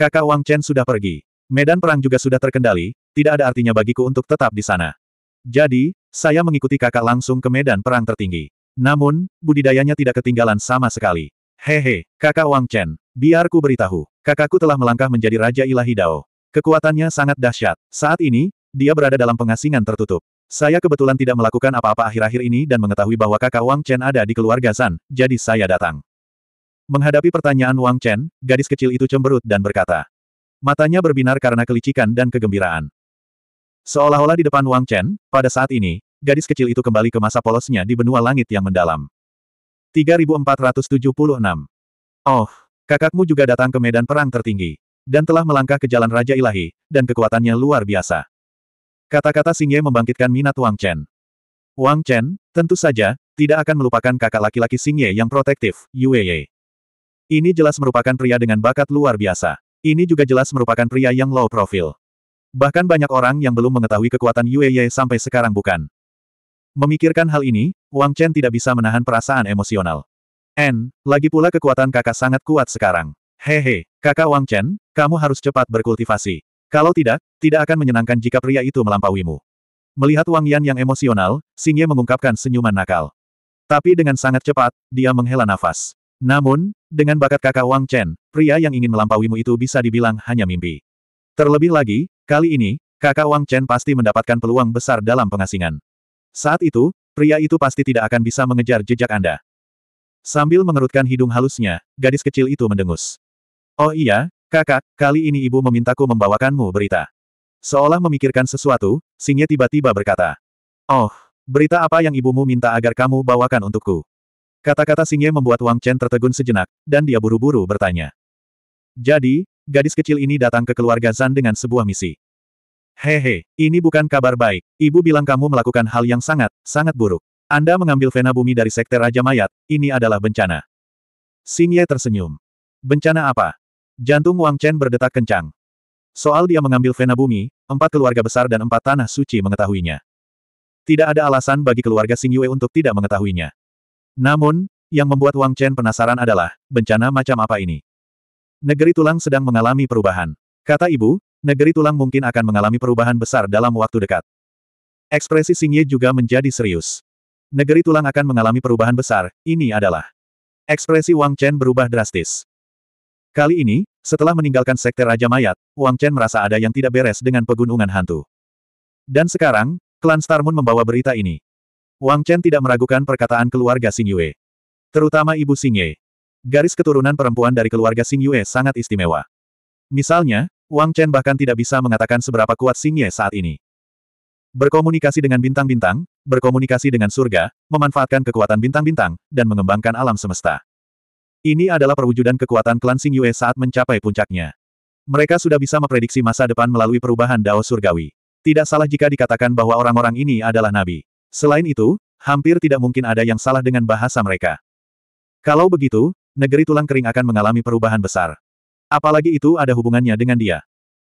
Kakak Wang Chen sudah pergi. Medan perang juga sudah terkendali, tidak ada artinya bagiku untuk tetap di sana. Jadi, saya mengikuti kakak langsung ke medan perang tertinggi. Namun, budidayanya tidak ketinggalan sama sekali. Hehe, kakak Wang Chen, biar ku beritahu, kakakku telah melangkah menjadi Raja Ilahi Dao. Kekuatannya sangat dahsyat. Saat ini, dia berada dalam pengasingan tertutup. Saya kebetulan tidak melakukan apa-apa akhir-akhir ini dan mengetahui bahwa kakak Wang Chen ada di keluarga San, jadi saya datang. Menghadapi pertanyaan Wang Chen, gadis kecil itu cemberut dan berkata. Matanya berbinar karena kelicikan dan kegembiraan. Seolah-olah di depan Wang Chen, pada saat ini, gadis kecil itu kembali ke masa polosnya di benua langit yang mendalam. 3476. Oh, kakakmu juga datang ke medan perang tertinggi. Dan telah melangkah ke jalan Raja Ilahi, dan kekuatannya luar biasa. Kata-kata Singye membangkitkan minat Wang Chen. Wang Chen, tentu saja, tidak akan melupakan kakak laki-laki Singye yang protektif, Yue Ye. Ini jelas merupakan pria dengan bakat luar biasa. Ini juga jelas merupakan pria yang low profile. Bahkan banyak orang yang belum mengetahui kekuatan Yue Ye sampai sekarang bukan. Memikirkan hal ini, Wang Chen tidak bisa menahan perasaan emosional. N, lagi pula kekuatan kakak sangat kuat sekarang. Hehe, kakak Wang Chen, kamu harus cepat berkultivasi. Kalau tidak, tidak akan menyenangkan jika pria itu melampauimu. Melihat Wang Yan yang emosional, Xing Ye mengungkapkan senyuman nakal. Tapi dengan sangat cepat, dia menghela nafas. Namun, dengan bakat kakak Wang Chen, pria yang ingin melampauimu itu bisa dibilang hanya mimpi. Terlebih lagi, kali ini, kakak Wang Chen pasti mendapatkan peluang besar dalam pengasingan. Saat itu, pria itu pasti tidak akan bisa mengejar jejak Anda. Sambil mengerutkan hidung halusnya, gadis kecil itu mendengus. Oh iya, kakak, kali ini ibu memintaku membawakanmu berita. Seolah memikirkan sesuatu, Singye tiba-tiba berkata. Oh, berita apa yang ibumu minta agar kamu bawakan untukku? Kata-kata Singye membuat Wang Chen tertegun sejenak, dan dia buru-buru bertanya. Jadi, gadis kecil ini datang ke keluarga Zan dengan sebuah misi. Hehe, ini bukan kabar baik. Ibu bilang kamu melakukan hal yang sangat, sangat buruk. Anda mengambil vena bumi dari sekte Raja Mayat, ini adalah bencana. Singye tersenyum. Bencana apa? Jantung Wang Chen berdetak kencang. Soal dia mengambil vena bumi, empat keluarga besar dan empat tanah suci mengetahuinya. Tidak ada alasan bagi keluarga Xing untuk tidak mengetahuinya. Namun, yang membuat Wang Chen penasaran adalah, bencana macam apa ini? Negeri tulang sedang mengalami perubahan. Kata ibu, negeri tulang mungkin akan mengalami perubahan besar dalam waktu dekat. Ekspresi Xing Ye juga menjadi serius. Negeri tulang akan mengalami perubahan besar, ini adalah. Ekspresi Wang Chen berubah drastis. Kali ini, setelah meninggalkan sekte Raja Mayat, Wang Chen merasa ada yang tidak beres dengan pegunungan hantu. Dan sekarang, klan Star Moon membawa berita ini. Wang Chen tidak meragukan perkataan keluarga Xing Yue. Terutama ibu Xing Ye. Garis keturunan perempuan dari keluarga Xing Yue sangat istimewa. Misalnya, Wang Chen bahkan tidak bisa mengatakan seberapa kuat Xing Ye saat ini. Berkomunikasi dengan bintang-bintang, berkomunikasi dengan surga, memanfaatkan kekuatan bintang-bintang, dan mengembangkan alam semesta. Ini adalah perwujudan kekuatan klan Xing Yue saat mencapai puncaknya. Mereka sudah bisa memprediksi masa depan melalui perubahan Dao Surgawi. Tidak salah jika dikatakan bahwa orang-orang ini adalah nabi. Selain itu, hampir tidak mungkin ada yang salah dengan bahasa mereka. Kalau begitu, negeri tulang kering akan mengalami perubahan besar. Apalagi itu ada hubungannya dengan dia.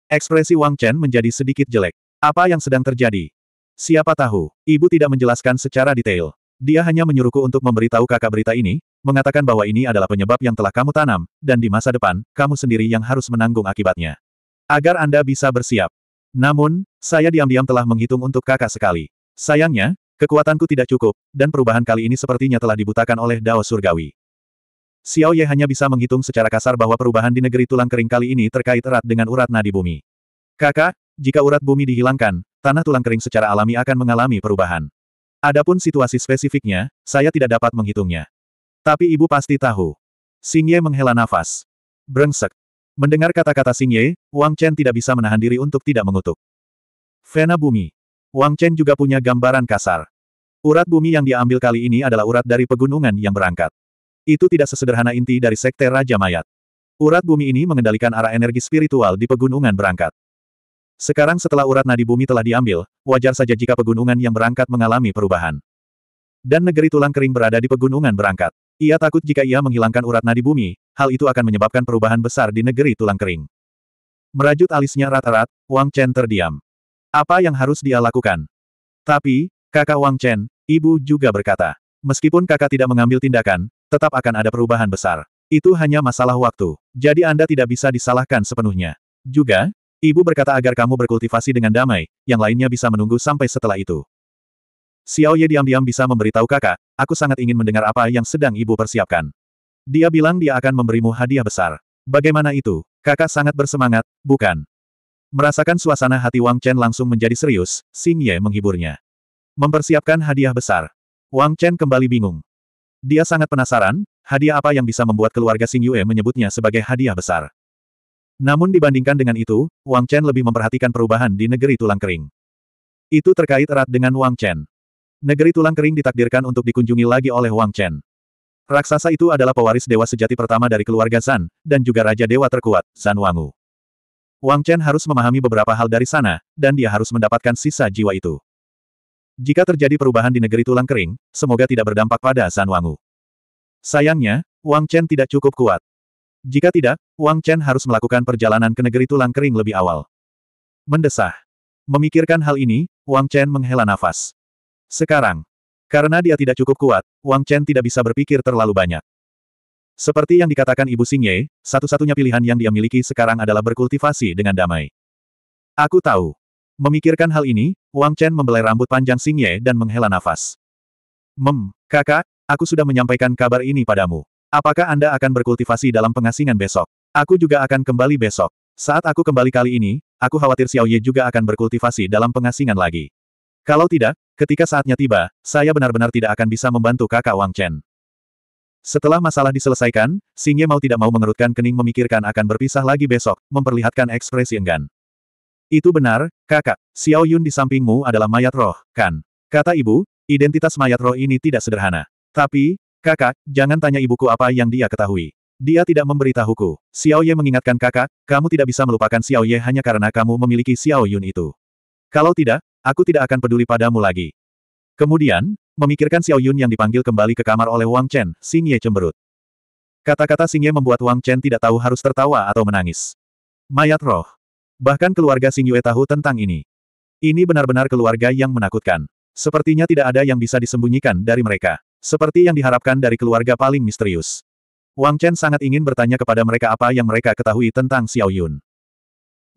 Ekspresi Wang Chen menjadi sedikit jelek. Apa yang sedang terjadi? Siapa tahu, ibu tidak menjelaskan secara detail. Dia hanya menyuruhku untuk memberitahu kakak berita ini, mengatakan bahwa ini adalah penyebab yang telah kamu tanam, dan di masa depan, kamu sendiri yang harus menanggung akibatnya. Agar Anda bisa bersiap. Namun, saya diam-diam telah menghitung untuk kakak sekali. Sayangnya, Kekuatanku tidak cukup, dan perubahan kali ini sepertinya telah dibutakan oleh Dao Surgawi. Xiao Ye hanya bisa menghitung secara kasar bahwa perubahan di negeri tulang kering kali ini terkait erat dengan urat nadi bumi. Kakak, jika urat bumi dihilangkan, tanah tulang kering secara alami akan mengalami perubahan. Adapun situasi spesifiknya, saya tidak dapat menghitungnya. Tapi ibu pasti tahu. Xing Ye menghela nafas. Brengsek. Mendengar kata-kata Xing Ye, Wang Chen tidak bisa menahan diri untuk tidak mengutuk. Vena bumi. Wang Chen juga punya gambaran kasar. Urat bumi yang diambil kali ini adalah urat dari pegunungan yang berangkat. Itu tidak sesederhana inti dari Sekte Raja Mayat. Urat bumi ini mengendalikan arah energi spiritual di pegunungan berangkat. Sekarang setelah urat nadi bumi telah diambil, wajar saja jika pegunungan yang berangkat mengalami perubahan. Dan negeri tulang kering berada di pegunungan berangkat. Ia takut jika ia menghilangkan urat nadi bumi, hal itu akan menyebabkan perubahan besar di negeri tulang kering. Merajut alisnya rata rat Wang Chen terdiam. Apa yang harus dia lakukan? Tapi, kakak Wang Chen, ibu juga berkata, meskipun kakak tidak mengambil tindakan, tetap akan ada perubahan besar. Itu hanya masalah waktu, jadi Anda tidak bisa disalahkan sepenuhnya. Juga, ibu berkata agar kamu berkultivasi dengan damai, yang lainnya bisa menunggu sampai setelah itu. Xiao Ye diam-diam bisa memberitahu kakak, aku sangat ingin mendengar apa yang sedang ibu persiapkan. Dia bilang dia akan memberimu hadiah besar. Bagaimana itu? Kakak sangat bersemangat, bukan? Merasakan suasana hati Wang Chen langsung menjadi serius, Xing Ye menghiburnya. Mempersiapkan hadiah besar. Wang Chen kembali bingung. Dia sangat penasaran, hadiah apa yang bisa membuat keluarga Xing Yue menyebutnya sebagai hadiah besar. Namun dibandingkan dengan itu, Wang Chen lebih memperhatikan perubahan di negeri tulang kering. Itu terkait erat dengan Wang Chen. Negeri tulang kering ditakdirkan untuk dikunjungi lagi oleh Wang Chen. Raksasa itu adalah pewaris dewa sejati pertama dari keluarga San dan juga raja dewa terkuat, San Wangu. Wang Chen harus memahami beberapa hal dari sana, dan dia harus mendapatkan sisa jiwa itu. Jika terjadi perubahan di negeri tulang kering, semoga tidak berdampak pada San Wangu. Sayangnya, Wang Chen tidak cukup kuat. Jika tidak, Wang Chen harus melakukan perjalanan ke negeri tulang kering lebih awal. Mendesah. Memikirkan hal ini, Wang Chen menghela nafas. Sekarang. Karena dia tidak cukup kuat, Wang Chen tidak bisa berpikir terlalu banyak. Seperti yang dikatakan Ibu Singye, satu-satunya pilihan yang dia miliki sekarang adalah berkultivasi dengan damai. Aku tahu. Memikirkan hal ini, Wang Chen membelai rambut panjang Singye dan menghela nafas. Mem, kakak, aku sudah menyampaikan kabar ini padamu. Apakah Anda akan berkultivasi dalam pengasingan besok? Aku juga akan kembali besok. Saat aku kembali kali ini, aku khawatir Xiao Ye juga akan berkultivasi dalam pengasingan lagi. Kalau tidak, ketika saatnya tiba, saya benar-benar tidak akan bisa membantu kakak Wang Chen. Setelah masalah diselesaikan, Xingye mau tidak mau mengerutkan kening memikirkan akan berpisah lagi besok, memperlihatkan ekspresi enggan. Itu benar, kakak, Xiao Yun di sampingmu adalah mayat roh, kan? Kata ibu, identitas mayat roh ini tidak sederhana. Tapi, kakak, jangan tanya ibuku apa yang dia ketahui. Dia tidak memberitahuku. Xiao Ye mengingatkan kakak, kamu tidak bisa melupakan Xiao Ye hanya karena kamu memiliki Xiao Yun itu. Kalau tidak, aku tidak akan peduli padamu lagi. Kemudian, Memikirkan Xiao Yun yang dipanggil kembali ke kamar oleh Wang Chen, Xing Ye cemberut. Kata-kata Xing Ye membuat Wang Chen tidak tahu harus tertawa atau menangis. Mayat roh. Bahkan keluarga Xing Yue tahu tentang ini. Ini benar-benar keluarga yang menakutkan. Sepertinya tidak ada yang bisa disembunyikan dari mereka. Seperti yang diharapkan dari keluarga paling misterius. Wang Chen sangat ingin bertanya kepada mereka apa yang mereka ketahui tentang Xiao Yun.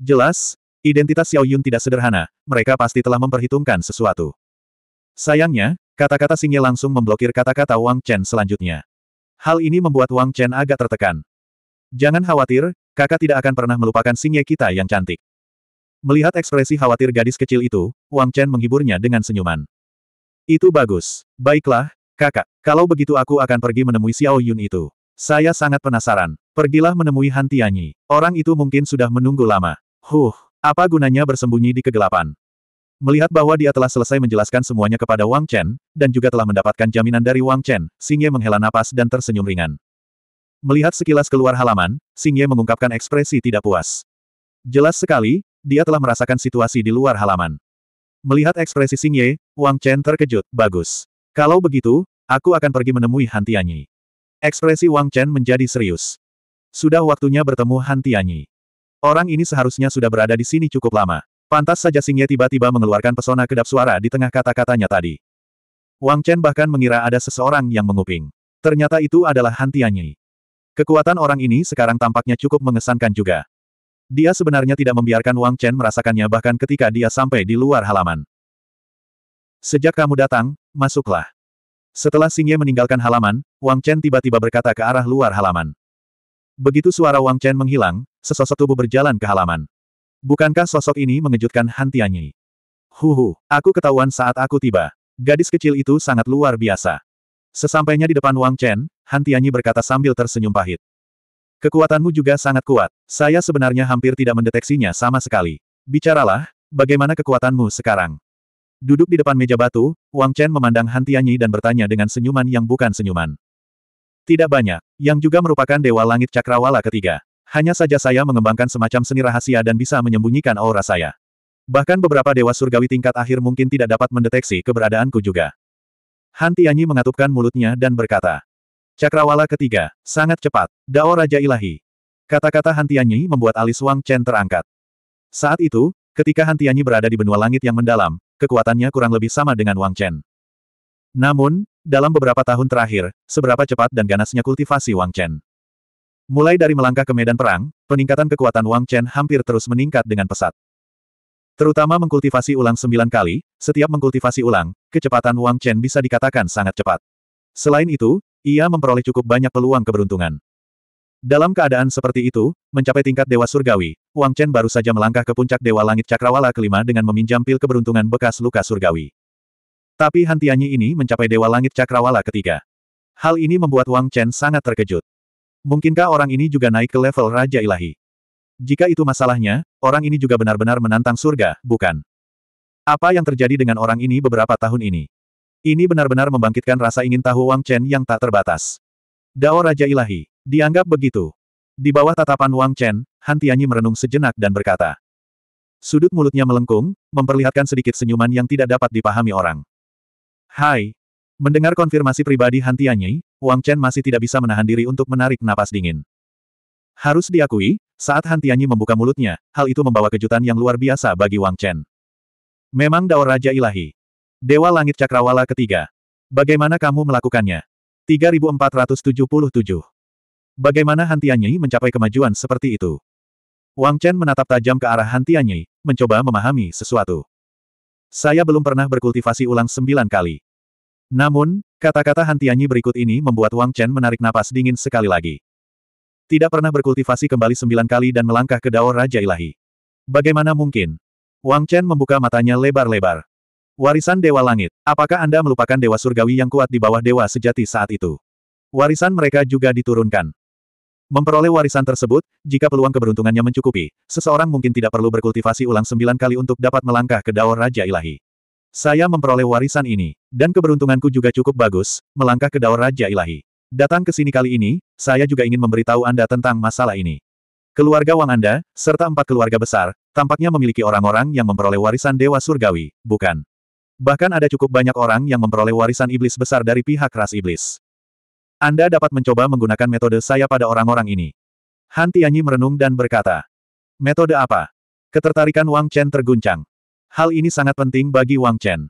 Jelas, identitas Xiao Yun tidak sederhana, mereka pasti telah memperhitungkan sesuatu. Sayangnya, Kata-kata Singye langsung memblokir kata-kata Wang Chen selanjutnya. Hal ini membuat Wang Chen agak tertekan. Jangan khawatir, kakak tidak akan pernah melupakan Singye kita yang cantik. Melihat ekspresi khawatir gadis kecil itu, Wang Chen menghiburnya dengan senyuman. Itu bagus. Baiklah, kakak. Kalau begitu aku akan pergi menemui Xiao Yun itu. Saya sangat penasaran. Pergilah menemui Han Tianyi. Orang itu mungkin sudah menunggu lama. Huh, apa gunanya bersembunyi di kegelapan? Melihat bahwa dia telah selesai menjelaskan semuanya kepada Wang Chen, dan juga telah mendapatkan jaminan dari Wang Chen, Xing Ye menghela napas dan tersenyum ringan. Melihat sekilas keluar halaman, Xing Ye mengungkapkan ekspresi tidak puas. Jelas sekali, dia telah merasakan situasi di luar halaman. Melihat ekspresi Xing Ye, Wang Chen terkejut, bagus. Kalau begitu, aku akan pergi menemui Han Tianyi. Ekspresi Wang Chen menjadi serius. Sudah waktunya bertemu Han Tianyi. Orang ini seharusnya sudah berada di sini cukup lama. Pantas saja Singye tiba-tiba mengeluarkan pesona kedap suara di tengah kata-katanya tadi. Wang Chen bahkan mengira ada seseorang yang menguping. Ternyata itu adalah Han Tianyi. Kekuatan orang ini sekarang tampaknya cukup mengesankan juga. Dia sebenarnya tidak membiarkan Wang Chen merasakannya bahkan ketika dia sampai di luar halaman. Sejak kamu datang, masuklah. Setelah Singye meninggalkan halaman, Wang Chen tiba-tiba berkata ke arah luar halaman. Begitu suara Wang Chen menghilang, sesosok tubuh berjalan ke halaman. Bukankah sosok ini mengejutkan Han Tianyi? Huhu, aku ketahuan saat aku tiba. Gadis kecil itu sangat luar biasa. Sesampainya di depan Wang Chen, Han Tianyi berkata sambil tersenyum pahit. Kekuatanmu juga sangat kuat. Saya sebenarnya hampir tidak mendeteksinya sama sekali. Bicaralah, bagaimana kekuatanmu sekarang? Duduk di depan meja batu, Wang Chen memandang Han Tianyi dan bertanya dengan senyuman yang bukan senyuman. Tidak banyak, yang juga merupakan Dewa Langit Cakrawala ketiga. Hanya saja saya mengembangkan semacam seni rahasia dan bisa menyembunyikan aura saya. Bahkan beberapa dewa surgawi tingkat akhir mungkin tidak dapat mendeteksi keberadaanku juga. Han Tianyi mengatupkan mulutnya dan berkata. Cakrawala ketiga, sangat cepat, Dao Raja Ilahi. Kata-kata Han Tianyi membuat alis Wang Chen terangkat. Saat itu, ketika Han Tianyi berada di benua langit yang mendalam, kekuatannya kurang lebih sama dengan Wang Chen. Namun, dalam beberapa tahun terakhir, seberapa cepat dan ganasnya kultivasi Wang Chen. Mulai dari melangkah ke medan perang, peningkatan kekuatan Wang Chen hampir terus meningkat dengan pesat. Terutama mengkultivasi ulang sembilan kali, setiap mengkultivasi ulang, kecepatan Wang Chen bisa dikatakan sangat cepat. Selain itu, ia memperoleh cukup banyak peluang keberuntungan. Dalam keadaan seperti itu, mencapai tingkat Dewa Surgawi, Wang Chen baru saja melangkah ke puncak Dewa Langit Cakrawala kelima dengan meminjam pil keberuntungan bekas luka surgawi. Tapi hantiannya ini mencapai Dewa Langit Cakrawala ketiga. Hal ini membuat Wang Chen sangat terkejut. Mungkinkah orang ini juga naik ke level Raja Ilahi? Jika itu masalahnya, orang ini juga benar-benar menantang surga, bukan? Apa yang terjadi dengan orang ini beberapa tahun ini? Ini benar-benar membangkitkan rasa ingin tahu Wang Chen yang tak terbatas. Dao Raja Ilahi, dianggap begitu. Di bawah tatapan Wang Chen, Han Tianyi merenung sejenak dan berkata. Sudut mulutnya melengkung, memperlihatkan sedikit senyuman yang tidak dapat dipahami orang. Hai, Mendengar konfirmasi pribadi Han Tianyi, Wang Chen masih tidak bisa menahan diri untuk menarik napas dingin. Harus diakui, saat Han Tianyi membuka mulutnya, hal itu membawa kejutan yang luar biasa bagi Wang Chen. Memang Dao Raja Ilahi. Dewa Langit Cakrawala ketiga. Bagaimana kamu melakukannya? 3477. Bagaimana Han Tianyi mencapai kemajuan seperti itu? Wang Chen menatap tajam ke arah Han Tianyi, mencoba memahami sesuatu. Saya belum pernah berkultivasi ulang sembilan kali. Namun, kata-kata Hantianyi berikut ini membuat Wang Chen menarik napas dingin sekali lagi. Tidak pernah berkultivasi kembali sembilan kali dan melangkah ke Dao Raja Ilahi. Bagaimana mungkin? Wang Chen membuka matanya lebar-lebar. Warisan Dewa Langit, apakah Anda melupakan Dewa Surgawi yang kuat di bawah Dewa Sejati saat itu? Warisan mereka juga diturunkan. Memperoleh warisan tersebut, jika peluang keberuntungannya mencukupi, seseorang mungkin tidak perlu berkultivasi ulang sembilan kali untuk dapat melangkah ke Dao Raja Ilahi. Saya memperoleh warisan ini, dan keberuntunganku juga cukup bagus, melangkah ke daur Raja Ilahi. Datang ke sini kali ini, saya juga ingin memberitahu Anda tentang masalah ini. Keluarga Wang Anda, serta empat keluarga besar, tampaknya memiliki orang-orang yang memperoleh warisan Dewa Surgawi, bukan? Bahkan ada cukup banyak orang yang memperoleh warisan iblis besar dari pihak ras iblis. Anda dapat mencoba menggunakan metode saya pada orang-orang ini. Han Tianyi merenung dan berkata, Metode apa? Ketertarikan Wang Chen terguncang. Hal ini sangat penting bagi Wang Chen.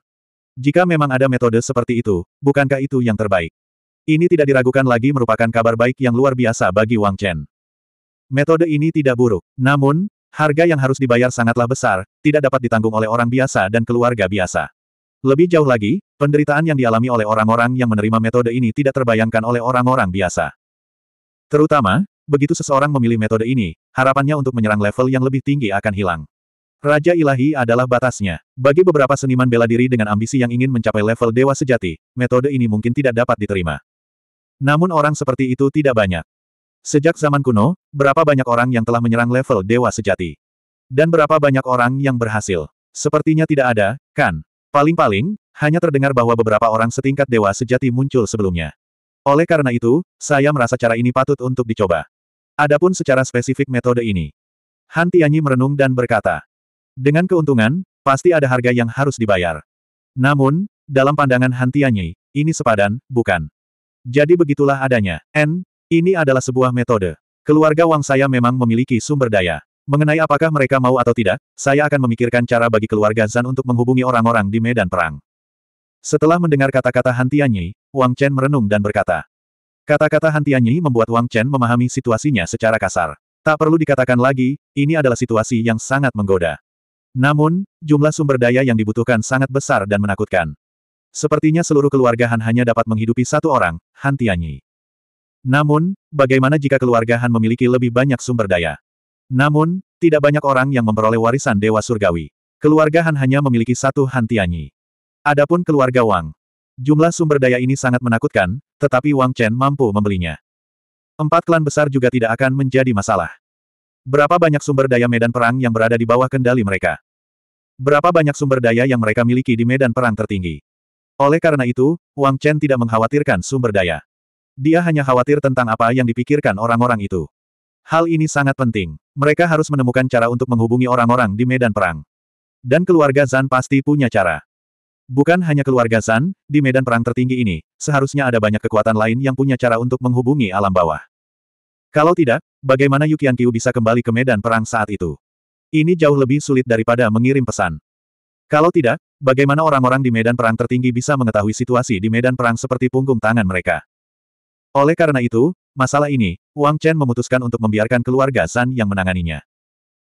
Jika memang ada metode seperti itu, bukankah itu yang terbaik? Ini tidak diragukan lagi merupakan kabar baik yang luar biasa bagi Wang Chen. Metode ini tidak buruk. Namun, harga yang harus dibayar sangatlah besar, tidak dapat ditanggung oleh orang biasa dan keluarga biasa. Lebih jauh lagi, penderitaan yang dialami oleh orang-orang yang menerima metode ini tidak terbayangkan oleh orang-orang biasa. Terutama, begitu seseorang memilih metode ini, harapannya untuk menyerang level yang lebih tinggi akan hilang. Raja ilahi adalah batasnya. Bagi beberapa seniman bela diri dengan ambisi yang ingin mencapai level dewa sejati, metode ini mungkin tidak dapat diterima. Namun orang seperti itu tidak banyak. Sejak zaman kuno, berapa banyak orang yang telah menyerang level dewa sejati? Dan berapa banyak orang yang berhasil? Sepertinya tidak ada, kan? Paling-paling, hanya terdengar bahwa beberapa orang setingkat dewa sejati muncul sebelumnya. Oleh karena itu, saya merasa cara ini patut untuk dicoba. Adapun secara spesifik metode ini. Han merenung dan berkata, dengan keuntungan, pasti ada harga yang harus dibayar. Namun, dalam pandangan Hantianyi, ini sepadan, bukan? Jadi begitulah adanya. N, ini adalah sebuah metode. Keluarga Wang saya memang memiliki sumber daya. Mengenai apakah mereka mau atau tidak, saya akan memikirkan cara bagi keluarga Zan untuk menghubungi orang-orang di medan perang. Setelah mendengar kata-kata Hantianyi, Wang Chen merenung dan berkata. Kata-kata Hantianyi membuat Wang Chen memahami situasinya secara kasar. Tak perlu dikatakan lagi, ini adalah situasi yang sangat menggoda. Namun, jumlah sumber daya yang dibutuhkan sangat besar dan menakutkan. Sepertinya seluruh keluarga Han hanya dapat menghidupi satu orang, Han Tianyi. Namun, bagaimana jika keluarga Han memiliki lebih banyak sumber daya? Namun, tidak banyak orang yang memperoleh warisan Dewa Surgawi. Keluarga Han hanya memiliki satu Han Tianyi. Adapun keluarga Wang. Jumlah sumber daya ini sangat menakutkan, tetapi Wang Chen mampu membelinya. Empat klan besar juga tidak akan menjadi masalah. Berapa banyak sumber daya medan perang yang berada di bawah kendali mereka? Berapa banyak sumber daya yang mereka miliki di medan perang tertinggi? Oleh karena itu, Wang Chen tidak mengkhawatirkan sumber daya. Dia hanya khawatir tentang apa yang dipikirkan orang-orang itu. Hal ini sangat penting. Mereka harus menemukan cara untuk menghubungi orang-orang di medan perang. Dan keluarga Zan pasti punya cara. Bukan hanya keluarga Zan, di medan perang tertinggi ini, seharusnya ada banyak kekuatan lain yang punya cara untuk menghubungi alam bawah. Kalau tidak, bagaimana Yukian Kiu bisa kembali ke medan perang saat itu? Ini jauh lebih sulit daripada mengirim pesan. Kalau tidak, bagaimana orang-orang di medan perang tertinggi bisa mengetahui situasi di medan perang seperti punggung tangan mereka? Oleh karena itu, masalah ini, Wang Chen memutuskan untuk membiarkan keluarga Zan yang menanganinya.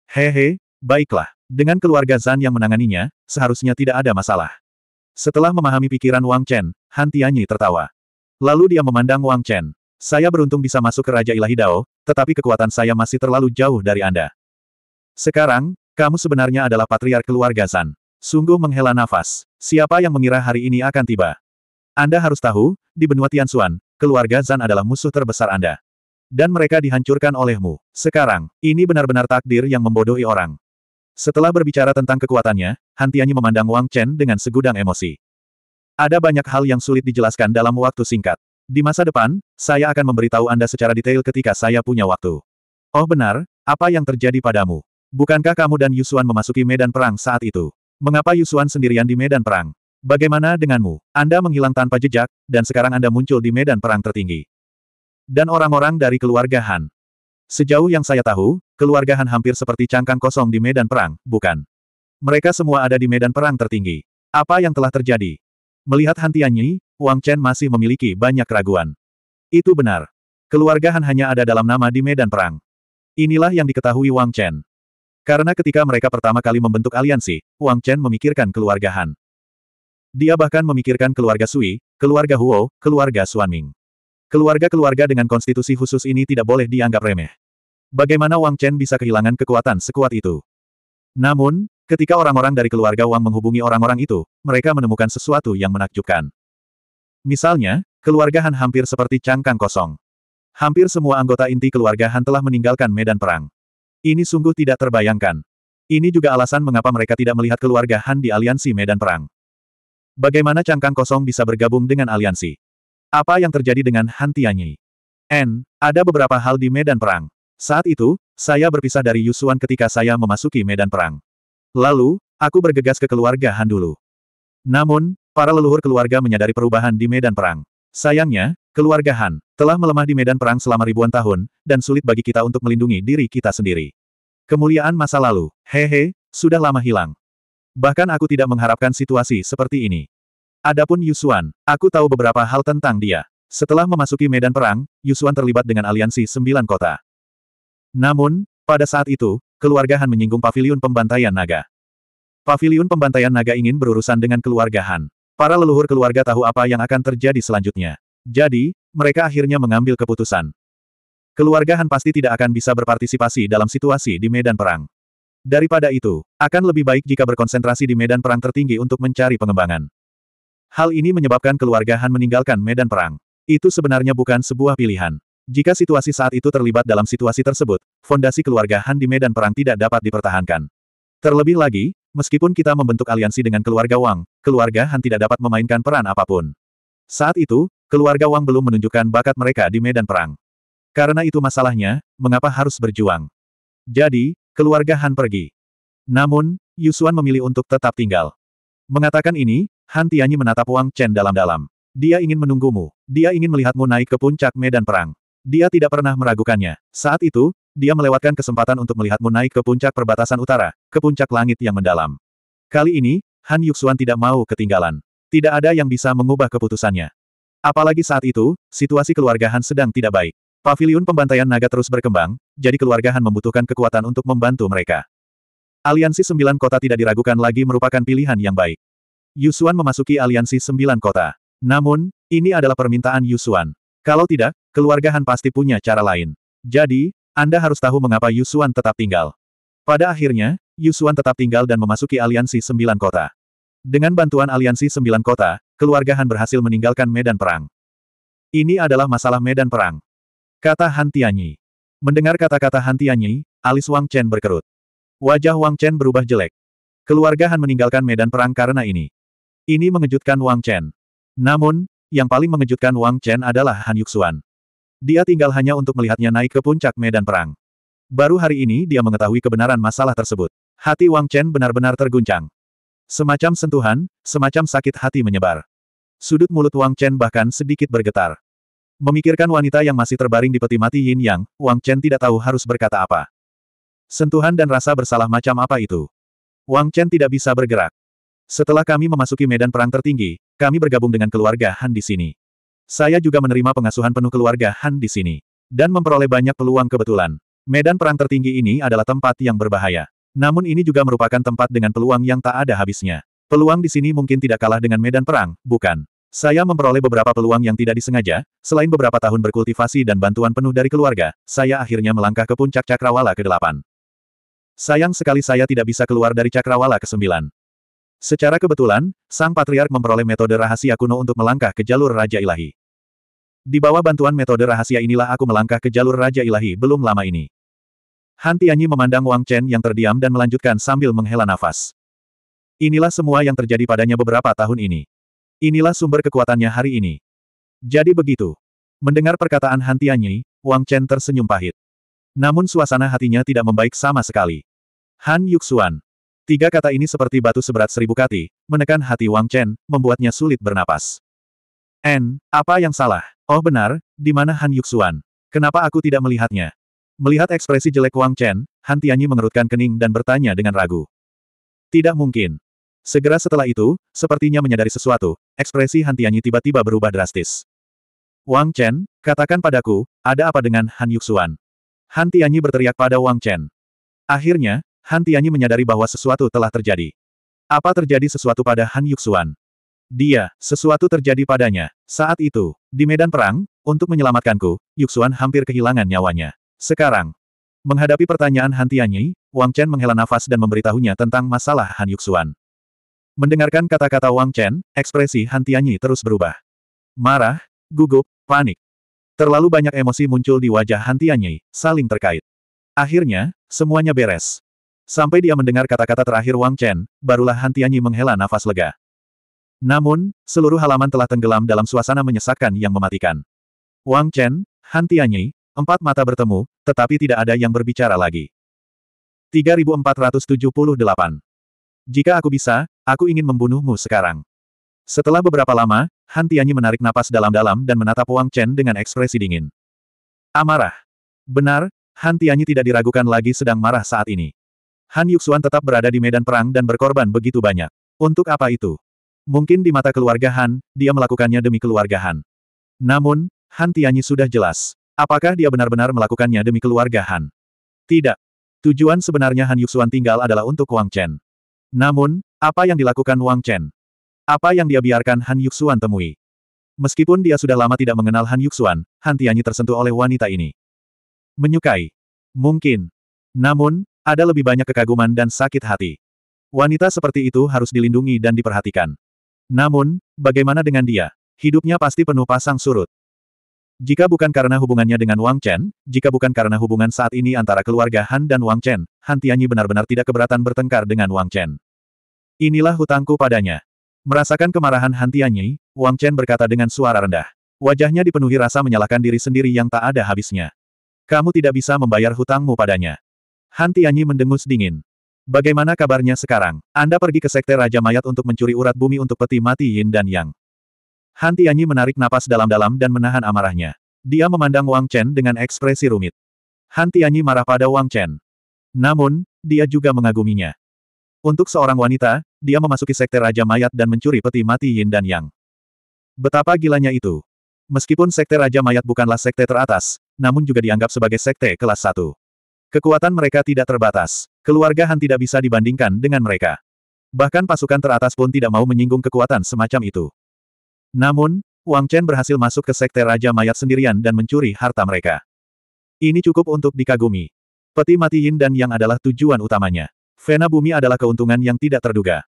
Hehe, baiklah. Dengan keluarga Zan yang menanganinya, seharusnya tidak ada masalah. Setelah memahami pikiran Wang Chen, Han Tianyi tertawa. Lalu dia memandang Wang Chen. Saya beruntung bisa masuk ke Raja Ilahi Dao, tetapi kekuatan saya masih terlalu jauh dari Anda. Sekarang, kamu sebenarnya adalah patriar keluarga Zan. Sungguh menghela nafas. Siapa yang mengira hari ini akan tiba? Anda harus tahu, di benua Tianxuan, keluarga Zan adalah musuh terbesar Anda. Dan mereka dihancurkan olehmu. Sekarang, ini benar-benar takdir yang membodohi orang. Setelah berbicara tentang kekuatannya, Han memandang Wang Chen dengan segudang emosi. Ada banyak hal yang sulit dijelaskan dalam waktu singkat. Di masa depan, saya akan memberitahu Anda secara detail ketika saya punya waktu. Oh benar, apa yang terjadi padamu? Bukankah kamu dan Yusuan memasuki medan perang saat itu? Mengapa Yusuan sendirian di medan perang? Bagaimana denganmu? Anda menghilang tanpa jejak, dan sekarang Anda muncul di medan perang tertinggi. Dan orang-orang dari keluarga Han. Sejauh yang saya tahu, keluarga Han hampir seperti cangkang kosong di medan perang, bukan? Mereka semua ada di medan perang tertinggi. Apa yang telah terjadi? Melihat Han Tianyi, Wang Chen masih memiliki banyak keraguan. Itu benar. Keluarga Han hanya ada dalam nama di medan perang. Inilah yang diketahui Wang Chen. Karena ketika mereka pertama kali membentuk aliansi, Wang Chen memikirkan keluarga Han. Dia bahkan memikirkan keluarga Sui, keluarga Huo, keluarga Suanming. Keluarga-keluarga dengan konstitusi khusus ini tidak boleh dianggap remeh. Bagaimana Wang Chen bisa kehilangan kekuatan sekuat itu? Namun, Ketika orang-orang dari keluarga Wang menghubungi orang-orang itu, mereka menemukan sesuatu yang menakjubkan. Misalnya, keluarga Han hampir seperti cangkang kosong. Hampir semua anggota inti keluarga Han telah meninggalkan medan perang. Ini sungguh tidak terbayangkan. Ini juga alasan mengapa mereka tidak melihat keluarga Han di aliansi medan perang. Bagaimana cangkang kosong bisa bergabung dengan aliansi? Apa yang terjadi dengan Han Tianyi? N, ada beberapa hal di medan perang. Saat itu, saya berpisah dari Yusuan ketika saya memasuki medan perang. Lalu, aku bergegas ke keluarga Han dulu. Namun, para leluhur keluarga menyadari perubahan di medan perang. Sayangnya, keluarga Han telah melemah di medan perang selama ribuan tahun, dan sulit bagi kita untuk melindungi diri kita sendiri. Kemuliaan masa lalu, hehe, sudah lama hilang. Bahkan aku tidak mengharapkan situasi seperti ini. Adapun Yusuan, aku tahu beberapa hal tentang dia. Setelah memasuki medan perang, Yusuan terlibat dengan aliansi sembilan kota. Namun, pada saat itu, keluarga Han menyinggung Pavilion pembantaian naga. Pavilion pembantaian naga ingin berurusan dengan keluarga Han. Para leluhur keluarga tahu apa yang akan terjadi selanjutnya. Jadi, mereka akhirnya mengambil keputusan. Keluarga Han pasti tidak akan bisa berpartisipasi dalam situasi di medan perang. Daripada itu, akan lebih baik jika berkonsentrasi di medan perang tertinggi untuk mencari pengembangan. Hal ini menyebabkan keluarga Han meninggalkan medan perang. Itu sebenarnya bukan sebuah pilihan. Jika situasi saat itu terlibat dalam situasi tersebut, fondasi keluarga Han di medan perang tidak dapat dipertahankan. Terlebih lagi, meskipun kita membentuk aliansi dengan keluarga Wang, keluarga Han tidak dapat memainkan peran apapun. Saat itu, keluarga Wang belum menunjukkan bakat mereka di medan perang. Karena itu masalahnya, mengapa harus berjuang? Jadi, keluarga Han pergi. Namun, Yusuan memilih untuk tetap tinggal. Mengatakan ini, Han Tianyi menatap Wang Chen dalam-dalam. Dia ingin menunggumu. Dia ingin melihatmu naik ke puncak medan perang. Dia tidak pernah meragukannya. Saat itu, dia melewatkan kesempatan untuk melihatmu naik ke puncak perbatasan utara, ke puncak langit yang mendalam. Kali ini, Han Yuxuan tidak mau ketinggalan. Tidak ada yang bisa mengubah keputusannya. Apalagi saat itu, situasi keluarga Han sedang tidak baik. Paviliun pembantaian naga terus berkembang, jadi keluarga Han membutuhkan kekuatan untuk membantu mereka. Aliansi Sembilan Kota tidak diragukan lagi merupakan pilihan yang baik. Yusuan memasuki aliansi Sembilan Kota. Namun, ini adalah permintaan Yusuan. Kalau tidak, keluarga Han pasti punya cara lain. Jadi, Anda harus tahu mengapa Yusuan tetap tinggal. Pada akhirnya, Yusuan tetap tinggal dan memasuki aliansi sembilan kota. Dengan bantuan aliansi sembilan kota, keluarga Han berhasil meninggalkan medan perang. Ini adalah masalah medan perang. Kata Han Tianyi. Mendengar kata-kata Han Tianyi, alis Wang Chen berkerut. Wajah Wang Chen berubah jelek. Keluarga Han meninggalkan medan perang karena ini. Ini mengejutkan Wang Chen. Namun, yang paling mengejutkan Wang Chen adalah Han Yuxuan. Dia tinggal hanya untuk melihatnya naik ke puncak medan perang. Baru hari ini dia mengetahui kebenaran masalah tersebut. Hati Wang Chen benar-benar terguncang. Semacam sentuhan, semacam sakit hati menyebar. Sudut mulut Wang Chen bahkan sedikit bergetar. Memikirkan wanita yang masih terbaring di peti mati Yin Yang, Wang Chen tidak tahu harus berkata apa. Sentuhan dan rasa bersalah macam apa itu? Wang Chen tidak bisa bergerak. Setelah kami memasuki medan perang tertinggi, kami bergabung dengan keluarga Han di sini. Saya juga menerima pengasuhan penuh keluarga Han di sini. Dan memperoleh banyak peluang kebetulan. Medan perang tertinggi ini adalah tempat yang berbahaya. Namun ini juga merupakan tempat dengan peluang yang tak ada habisnya. Peluang di sini mungkin tidak kalah dengan medan perang, bukan? Saya memperoleh beberapa peluang yang tidak disengaja, selain beberapa tahun berkultivasi dan bantuan penuh dari keluarga, saya akhirnya melangkah ke puncak cakrawala ke-8. Sayang sekali saya tidak bisa keluar dari cakrawala ke-9. Secara kebetulan, sang patriark memperoleh metode rahasia kuno untuk melangkah ke jalur Raja Ilahi. Di bawah bantuan metode rahasia inilah aku melangkah ke jalur Raja Ilahi belum lama ini. Han Tianyi memandang Wang Chen yang terdiam dan melanjutkan sambil menghela nafas. Inilah semua yang terjadi padanya beberapa tahun ini. Inilah sumber kekuatannya hari ini. Jadi begitu. Mendengar perkataan Han Tianyi, Wang Chen tersenyum pahit. Namun suasana hatinya tidak membaik sama sekali. Han Yuxuan, Tiga kata ini seperti batu seberat seribu kati, menekan hati Wang Chen, membuatnya sulit bernapas. N, apa yang salah? Oh benar, di mana Han Yuxuan? Kenapa aku tidak melihatnya? Melihat ekspresi jelek Wang Chen, Han Tianyi mengerutkan kening dan bertanya dengan ragu. Tidak mungkin. Segera setelah itu, sepertinya menyadari sesuatu, ekspresi Han Tianyi tiba-tiba berubah drastis. Wang Chen, katakan padaku, ada apa dengan Han Yuxuan? Han Tianyi berteriak pada Wang Chen. Akhirnya, Han Tianyi menyadari bahwa sesuatu telah terjadi. Apa terjadi sesuatu pada Han Yuxuan? Dia, sesuatu terjadi padanya. Saat itu, di medan perang, untuk menyelamatkanku, Yuxuan hampir kehilangan nyawanya. Sekarang, menghadapi pertanyaan Han Tianyi, Wang Chen menghela nafas dan memberitahunya tentang masalah Han Yuxuan. Mendengarkan kata-kata Wang Chen, ekspresi Han Tianyi terus berubah. Marah, gugup, panik. Terlalu banyak emosi muncul di wajah Han Tianyi, saling terkait. Akhirnya, semuanya beres. Sampai dia mendengar kata-kata terakhir Wang Chen, barulah Han Tianyi menghela nafas lega. Namun, seluruh halaman telah tenggelam dalam suasana menyesakkan yang mematikan. Wang Chen, Han Tianyi, empat mata bertemu, tetapi tidak ada yang berbicara lagi. 3478. Jika aku bisa, aku ingin membunuhmu sekarang. Setelah beberapa lama, Han Tianyi menarik napas dalam-dalam dan menatap Wang Chen dengan ekspresi dingin. Amarah. Benar, Han Tianyi tidak diragukan lagi sedang marah saat ini. Han Yuxuan tetap berada di medan perang dan berkorban begitu banyak. Untuk apa itu? Mungkin di mata keluarga Han, dia melakukannya demi keluarga Han. Namun, Han Tianyi sudah jelas. Apakah dia benar-benar melakukannya demi keluarga Han? Tidak. Tujuan sebenarnya Han Yuxuan tinggal adalah untuk Wang Chen. Namun, apa yang dilakukan Wang Chen? Apa yang dia biarkan Han Yuxuan temui? Meskipun dia sudah lama tidak mengenal Han Yuxuan, Han Tianyi tersentuh oleh wanita ini. Menyukai. Mungkin. Namun, ada lebih banyak kekaguman dan sakit hati. Wanita seperti itu harus dilindungi dan diperhatikan. Namun, bagaimana dengan dia? Hidupnya pasti penuh pasang surut. Jika bukan karena hubungannya dengan Wang Chen, jika bukan karena hubungan saat ini antara keluarga Han dan Wang Chen, Han Tianyi benar-benar tidak keberatan bertengkar dengan Wang Chen. Inilah hutangku padanya. Merasakan kemarahan Han Tianyi, Wang Chen berkata dengan suara rendah. Wajahnya dipenuhi rasa menyalahkan diri sendiri yang tak ada habisnya. Kamu tidak bisa membayar hutangmu padanya. Han Tianyi mendengus dingin. Bagaimana kabarnya sekarang? Anda pergi ke Sekte Raja Mayat untuk mencuri urat bumi untuk peti mati Yin dan Yang. Han Tianyi menarik napas dalam-dalam dan menahan amarahnya. Dia memandang Wang Chen dengan ekspresi rumit. Han Tianyi marah pada Wang Chen. Namun, dia juga mengaguminya. Untuk seorang wanita, dia memasuki Sekte Raja Mayat dan mencuri peti mati Yin dan Yang. Betapa gilanya itu. Meskipun Sekte Raja Mayat bukanlah sekte teratas, namun juga dianggap sebagai sekte kelas 1. Kekuatan mereka tidak terbatas. Keluarga Han tidak bisa dibandingkan dengan mereka. Bahkan pasukan teratas pun tidak mau menyinggung kekuatan semacam itu. Namun, Wang Chen berhasil masuk ke sekte Raja Mayat sendirian dan mencuri harta mereka. Ini cukup untuk dikagumi. Peti mati Yin dan Yang adalah tujuan utamanya. Vena bumi adalah keuntungan yang tidak terduga.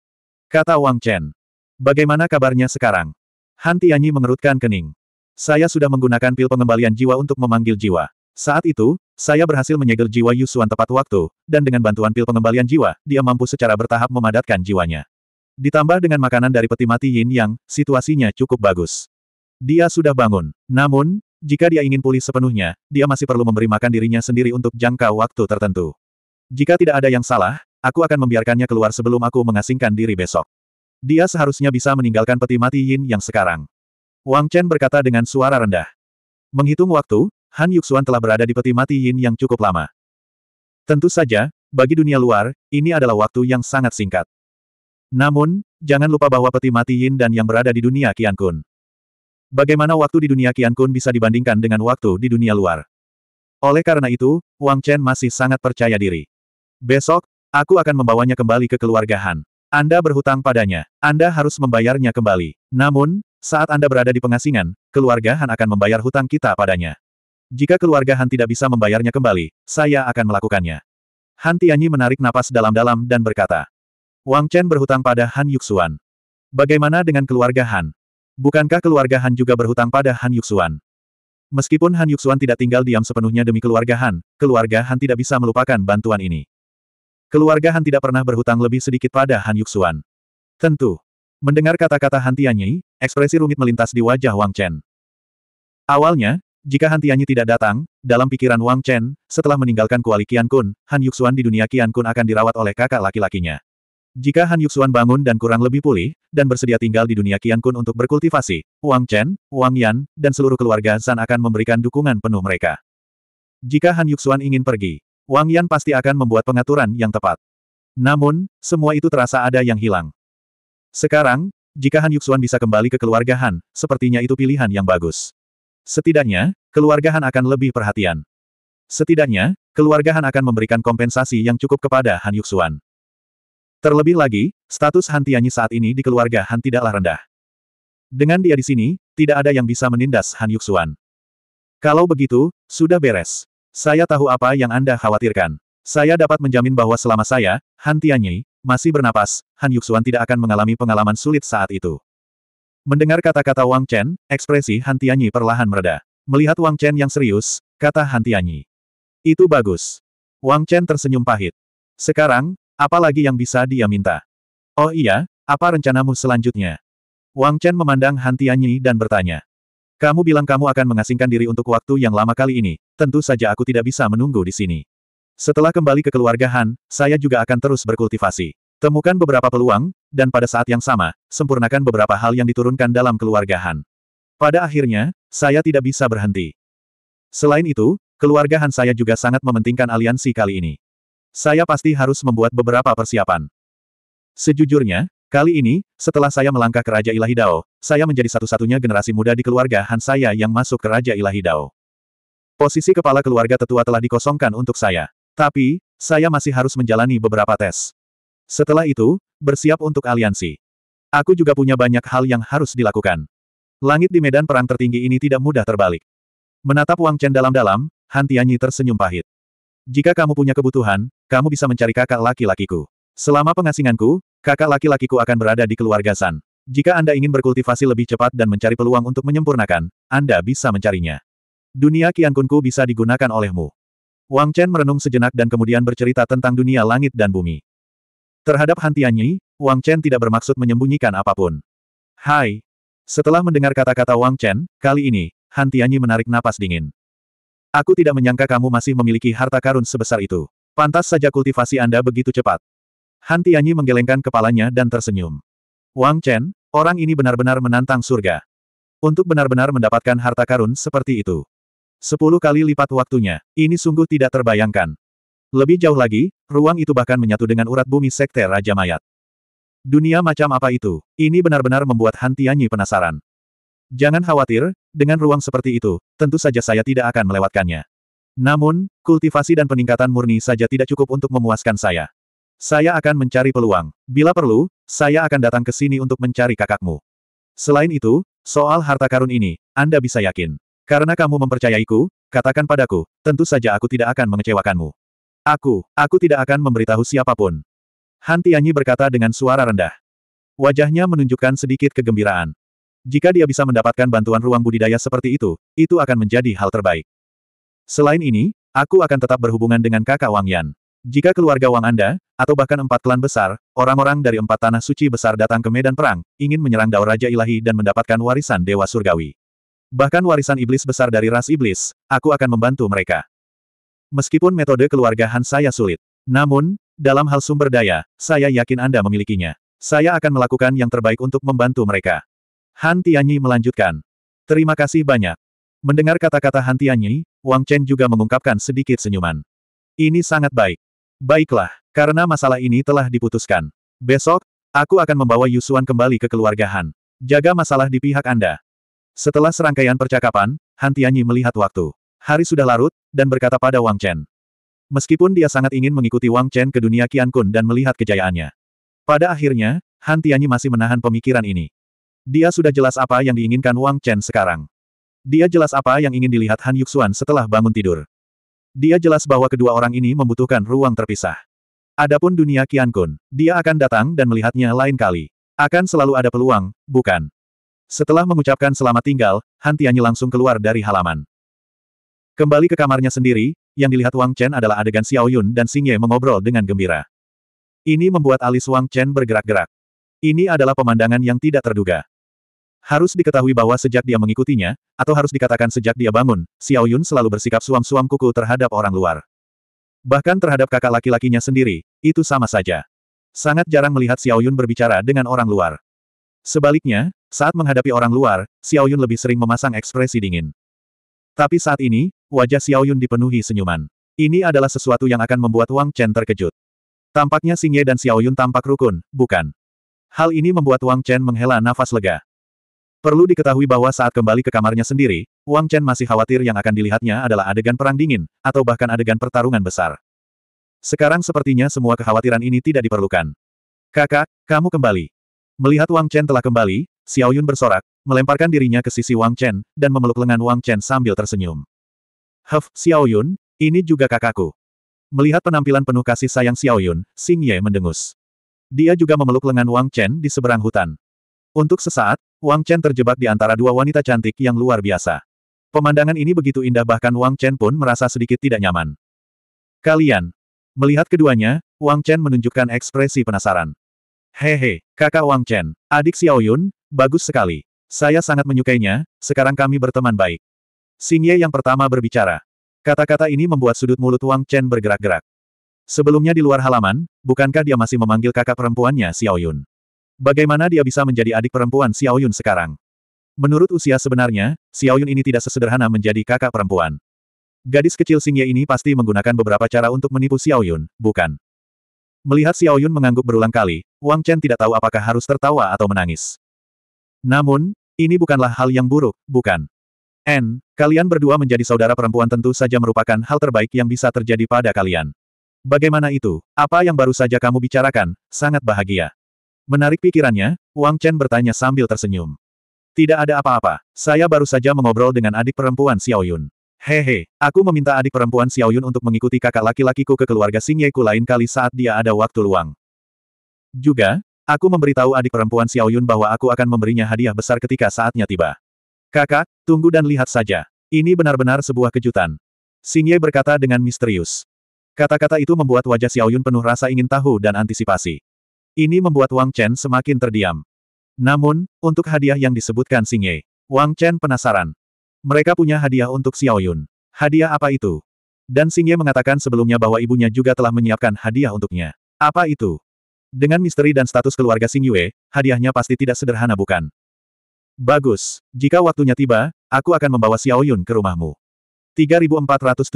Kata Wang Chen. Bagaimana kabarnya sekarang? Han Tianyi mengerutkan kening. Saya sudah menggunakan pil pengembalian jiwa untuk memanggil jiwa. Saat itu, saya berhasil menyegel jiwa Yusuan tepat waktu, dan dengan bantuan pil pengembalian jiwa, dia mampu secara bertahap memadatkan jiwanya. Ditambah dengan makanan dari peti mati Yin Yang, situasinya cukup bagus. Dia sudah bangun. Namun, jika dia ingin pulih sepenuhnya, dia masih perlu memberi makan dirinya sendiri untuk jangka waktu tertentu. Jika tidak ada yang salah, aku akan membiarkannya keluar sebelum aku mengasingkan diri besok. Dia seharusnya bisa meninggalkan peti mati Yin Yang sekarang. Wang Chen berkata dengan suara rendah. Menghitung waktu, Han Yuxuan telah berada di peti mati Yin yang cukup lama. Tentu saja, bagi dunia luar, ini adalah waktu yang sangat singkat. Namun, jangan lupa bahwa peti mati Yin dan yang berada di dunia Qian Kun. Bagaimana waktu di dunia Qian Kun bisa dibandingkan dengan waktu di dunia luar? Oleh karena itu, Wang Chen masih sangat percaya diri. Besok, aku akan membawanya kembali ke keluarga Han. Anda berhutang padanya. Anda harus membayarnya kembali. Namun, saat Anda berada di pengasingan, keluarga Han akan membayar hutang kita padanya. Jika keluarga Han tidak bisa membayarnya kembali, saya akan melakukannya. Han Tianyi menarik napas dalam-dalam dan berkata. Wang Chen berhutang pada Han Yuxuan. Bagaimana dengan keluarga Han? Bukankah keluarga Han juga berhutang pada Han Yuxuan? Meskipun Han Yuxuan tidak tinggal diam sepenuhnya demi keluarga Han, keluarga Han tidak bisa melupakan bantuan ini. Keluarga Han tidak pernah berhutang lebih sedikit pada Han Yuxuan. Tentu. Mendengar kata-kata Han Tianyi, ekspresi rumit melintas di wajah Wang Chen. Awalnya, jika Han Tianyi tidak datang, dalam pikiran Wang Chen, setelah meninggalkan kuali Kian Kun, Han Yuxuan di dunia Kian Kun akan dirawat oleh kakak laki-lakinya. Jika Han Yuxuan bangun dan kurang lebih pulih, dan bersedia tinggal di dunia Kian Kun untuk berkultivasi, Wang Chen, Wang Yan, dan seluruh keluarga Zan akan memberikan dukungan penuh mereka. Jika Han Yuxuan ingin pergi, Wang Yan pasti akan membuat pengaturan yang tepat. Namun, semua itu terasa ada yang hilang. Sekarang, jika Han Yuxuan bisa kembali ke keluarga Han, sepertinya itu pilihan yang bagus. Setidaknya, keluarga Han akan lebih perhatian. Setidaknya, keluarga Han akan memberikan kompensasi yang cukup kepada Han Yuxuan. Terlebih lagi, status Han Tianyi saat ini di keluarga Han tidaklah rendah. Dengan dia di sini, tidak ada yang bisa menindas Han Yuxuan. Kalau begitu, sudah beres. Saya tahu apa yang Anda khawatirkan. Saya dapat menjamin bahwa selama saya, Han Tianyi, masih bernapas, Han Yuxuan tidak akan mengalami pengalaman sulit saat itu. Mendengar kata-kata Wang Chen, ekspresi Han Tianyi perlahan mereda. Melihat Wang Chen yang serius, kata Han Tianyi. Itu bagus. Wang Chen tersenyum pahit. Sekarang, apa lagi yang bisa dia minta? Oh iya, apa rencanamu selanjutnya? Wang Chen memandang Han Tianyi dan bertanya. Kamu bilang kamu akan mengasingkan diri untuk waktu yang lama kali ini, tentu saja aku tidak bisa menunggu di sini. Setelah kembali ke keluarga Han, saya juga akan terus berkultivasi. Temukan beberapa peluang, dan pada saat yang sama, sempurnakan beberapa hal yang diturunkan dalam keluarga Han. Pada akhirnya, saya tidak bisa berhenti. Selain itu, keluarga Han saya juga sangat mementingkan aliansi kali ini. Saya pasti harus membuat beberapa persiapan. Sejujurnya, kali ini, setelah saya melangkah ke Raja Ilahi Dao, saya menjadi satu-satunya generasi muda di keluarga Han saya yang masuk ke Raja Ilahi Dao. Posisi kepala keluarga tetua telah dikosongkan untuk saya. Tapi, saya masih harus menjalani beberapa tes. Setelah itu, bersiap untuk aliansi. Aku juga punya banyak hal yang harus dilakukan. Langit di medan perang tertinggi ini tidak mudah terbalik. Menatap Wang Chen dalam-dalam, Han Tianyi tersenyum pahit. Jika kamu punya kebutuhan, kamu bisa mencari kakak laki-lakiku. Selama pengasinganku, kakak laki-lakiku akan berada di keluarga San. Jika Anda ingin berkultivasi lebih cepat dan mencari peluang untuk menyempurnakan, Anda bisa mencarinya. Dunia Kiankunku bisa digunakan olehmu. Wang Chen merenung sejenak dan kemudian bercerita tentang dunia langit dan bumi. Terhadap Han Tianyi, Wang Chen tidak bermaksud menyembunyikan apapun. Hai! Setelah mendengar kata-kata Wang Chen, kali ini, Han Tianyi menarik napas dingin. Aku tidak menyangka kamu masih memiliki harta karun sebesar itu. Pantas saja kultivasi Anda begitu cepat. Han Tianyi menggelengkan kepalanya dan tersenyum. Wang Chen, orang ini benar-benar menantang surga. Untuk benar-benar mendapatkan harta karun seperti itu. Sepuluh kali lipat waktunya, ini sungguh tidak terbayangkan. Lebih jauh lagi, ruang itu bahkan menyatu dengan urat bumi Sekte Raja Mayat. Dunia macam apa itu? Ini benar-benar membuat Hantianyi penasaran. Jangan khawatir, dengan ruang seperti itu, tentu saja saya tidak akan melewatkannya. Namun, kultivasi dan peningkatan murni saja tidak cukup untuk memuaskan saya. Saya akan mencari peluang. Bila perlu, saya akan datang ke sini untuk mencari kakakmu. Selain itu, soal harta karun ini, Anda bisa yakin. Karena kamu mempercayaiku, katakan padaku, tentu saja aku tidak akan mengecewakanmu. Aku, aku tidak akan memberitahu siapapun. Han Tianyi berkata dengan suara rendah. Wajahnya menunjukkan sedikit kegembiraan. Jika dia bisa mendapatkan bantuan ruang budidaya seperti itu, itu akan menjadi hal terbaik. Selain ini, aku akan tetap berhubungan dengan kakak Wang Yan. Jika keluarga Wang Anda, atau bahkan empat klan besar, orang-orang dari empat tanah suci besar datang ke medan perang, ingin menyerang Dao Raja Ilahi dan mendapatkan warisan Dewa Surgawi. Bahkan warisan iblis besar dari ras iblis, aku akan membantu mereka. Meskipun metode keluarga Han saya sulit. Namun, dalam hal sumber daya, saya yakin Anda memilikinya. Saya akan melakukan yang terbaik untuk membantu mereka. Han Tianyi melanjutkan. Terima kasih banyak. Mendengar kata-kata Han Tianyi, Wang Chen juga mengungkapkan sedikit senyuman. Ini sangat baik. Baiklah, karena masalah ini telah diputuskan. Besok, aku akan membawa Yusuan kembali ke keluarga Han. Jaga masalah di pihak Anda. Setelah serangkaian percakapan, Han Tianyi melihat waktu. Hari sudah larut, dan berkata pada Wang Chen. Meskipun dia sangat ingin mengikuti Wang Chen ke dunia Qian Kun dan melihat kejayaannya. Pada akhirnya, Han Tianyi masih menahan pemikiran ini. Dia sudah jelas apa yang diinginkan Wang Chen sekarang. Dia jelas apa yang ingin dilihat Han Yuxuan setelah bangun tidur. Dia jelas bahwa kedua orang ini membutuhkan ruang terpisah. Adapun dunia Qian Kun, dia akan datang dan melihatnya lain kali. Akan selalu ada peluang, bukan? Setelah mengucapkan selamat tinggal, Han Tianyi langsung keluar dari halaman. Kembali ke kamarnya sendiri, yang dilihat Wang Chen adalah adegan Xiao Yun dan Xing Ye mengobrol dengan gembira. Ini membuat alis Wang Chen bergerak-gerak. Ini adalah pemandangan yang tidak terduga. Harus diketahui bahwa sejak dia mengikutinya, atau harus dikatakan sejak dia bangun, Xiao Yun selalu bersikap suam-suam kuku terhadap orang luar. Bahkan terhadap kakak laki-lakinya sendiri, itu sama saja. Sangat jarang melihat Xiao Yun berbicara dengan orang luar. Sebaliknya, saat menghadapi orang luar, Xiao Yun lebih sering memasang ekspresi dingin. Tapi saat ini, wajah Xiao Yun dipenuhi senyuman. Ini adalah sesuatu yang akan membuat Wang Chen terkejut. Tampaknya Xingye dan Xiao Yun tampak rukun, bukan? Hal ini membuat Wang Chen menghela nafas lega. Perlu diketahui bahwa saat kembali ke kamarnya sendiri, Wang Chen masih khawatir yang akan dilihatnya adalah adegan perang dingin, atau bahkan adegan pertarungan besar. Sekarang sepertinya semua kekhawatiran ini tidak diperlukan. Kakak, kamu kembali. Melihat Wang Chen telah kembali, Xiao Yun bersorak, melemparkan dirinya ke sisi Wang Chen, dan memeluk lengan Wang Chen sambil tersenyum. Xiao Yun, ini juga kakakku. Melihat penampilan penuh kasih sayang Xiao Yun, Xing Ye mendengus. Dia juga memeluk lengan Wang Chen di seberang hutan. Untuk sesaat, Wang Chen terjebak di antara dua wanita cantik yang luar biasa. Pemandangan ini begitu indah bahkan Wang Chen pun merasa sedikit tidak nyaman. Kalian. Melihat keduanya, Wang Chen menunjukkan ekspresi penasaran. Hehe, kakak Wang Chen, adik Xiao Yun, bagus sekali. Saya sangat menyukainya, sekarang kami berteman baik. Xing yang pertama berbicara. Kata-kata ini membuat sudut mulut Wang Chen bergerak-gerak. Sebelumnya di luar halaman, bukankah dia masih memanggil kakak perempuannya Xiao Yun? Bagaimana dia bisa menjadi adik perempuan Xiao Yun sekarang? Menurut usia sebenarnya, Xiao Yun ini tidak sesederhana menjadi kakak perempuan. Gadis kecil Xing ini pasti menggunakan beberapa cara untuk menipu Xiao Yun, bukan? Melihat Xiao Yun mengangguk berulang kali, Wang Chen tidak tahu apakah harus tertawa atau menangis. Namun, ini bukanlah hal yang buruk, bukan? N, kalian berdua menjadi saudara perempuan tentu saja merupakan hal terbaik yang bisa terjadi pada kalian. Bagaimana itu? Apa yang baru saja kamu bicarakan? Sangat bahagia. Menarik pikirannya, Wang Chen bertanya sambil tersenyum. Tidak ada apa-apa, saya baru saja mengobrol dengan adik perempuan Xiao Yun. Hehe, aku meminta adik perempuan Xiao Yun untuk mengikuti kakak laki-lakiku ke keluarga Xing Yeku lain kali saat dia ada waktu luang. Juga, aku memberitahu adik perempuan Xiao Yun bahwa aku akan memberinya hadiah besar ketika saatnya tiba. Kakak, tunggu dan lihat saja. Ini benar-benar sebuah kejutan. Xingye berkata dengan misterius. Kata-kata itu membuat wajah Xiaoyun penuh rasa ingin tahu dan antisipasi. Ini membuat Wang Chen semakin terdiam. Namun, untuk hadiah yang disebutkan Xingye, Wang Chen penasaran. Mereka punya hadiah untuk Xiaoyun. Hadiah apa itu? Dan Xingye mengatakan sebelumnya bahwa ibunya juga telah menyiapkan hadiah untuknya. Apa itu? Dengan misteri dan status keluarga Singye, hadiahnya pasti tidak sederhana bukan? Bagus, jika waktunya tiba, aku akan membawa Xiao Yun ke rumahmu. 3479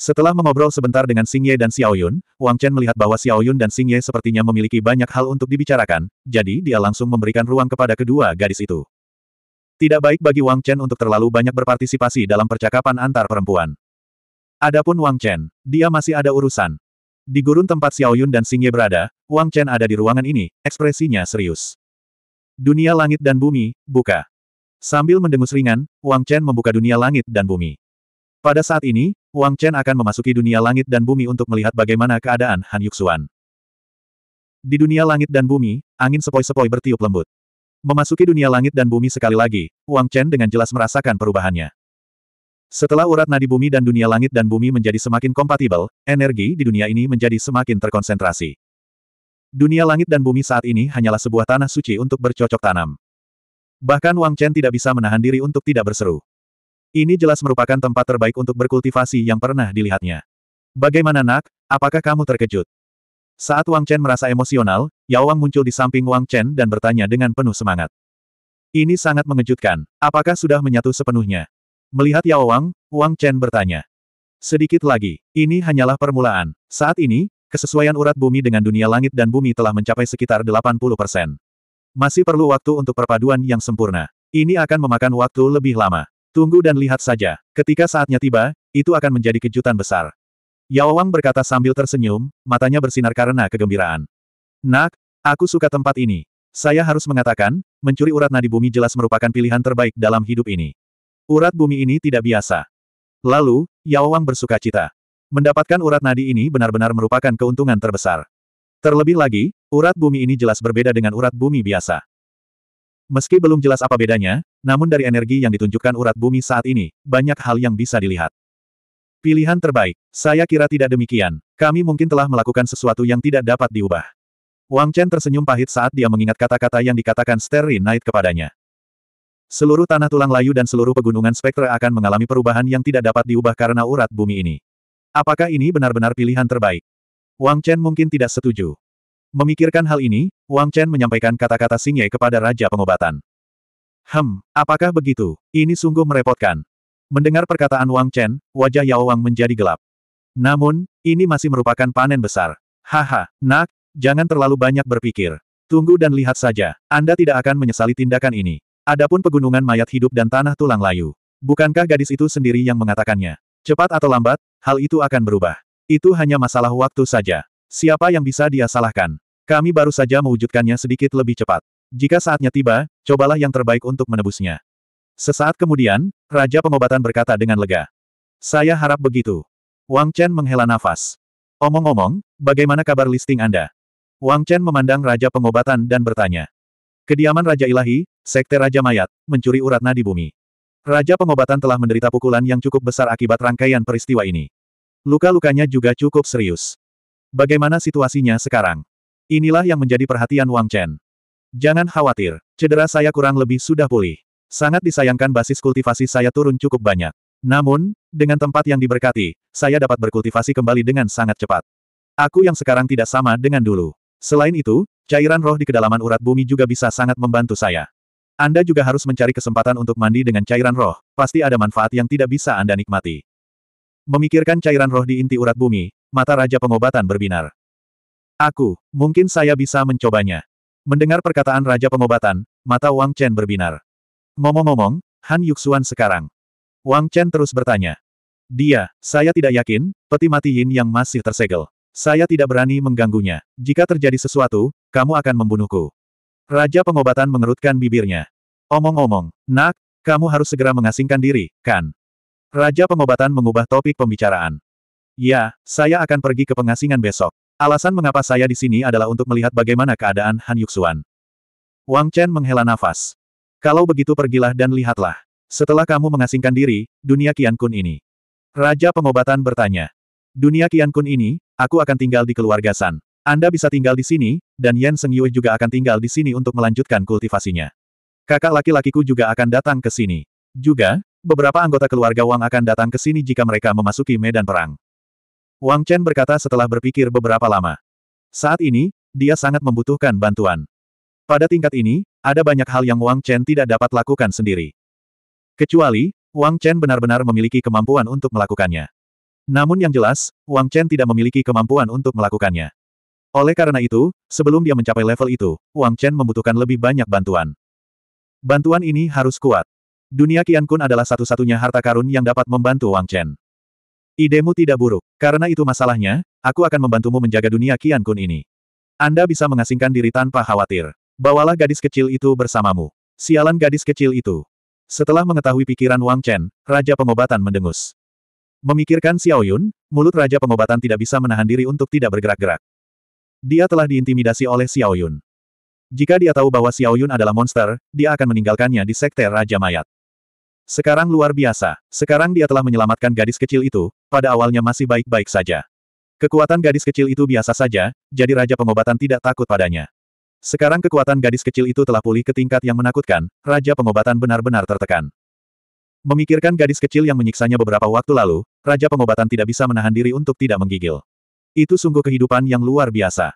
Setelah mengobrol sebentar dengan Xing Ye dan Xiao Yun, Wang Chen melihat bahwa Xiao Yun dan Xing Ye sepertinya memiliki banyak hal untuk dibicarakan, jadi dia langsung memberikan ruang kepada kedua gadis itu. Tidak baik bagi Wang Chen untuk terlalu banyak berpartisipasi dalam percakapan antar perempuan. Adapun Wang Chen, dia masih ada urusan. Di gurun tempat Xiao Yun dan Xing Ye berada, Wang Chen ada di ruangan ini, ekspresinya serius. Dunia langit dan bumi, buka. Sambil mendengus ringan, Wang Chen membuka dunia langit dan bumi. Pada saat ini, Wang Chen akan memasuki dunia langit dan bumi untuk melihat bagaimana keadaan Han Yuxuan. Di dunia langit dan bumi, angin sepoi-sepoi bertiup lembut. Memasuki dunia langit dan bumi sekali lagi, Wang Chen dengan jelas merasakan perubahannya. Setelah urat nadi bumi dan dunia langit dan bumi menjadi semakin kompatibel, energi di dunia ini menjadi semakin terkonsentrasi. Dunia langit dan bumi saat ini hanyalah sebuah tanah suci untuk bercocok tanam. Bahkan Wang Chen tidak bisa menahan diri untuk tidak berseru. Ini jelas merupakan tempat terbaik untuk berkultivasi yang pernah dilihatnya. Bagaimana nak, apakah kamu terkejut? Saat Wang Chen merasa emosional, Yao Wang muncul di samping Wang Chen dan bertanya dengan penuh semangat. Ini sangat mengejutkan, apakah sudah menyatu sepenuhnya? Melihat Yao Wang, Wang Chen bertanya. Sedikit lagi, ini hanyalah permulaan. Saat ini, Kesesuaian urat bumi dengan dunia langit dan bumi telah mencapai sekitar 80%. Masih perlu waktu untuk perpaduan yang sempurna. Ini akan memakan waktu lebih lama. Tunggu dan lihat saja. Ketika saatnya tiba, itu akan menjadi kejutan besar. Yao Wang berkata sambil tersenyum, matanya bersinar karena kegembiraan. Nak, aku suka tempat ini. Saya harus mengatakan, mencuri urat nadi bumi jelas merupakan pilihan terbaik dalam hidup ini. Urat bumi ini tidak biasa. Lalu, Yao Wang bersuka cita. Mendapatkan urat nadi ini benar-benar merupakan keuntungan terbesar. Terlebih lagi, urat bumi ini jelas berbeda dengan urat bumi biasa. Meski belum jelas apa bedanya, namun dari energi yang ditunjukkan urat bumi saat ini, banyak hal yang bisa dilihat. Pilihan terbaik, saya kira tidak demikian. Kami mungkin telah melakukan sesuatu yang tidak dapat diubah. Wang Chen tersenyum pahit saat dia mengingat kata-kata yang dikatakan Sterry Knight kepadanya. Seluruh tanah tulang layu dan seluruh pegunungan spektra akan mengalami perubahan yang tidak dapat diubah karena urat bumi ini. Apakah ini benar-benar pilihan terbaik? Wang Chen mungkin tidak setuju. Memikirkan hal ini, Wang Chen menyampaikan kata-kata Xing kepada Raja Pengobatan. Hem, apakah begitu? Ini sungguh merepotkan. Mendengar perkataan Wang Chen, wajah Yao Wang menjadi gelap. Namun, ini masih merupakan panen besar. Haha, nak, jangan terlalu banyak berpikir. Tunggu dan lihat saja, Anda tidak akan menyesali tindakan ini. Adapun pegunungan mayat hidup dan tanah tulang layu. Bukankah gadis itu sendiri yang mengatakannya? Cepat atau lambat, hal itu akan berubah. Itu hanya masalah waktu saja. Siapa yang bisa dia salahkan? Kami baru saja mewujudkannya sedikit lebih cepat. Jika saatnya tiba, cobalah yang terbaik untuk menebusnya. Sesaat kemudian, Raja Pengobatan berkata dengan lega. Saya harap begitu. Wang Chen menghela nafas. Omong-omong, bagaimana kabar listing Anda? Wang Chen memandang Raja Pengobatan dan bertanya. Kediaman Raja Ilahi, Sekte Raja Mayat, mencuri urat nadi bumi. Raja pengobatan telah menderita pukulan yang cukup besar akibat rangkaian peristiwa ini. Luka-lukanya juga cukup serius. Bagaimana situasinya sekarang? Inilah yang menjadi perhatian Wang Chen. Jangan khawatir, cedera saya kurang lebih sudah pulih. Sangat disayangkan basis kultivasi saya turun cukup banyak. Namun, dengan tempat yang diberkati, saya dapat berkultivasi kembali dengan sangat cepat. Aku yang sekarang tidak sama dengan dulu. Selain itu, cairan roh di kedalaman urat bumi juga bisa sangat membantu saya. Anda juga harus mencari kesempatan untuk mandi dengan cairan roh, pasti ada manfaat yang tidak bisa Anda nikmati. Memikirkan cairan roh di inti urat bumi, mata Raja Pengobatan berbinar. Aku, mungkin saya bisa mencobanya. Mendengar perkataan Raja Pengobatan, mata Wang Chen berbinar. Ngomong-ngomong, Han Yuxuan sekarang. Wang Chen terus bertanya. Dia, saya tidak yakin, peti mati Yin yang masih tersegel. Saya tidak berani mengganggunya. Jika terjadi sesuatu, kamu akan membunuhku. Raja pengobatan mengerutkan bibirnya. Omong-omong, nak, kamu harus segera mengasingkan diri, kan? Raja pengobatan mengubah topik pembicaraan. Ya, saya akan pergi ke pengasingan besok. Alasan mengapa saya di sini adalah untuk melihat bagaimana keadaan Han Yuxuan. Wang Chen menghela nafas. Kalau begitu pergilah dan lihatlah. Setelah kamu mengasingkan diri, dunia Qian Kun ini. Raja pengobatan bertanya. Dunia Qian Kun ini, aku akan tinggal di keluarga San. Anda bisa tinggal di sini, dan Yan Seng Yue juga akan tinggal di sini untuk melanjutkan kultivasinya. Kakak laki-lakiku juga akan datang ke sini. Juga, beberapa anggota keluarga Wang akan datang ke sini jika mereka memasuki medan perang. Wang Chen berkata setelah berpikir beberapa lama. Saat ini, dia sangat membutuhkan bantuan. Pada tingkat ini, ada banyak hal yang Wang Chen tidak dapat lakukan sendiri. Kecuali, Wang Chen benar-benar memiliki kemampuan untuk melakukannya. Namun yang jelas, Wang Chen tidak memiliki kemampuan untuk melakukannya. Oleh karena itu, sebelum dia mencapai level itu, Wang Chen membutuhkan lebih banyak bantuan. Bantuan ini harus kuat. Dunia Qian Kun adalah satu-satunya harta karun yang dapat membantu Wang Chen. Idemu tidak buruk. Karena itu masalahnya, aku akan membantumu menjaga dunia Qian Kun ini. Anda bisa mengasingkan diri tanpa khawatir. Bawalah gadis kecil itu bersamamu. Sialan gadis kecil itu. Setelah mengetahui pikiran Wang Chen, Raja Pengobatan mendengus. Memikirkan Xiao Yun, mulut Raja Pengobatan tidak bisa menahan diri untuk tidak bergerak-gerak. Dia telah diintimidasi oleh Xiao Yun. Jika dia tahu bahwa Xiao Yun adalah monster, dia akan meninggalkannya di Sekte Raja Mayat. Sekarang luar biasa, sekarang dia telah menyelamatkan gadis kecil itu, pada awalnya masih baik-baik saja. Kekuatan gadis kecil itu biasa saja, jadi Raja Pengobatan tidak takut padanya. Sekarang kekuatan gadis kecil itu telah pulih ke tingkat yang menakutkan, Raja Pengobatan benar-benar tertekan. Memikirkan gadis kecil yang menyiksanya beberapa waktu lalu, Raja Pengobatan tidak bisa menahan diri untuk tidak menggigil. Itu sungguh kehidupan yang luar biasa.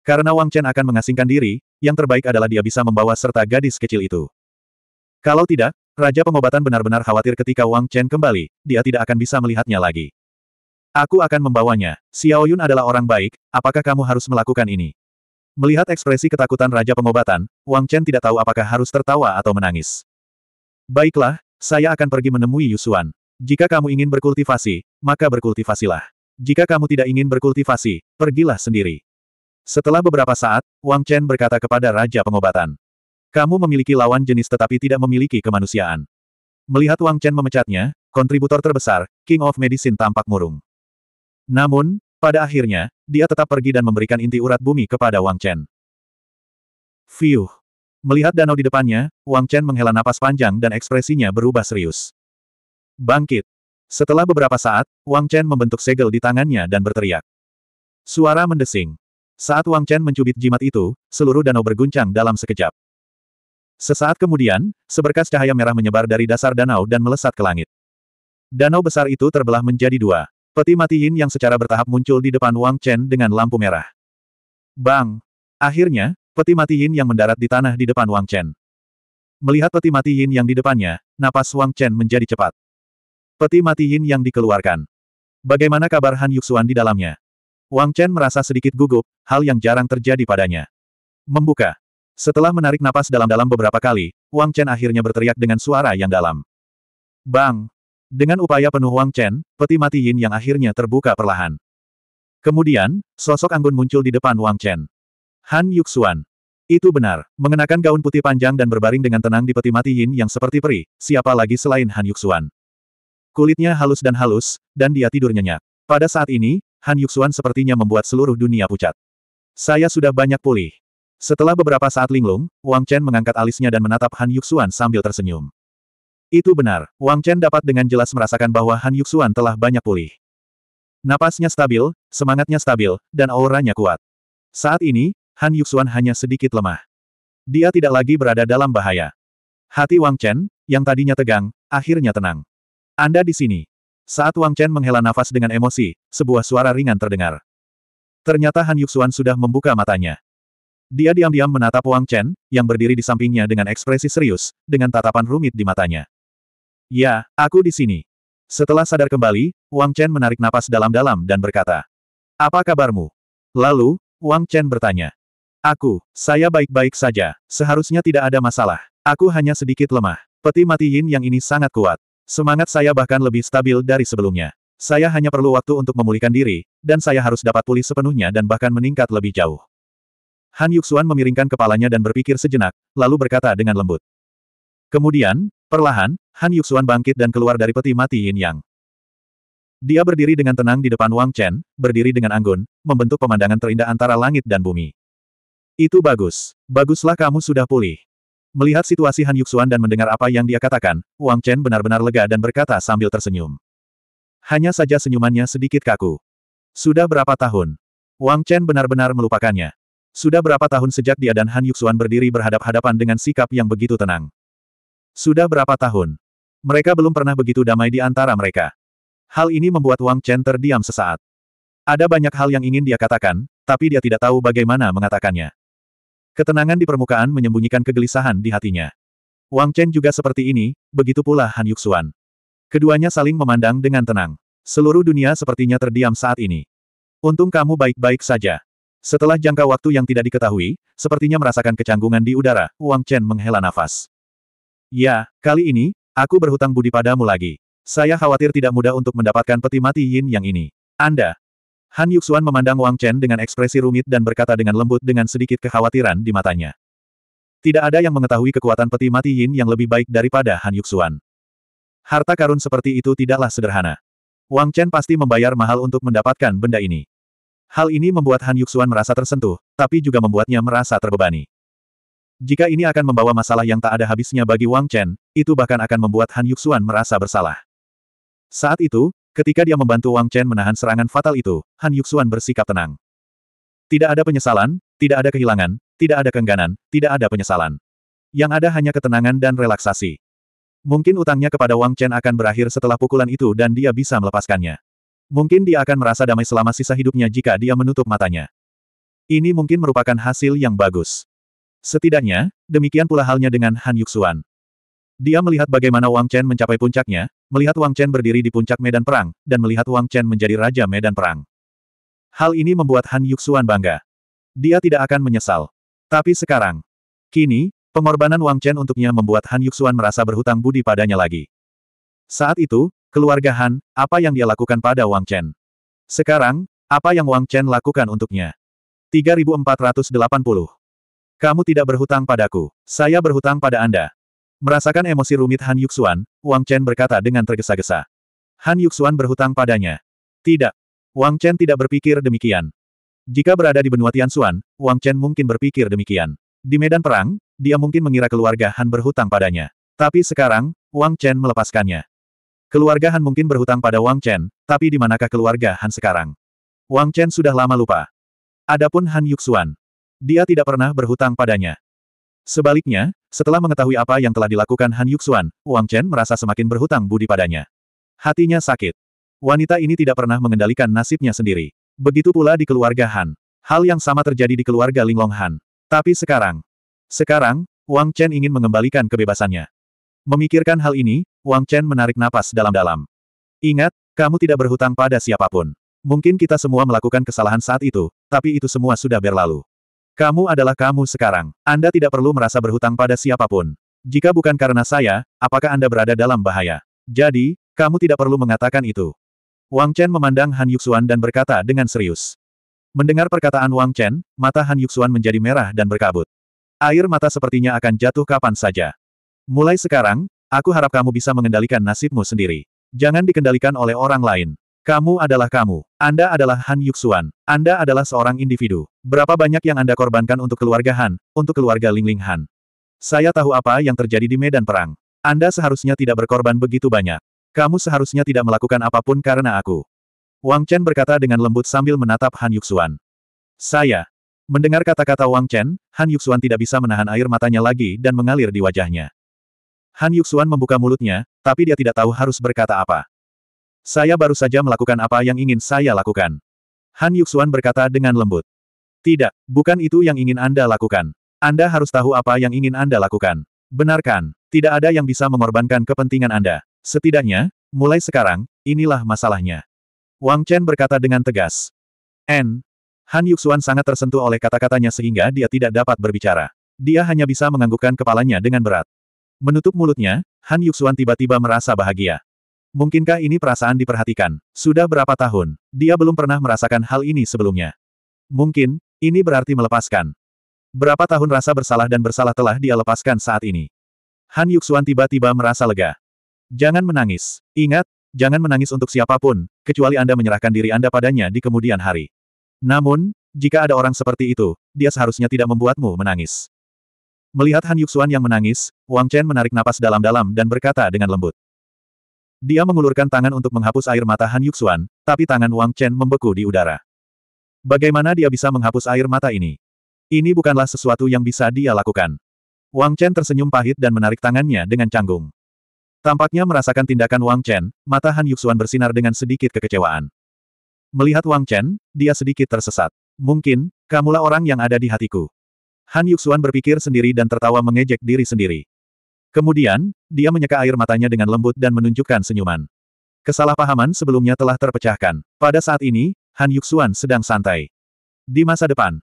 Karena Wang Chen akan mengasingkan diri, yang terbaik adalah dia bisa membawa serta gadis kecil itu. Kalau tidak, Raja Pengobatan benar-benar khawatir ketika Wang Chen kembali, dia tidak akan bisa melihatnya lagi. Aku akan membawanya. Xiao Yun adalah orang baik, apakah kamu harus melakukan ini? Melihat ekspresi ketakutan Raja Pengobatan, Wang Chen tidak tahu apakah harus tertawa atau menangis. Baiklah, saya akan pergi menemui Yusuan. Jika kamu ingin berkultivasi, maka berkultivasilah. Jika kamu tidak ingin berkultivasi, pergilah sendiri. Setelah beberapa saat, Wang Chen berkata kepada Raja Pengobatan. Kamu memiliki lawan jenis tetapi tidak memiliki kemanusiaan. Melihat Wang Chen memecatnya, kontributor terbesar, King of Medicine tampak murung. Namun, pada akhirnya, dia tetap pergi dan memberikan inti urat bumi kepada Wang Chen. Fiuh. Melihat danau di depannya, Wang Chen menghela napas panjang dan ekspresinya berubah serius. Bangkit. Setelah beberapa saat, Wang Chen membentuk segel di tangannya dan berteriak. Suara mendesing. Saat Wang Chen mencubit jimat itu, seluruh danau berguncang dalam sekejap. Sesaat kemudian, seberkas cahaya merah menyebar dari dasar danau dan melesat ke langit. Danau besar itu terbelah menjadi dua. Peti mati Yin yang secara bertahap muncul di depan Wang Chen dengan lampu merah. Bang! Akhirnya, peti mati Yin yang mendarat di tanah di depan Wang Chen. Melihat peti mati Yin yang di depannya, napas Wang Chen menjadi cepat. Peti mati Yin yang dikeluarkan. Bagaimana kabar Han Yuxuan di dalamnya? Wang Chen merasa sedikit gugup, hal yang jarang terjadi padanya. Membuka. Setelah menarik napas dalam-dalam beberapa kali, Wang Chen akhirnya berteriak dengan suara yang dalam. Bang! Dengan upaya penuh Wang Chen, peti mati Yin yang akhirnya terbuka perlahan. Kemudian, sosok anggun muncul di depan Wang Chen. Han Yuxuan. Itu benar, mengenakan gaun putih panjang dan berbaring dengan tenang di peti mati Yin yang seperti peri, siapa lagi selain Han Yuxuan. Kulitnya halus dan halus, dan dia tidur nyenyak. Pada saat ini, Han Yuxuan sepertinya membuat seluruh dunia pucat. Saya sudah banyak pulih. Setelah beberapa saat linglung, Wang Chen mengangkat alisnya dan menatap Han Yuxuan sambil tersenyum. Itu benar, Wang Chen dapat dengan jelas merasakan bahwa Han Yuxuan telah banyak pulih. Napasnya stabil, semangatnya stabil, dan auranya kuat. Saat ini, Han Yuxuan hanya sedikit lemah. Dia tidak lagi berada dalam bahaya. Hati Wang Chen, yang tadinya tegang, akhirnya tenang. Anda di sini. Saat Wang Chen menghela nafas dengan emosi, sebuah suara ringan terdengar. Ternyata Han Yuxuan sudah membuka matanya. Dia diam-diam menatap Wang Chen, yang berdiri di sampingnya dengan ekspresi serius, dengan tatapan rumit di matanya. Ya, aku di sini. Setelah sadar kembali, Wang Chen menarik napas dalam-dalam dan berkata. Apa kabarmu? Lalu, Wang Chen bertanya. Aku, saya baik-baik saja, seharusnya tidak ada masalah. Aku hanya sedikit lemah. Peti mati Yin yang ini sangat kuat. Semangat saya bahkan lebih stabil dari sebelumnya. Saya hanya perlu waktu untuk memulihkan diri, dan saya harus dapat pulih sepenuhnya dan bahkan meningkat lebih jauh. Han Yuxuan memiringkan kepalanya dan berpikir sejenak, lalu berkata dengan lembut. Kemudian, perlahan, Han Yuxuan bangkit dan keluar dari peti mati Yin Yang. Dia berdiri dengan tenang di depan Wang Chen, berdiri dengan anggun, membentuk pemandangan terindah antara langit dan bumi. Itu bagus. Baguslah kamu sudah pulih. Melihat situasi Han Yuxuan dan mendengar apa yang dia katakan, Wang Chen benar-benar lega dan berkata sambil tersenyum. Hanya saja senyumannya sedikit kaku. Sudah berapa tahun? Wang Chen benar-benar melupakannya. Sudah berapa tahun sejak dia dan Han Yuxuan berdiri berhadap-hadapan dengan sikap yang begitu tenang? Sudah berapa tahun? Mereka belum pernah begitu damai di antara mereka. Hal ini membuat Wang Chen terdiam sesaat. Ada banyak hal yang ingin dia katakan, tapi dia tidak tahu bagaimana mengatakannya. Ketenangan di permukaan menyembunyikan kegelisahan di hatinya. Wang Chen juga seperti ini, begitu pula Han Yuxuan. Keduanya saling memandang dengan tenang. Seluruh dunia sepertinya terdiam saat ini. Untung kamu baik-baik saja. Setelah jangka waktu yang tidak diketahui, sepertinya merasakan kecanggungan di udara, Wang Chen menghela nafas. Ya, kali ini, aku berhutang budi padamu lagi. Saya khawatir tidak mudah untuk mendapatkan peti mati yin yang ini. Anda, Han Yuxuan memandang Wang Chen dengan ekspresi rumit dan berkata dengan lembut dengan sedikit kekhawatiran di matanya. Tidak ada yang mengetahui kekuatan peti mati Yin yang lebih baik daripada Han Yuxuan. Harta karun seperti itu tidaklah sederhana. Wang Chen pasti membayar mahal untuk mendapatkan benda ini. Hal ini membuat Han Yuxuan merasa tersentuh, tapi juga membuatnya merasa terbebani. Jika ini akan membawa masalah yang tak ada habisnya bagi Wang Chen, itu bahkan akan membuat Han Yuxuan merasa bersalah. Saat itu, Ketika dia membantu Wang Chen menahan serangan fatal itu, Han Yuxuan bersikap tenang. Tidak ada penyesalan, tidak ada kehilangan, tidak ada kengganan, tidak ada penyesalan. Yang ada hanya ketenangan dan relaksasi. Mungkin utangnya kepada Wang Chen akan berakhir setelah pukulan itu dan dia bisa melepaskannya. Mungkin dia akan merasa damai selama sisa hidupnya jika dia menutup matanya. Ini mungkin merupakan hasil yang bagus. Setidaknya, demikian pula halnya dengan Han Yuxuan. Dia melihat bagaimana Wang Chen mencapai puncaknya, melihat Wang Chen berdiri di puncak medan perang, dan melihat Wang Chen menjadi raja medan perang. Hal ini membuat Han Yuxuan bangga. Dia tidak akan menyesal. Tapi sekarang, kini, pengorbanan Wang Chen untuknya membuat Han Yuxuan merasa berhutang budi padanya lagi. Saat itu, keluarga Han, apa yang dia lakukan pada Wang Chen? Sekarang, apa yang Wang Chen lakukan untuknya? 3480. Kamu tidak berhutang padaku, saya berhutang pada Anda. Merasakan emosi rumit Han Yuxuan, Wang Chen berkata dengan tergesa-gesa. Han Yuxuan berhutang padanya. Tidak. Wang Chen tidak berpikir demikian. Jika berada di benua Tianxuan, Wang Chen mungkin berpikir demikian. Di medan perang, dia mungkin mengira keluarga Han berhutang padanya. Tapi sekarang, Wang Chen melepaskannya. Keluarga Han mungkin berhutang pada Wang Chen, tapi di manakah keluarga Han sekarang? Wang Chen sudah lama lupa. Adapun Han Yuxuan. Dia tidak pernah berhutang padanya. Sebaliknya, setelah mengetahui apa yang telah dilakukan Han Yuxuan, Wang Chen merasa semakin berhutang budi padanya. Hatinya sakit. Wanita ini tidak pernah mengendalikan nasibnya sendiri. Begitu pula di keluarga Han. Hal yang sama terjadi di keluarga Linglong Han. Tapi sekarang, sekarang, Wang Chen ingin mengembalikan kebebasannya. Memikirkan hal ini, Wang Chen menarik napas dalam-dalam. Ingat, kamu tidak berhutang pada siapapun. Mungkin kita semua melakukan kesalahan saat itu, tapi itu semua sudah berlalu. Kamu adalah kamu sekarang. Anda tidak perlu merasa berhutang pada siapapun. Jika bukan karena saya, apakah Anda berada dalam bahaya? Jadi, kamu tidak perlu mengatakan itu. Wang Chen memandang Han Yuxuan dan berkata dengan serius. Mendengar perkataan Wang Chen, mata Han Yuxuan menjadi merah dan berkabut. Air mata sepertinya akan jatuh kapan saja. Mulai sekarang, aku harap kamu bisa mengendalikan nasibmu sendiri. Jangan dikendalikan oleh orang lain. Kamu adalah kamu. Anda adalah Han Yuxuan. Anda adalah seorang individu. Berapa banyak yang Anda korbankan untuk keluarga Han, untuk keluarga Ling Ling Han. Saya tahu apa yang terjadi di medan perang. Anda seharusnya tidak berkorban begitu banyak. Kamu seharusnya tidak melakukan apapun karena aku. Wang Chen berkata dengan lembut sambil menatap Han Yuxuan. Saya. Mendengar kata-kata Wang Chen, Han Yuxuan tidak bisa menahan air matanya lagi dan mengalir di wajahnya. Han Yuxuan membuka mulutnya, tapi dia tidak tahu harus berkata apa. Saya baru saja melakukan apa yang ingin saya lakukan. Han Yuxuan berkata dengan lembut. Tidak, bukan itu yang ingin Anda lakukan. Anda harus tahu apa yang ingin Anda lakukan. Benarkan, tidak ada yang bisa mengorbankan kepentingan Anda. Setidaknya, mulai sekarang, inilah masalahnya. Wang Chen berkata dengan tegas. N. Han Yuxuan sangat tersentuh oleh kata-katanya sehingga dia tidak dapat berbicara. Dia hanya bisa menganggukkan kepalanya dengan berat. Menutup mulutnya, Han Yuxuan tiba-tiba merasa bahagia. Mungkinkah ini perasaan diperhatikan? Sudah berapa tahun, dia belum pernah merasakan hal ini sebelumnya. Mungkin, ini berarti melepaskan. Berapa tahun rasa bersalah dan bersalah telah dia lepaskan saat ini. Han Yuxuan tiba-tiba merasa lega. Jangan menangis. Ingat, jangan menangis untuk siapapun, kecuali Anda menyerahkan diri Anda padanya di kemudian hari. Namun, jika ada orang seperti itu, dia seharusnya tidak membuatmu menangis. Melihat Han Yuxuan yang menangis, Wang Chen menarik napas dalam-dalam dan berkata dengan lembut. Dia mengulurkan tangan untuk menghapus air mata Han Yuxuan, tapi tangan Wang Chen membeku di udara. Bagaimana dia bisa menghapus air mata ini? Ini bukanlah sesuatu yang bisa dia lakukan. Wang Chen tersenyum pahit dan menarik tangannya dengan canggung. Tampaknya merasakan tindakan Wang Chen, mata Han Yuxuan bersinar dengan sedikit kekecewaan. Melihat Wang Chen, dia sedikit tersesat. Mungkin, kamulah orang yang ada di hatiku. Han Yuxuan berpikir sendiri dan tertawa mengejek diri sendiri. Kemudian, dia menyeka air matanya dengan lembut dan menunjukkan senyuman. Kesalahpahaman sebelumnya telah terpecahkan. Pada saat ini, Han Yuxuan sedang santai. Di masa depan,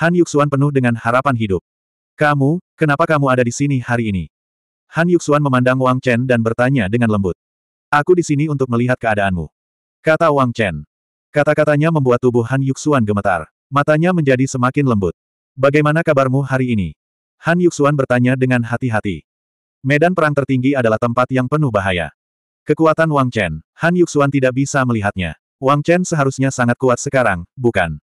Han Yuxuan penuh dengan harapan hidup. Kamu, kenapa kamu ada di sini hari ini? Han Yuxuan memandang Wang Chen dan bertanya dengan lembut. Aku di sini untuk melihat keadaanmu. Kata Wang Chen. Kata-katanya membuat tubuh Han Yuxuan gemetar. Matanya menjadi semakin lembut. Bagaimana kabarmu hari ini? Han Yuxuan bertanya dengan hati-hati. Medan perang tertinggi adalah tempat yang penuh bahaya. Kekuatan Wang Chen, Han Yuxuan tidak bisa melihatnya. Wang Chen seharusnya sangat kuat sekarang, bukan?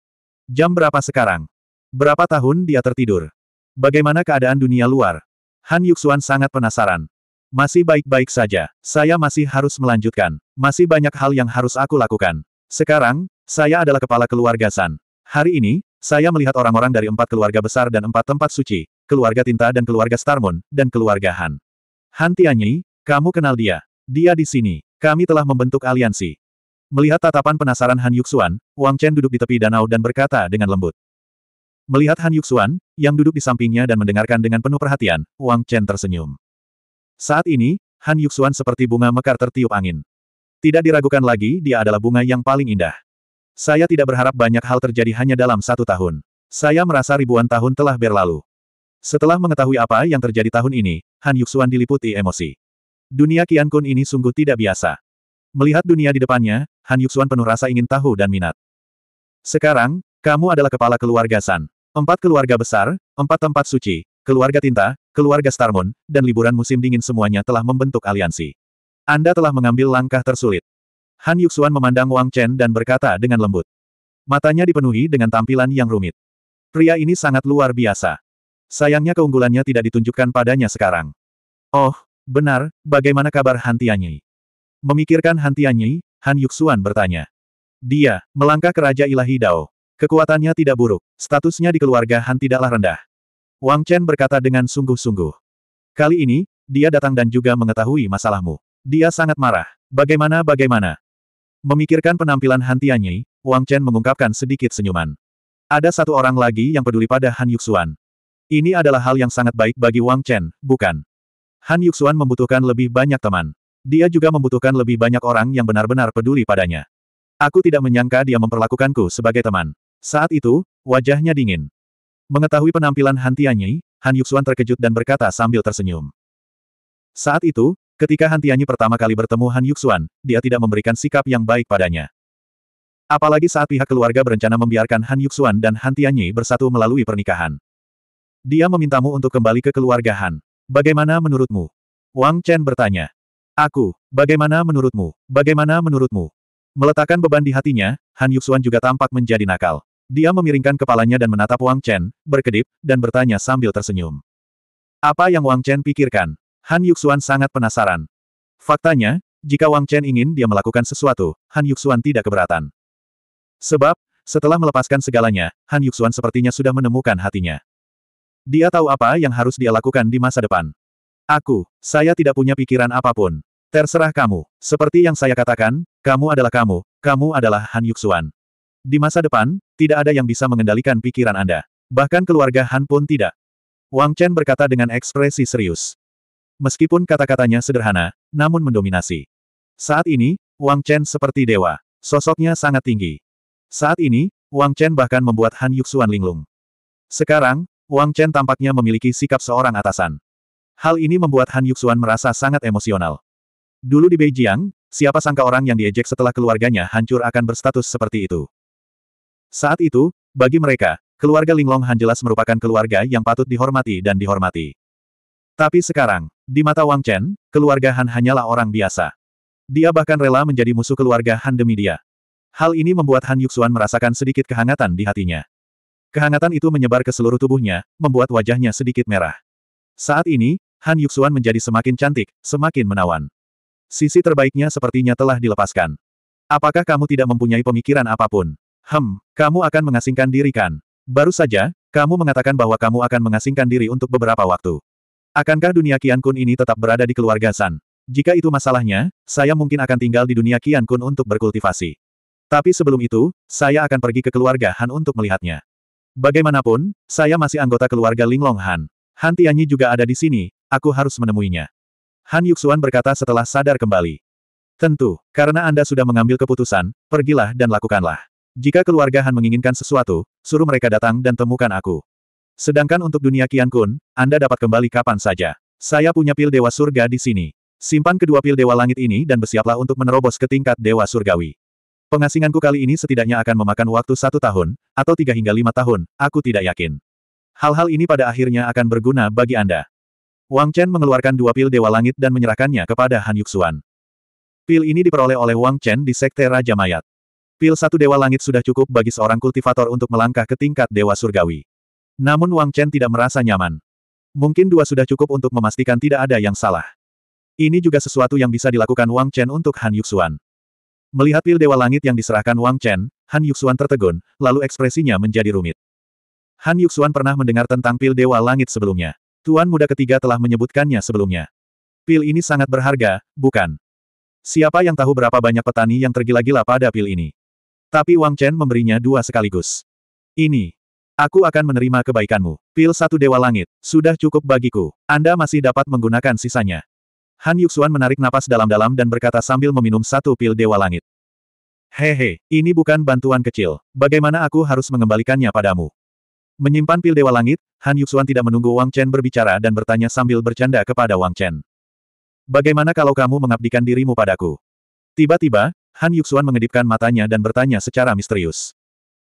Jam berapa sekarang? Berapa tahun dia tertidur? Bagaimana keadaan dunia luar? Han Yuxuan sangat penasaran. Masih baik-baik saja, saya masih harus melanjutkan. Masih banyak hal yang harus aku lakukan. Sekarang, saya adalah kepala keluarga San. Hari ini, saya melihat orang-orang dari empat keluarga besar dan empat tempat suci, keluarga Tinta dan keluarga Starmon, dan keluarga Han. Han Tianyi, kamu kenal dia. Dia di sini. Kami telah membentuk aliansi. Melihat tatapan penasaran Han Yuxuan, Wang Chen duduk di tepi danau dan berkata dengan lembut. Melihat Han Yuxuan, yang duduk di sampingnya dan mendengarkan dengan penuh perhatian, Wang Chen tersenyum. Saat ini, Han Yuxuan seperti bunga mekar tertiup angin. Tidak diragukan lagi dia adalah bunga yang paling indah. Saya tidak berharap banyak hal terjadi hanya dalam satu tahun. Saya merasa ribuan tahun telah berlalu. Setelah mengetahui apa yang terjadi tahun ini, Han Yuxuan diliputi emosi. Dunia Kian Kun ini sungguh tidak biasa. Melihat dunia di depannya, Han Yuxuan penuh rasa ingin tahu dan minat. Sekarang, kamu adalah kepala keluarga San. Empat keluarga besar, empat tempat suci, keluarga tinta, keluarga Star Moon, dan liburan musim dingin semuanya telah membentuk aliansi. Anda telah mengambil langkah tersulit. Han Yuxuan memandang Wang Chen dan berkata dengan lembut. Matanya dipenuhi dengan tampilan yang rumit. Pria ini sangat luar biasa. Sayangnya keunggulannya tidak ditunjukkan padanya sekarang. Oh, benar, bagaimana kabar Han Tianyi? Memikirkan Han Tianyi, Han Yuxuan bertanya. Dia, melangkah ke Raja Ilahi Dao. Kekuatannya tidak buruk, statusnya di keluarga Han tidaklah rendah. Wang Chen berkata dengan sungguh-sungguh. Kali ini, dia datang dan juga mengetahui masalahmu. Dia sangat marah. Bagaimana bagaimana? Memikirkan penampilan Han Tianyi, Wang Chen mengungkapkan sedikit senyuman. Ada satu orang lagi yang peduli pada Han Yuxuan. Ini adalah hal yang sangat baik bagi Wang Chen, bukan? Han Yuxuan membutuhkan lebih banyak teman. Dia juga membutuhkan lebih banyak orang yang benar-benar peduli padanya. Aku tidak menyangka dia memperlakukanku sebagai teman. Saat itu, wajahnya dingin. Mengetahui penampilan Han Tianyi, Han Yuxuan terkejut dan berkata sambil tersenyum. Saat itu, ketika Han Tianyi pertama kali bertemu Han Yuxuan, dia tidak memberikan sikap yang baik padanya. Apalagi saat pihak keluarga berencana membiarkan Han Yuxuan dan Han Tianyi bersatu melalui pernikahan. Dia memintamu untuk kembali ke keluarga Han. Bagaimana menurutmu? Wang Chen bertanya. Aku, bagaimana menurutmu? Bagaimana menurutmu? Meletakkan beban di hatinya, Han Yuxuan juga tampak menjadi nakal. Dia memiringkan kepalanya dan menatap Wang Chen, berkedip, dan bertanya sambil tersenyum. Apa yang Wang Chen pikirkan? Han Yuxuan sangat penasaran. Faktanya, jika Wang Chen ingin dia melakukan sesuatu, Han Yuxuan tidak keberatan. Sebab, setelah melepaskan segalanya, Han Yuxuan sepertinya sudah menemukan hatinya. Dia tahu apa yang harus dia lakukan di masa depan. Aku, saya tidak punya pikiran apapun. Terserah kamu. Seperti yang saya katakan, kamu adalah kamu, kamu adalah Han Yuxuan. Di masa depan, tidak ada yang bisa mengendalikan pikiran Anda. Bahkan keluarga Han pun tidak. Wang Chen berkata dengan ekspresi serius. Meskipun kata-katanya sederhana, namun mendominasi. Saat ini, Wang Chen seperti dewa. Sosoknya sangat tinggi. Saat ini, Wang Chen bahkan membuat Han Yuxuan linglung. Sekarang, Wang Chen tampaknya memiliki sikap seorang atasan. Hal ini membuat Han Yuxuan merasa sangat emosional. Dulu di Beijing, siapa sangka orang yang diejek setelah keluarganya hancur akan berstatus seperti itu. Saat itu, bagi mereka, keluarga Linglong Han jelas merupakan keluarga yang patut dihormati dan dihormati. Tapi sekarang, di mata Wang Chen, keluarga Han hanyalah orang biasa. Dia bahkan rela menjadi musuh keluarga Han demi dia. Hal ini membuat Han Yuxuan merasakan sedikit kehangatan di hatinya. Kehangatan itu menyebar ke seluruh tubuhnya, membuat wajahnya sedikit merah. Saat ini, Han Yuxuan menjadi semakin cantik, semakin menawan. Sisi terbaiknya sepertinya telah dilepaskan. Apakah kamu tidak mempunyai pemikiran apapun? Hem, kamu akan mengasingkan diri kan? Baru saja, kamu mengatakan bahwa kamu akan mengasingkan diri untuk beberapa waktu. Akankah dunia Kian Kun ini tetap berada di keluarga San? Jika itu masalahnya, saya mungkin akan tinggal di dunia Kian Kun untuk berkultivasi. Tapi sebelum itu, saya akan pergi ke keluarga Han untuk melihatnya. Bagaimanapun, saya masih anggota keluarga Linglong Han. Han Tianyi juga ada di sini, aku harus menemuinya. Han Yuxuan berkata setelah sadar kembali. Tentu, karena Anda sudah mengambil keputusan, pergilah dan lakukanlah. Jika keluarga Han menginginkan sesuatu, suruh mereka datang dan temukan aku. Sedangkan untuk dunia Kian Kun, Anda dapat kembali kapan saja. Saya punya pil Dewa Surga di sini. Simpan kedua pil Dewa Langit ini dan bersiaplah untuk menerobos ke tingkat Dewa Surgawi. Pengasinganku kali ini setidaknya akan memakan waktu satu tahun, atau tiga hingga lima tahun, aku tidak yakin. Hal-hal ini pada akhirnya akan berguna bagi Anda. Wang Chen mengeluarkan dua pil Dewa Langit dan menyerahkannya kepada Han Yuxuan. Pil ini diperoleh oleh Wang Chen di Sekte Raja Mayat. Pil satu Dewa Langit sudah cukup bagi seorang kultivator untuk melangkah ke tingkat Dewa Surgawi. Namun Wang Chen tidak merasa nyaman. Mungkin dua sudah cukup untuk memastikan tidak ada yang salah. Ini juga sesuatu yang bisa dilakukan Wang Chen untuk Han Yuxuan. Melihat pil Dewa Langit yang diserahkan Wang Chen, Han Yuxuan tertegun, lalu ekspresinya menjadi rumit. Han Yuxuan pernah mendengar tentang pil Dewa Langit sebelumnya. Tuan muda ketiga telah menyebutkannya sebelumnya. Pil ini sangat berharga, bukan? Siapa yang tahu berapa banyak petani yang tergila-gila pada pil ini? Tapi Wang Chen memberinya dua sekaligus. Ini. Aku akan menerima kebaikanmu. Pil satu Dewa Langit, sudah cukup bagiku. Anda masih dapat menggunakan sisanya. Han Yuxuan menarik napas dalam-dalam dan berkata sambil meminum satu pil Dewa Langit. Hehe, ini bukan bantuan kecil. Bagaimana aku harus mengembalikannya padamu? Menyimpan pil Dewa Langit, Han Yuxuan tidak menunggu Wang Chen berbicara dan bertanya sambil bercanda kepada Wang Chen. Bagaimana kalau kamu mengabdikan dirimu padaku? Tiba-tiba, Han Yuxuan mengedipkan matanya dan bertanya secara misterius.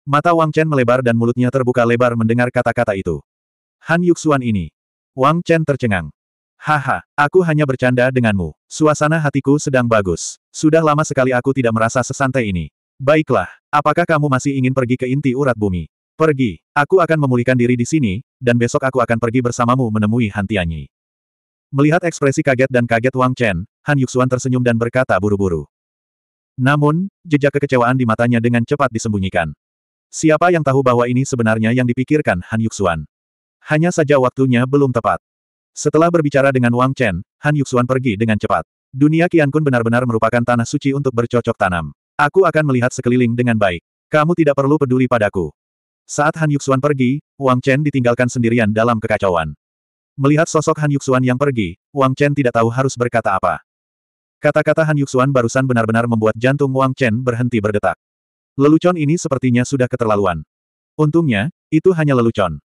Mata Wang Chen melebar dan mulutnya terbuka lebar mendengar kata-kata itu. Han Yuxuan ini. Wang Chen tercengang. Haha, aku hanya bercanda denganmu. Suasana hatiku sedang bagus. Sudah lama sekali aku tidak merasa sesantai ini. Baiklah, apakah kamu masih ingin pergi ke inti urat bumi? Pergi, aku akan memulihkan diri di sini, dan besok aku akan pergi bersamamu menemui Han Tianyi. Melihat ekspresi kaget dan kaget Wang Chen, Han Yuxuan tersenyum dan berkata buru-buru. Namun, jejak kekecewaan di matanya dengan cepat disembunyikan. Siapa yang tahu bahwa ini sebenarnya yang dipikirkan Han Yuxuan? Hanya saja waktunya belum tepat. Setelah berbicara dengan Wang Chen, Han Yuxuan pergi dengan cepat. Dunia Qiankun benar-benar merupakan tanah suci untuk bercocok tanam. Aku akan melihat sekeliling dengan baik. Kamu tidak perlu peduli padaku. Saat Han Yuxuan pergi, Wang Chen ditinggalkan sendirian dalam kekacauan. Melihat sosok Han Yuxuan yang pergi, Wang Chen tidak tahu harus berkata apa. Kata-kata Han Yuxuan barusan benar-benar membuat jantung Wang Chen berhenti berdetak. Lelucon ini sepertinya sudah keterlaluan. Untungnya, itu hanya lelucon.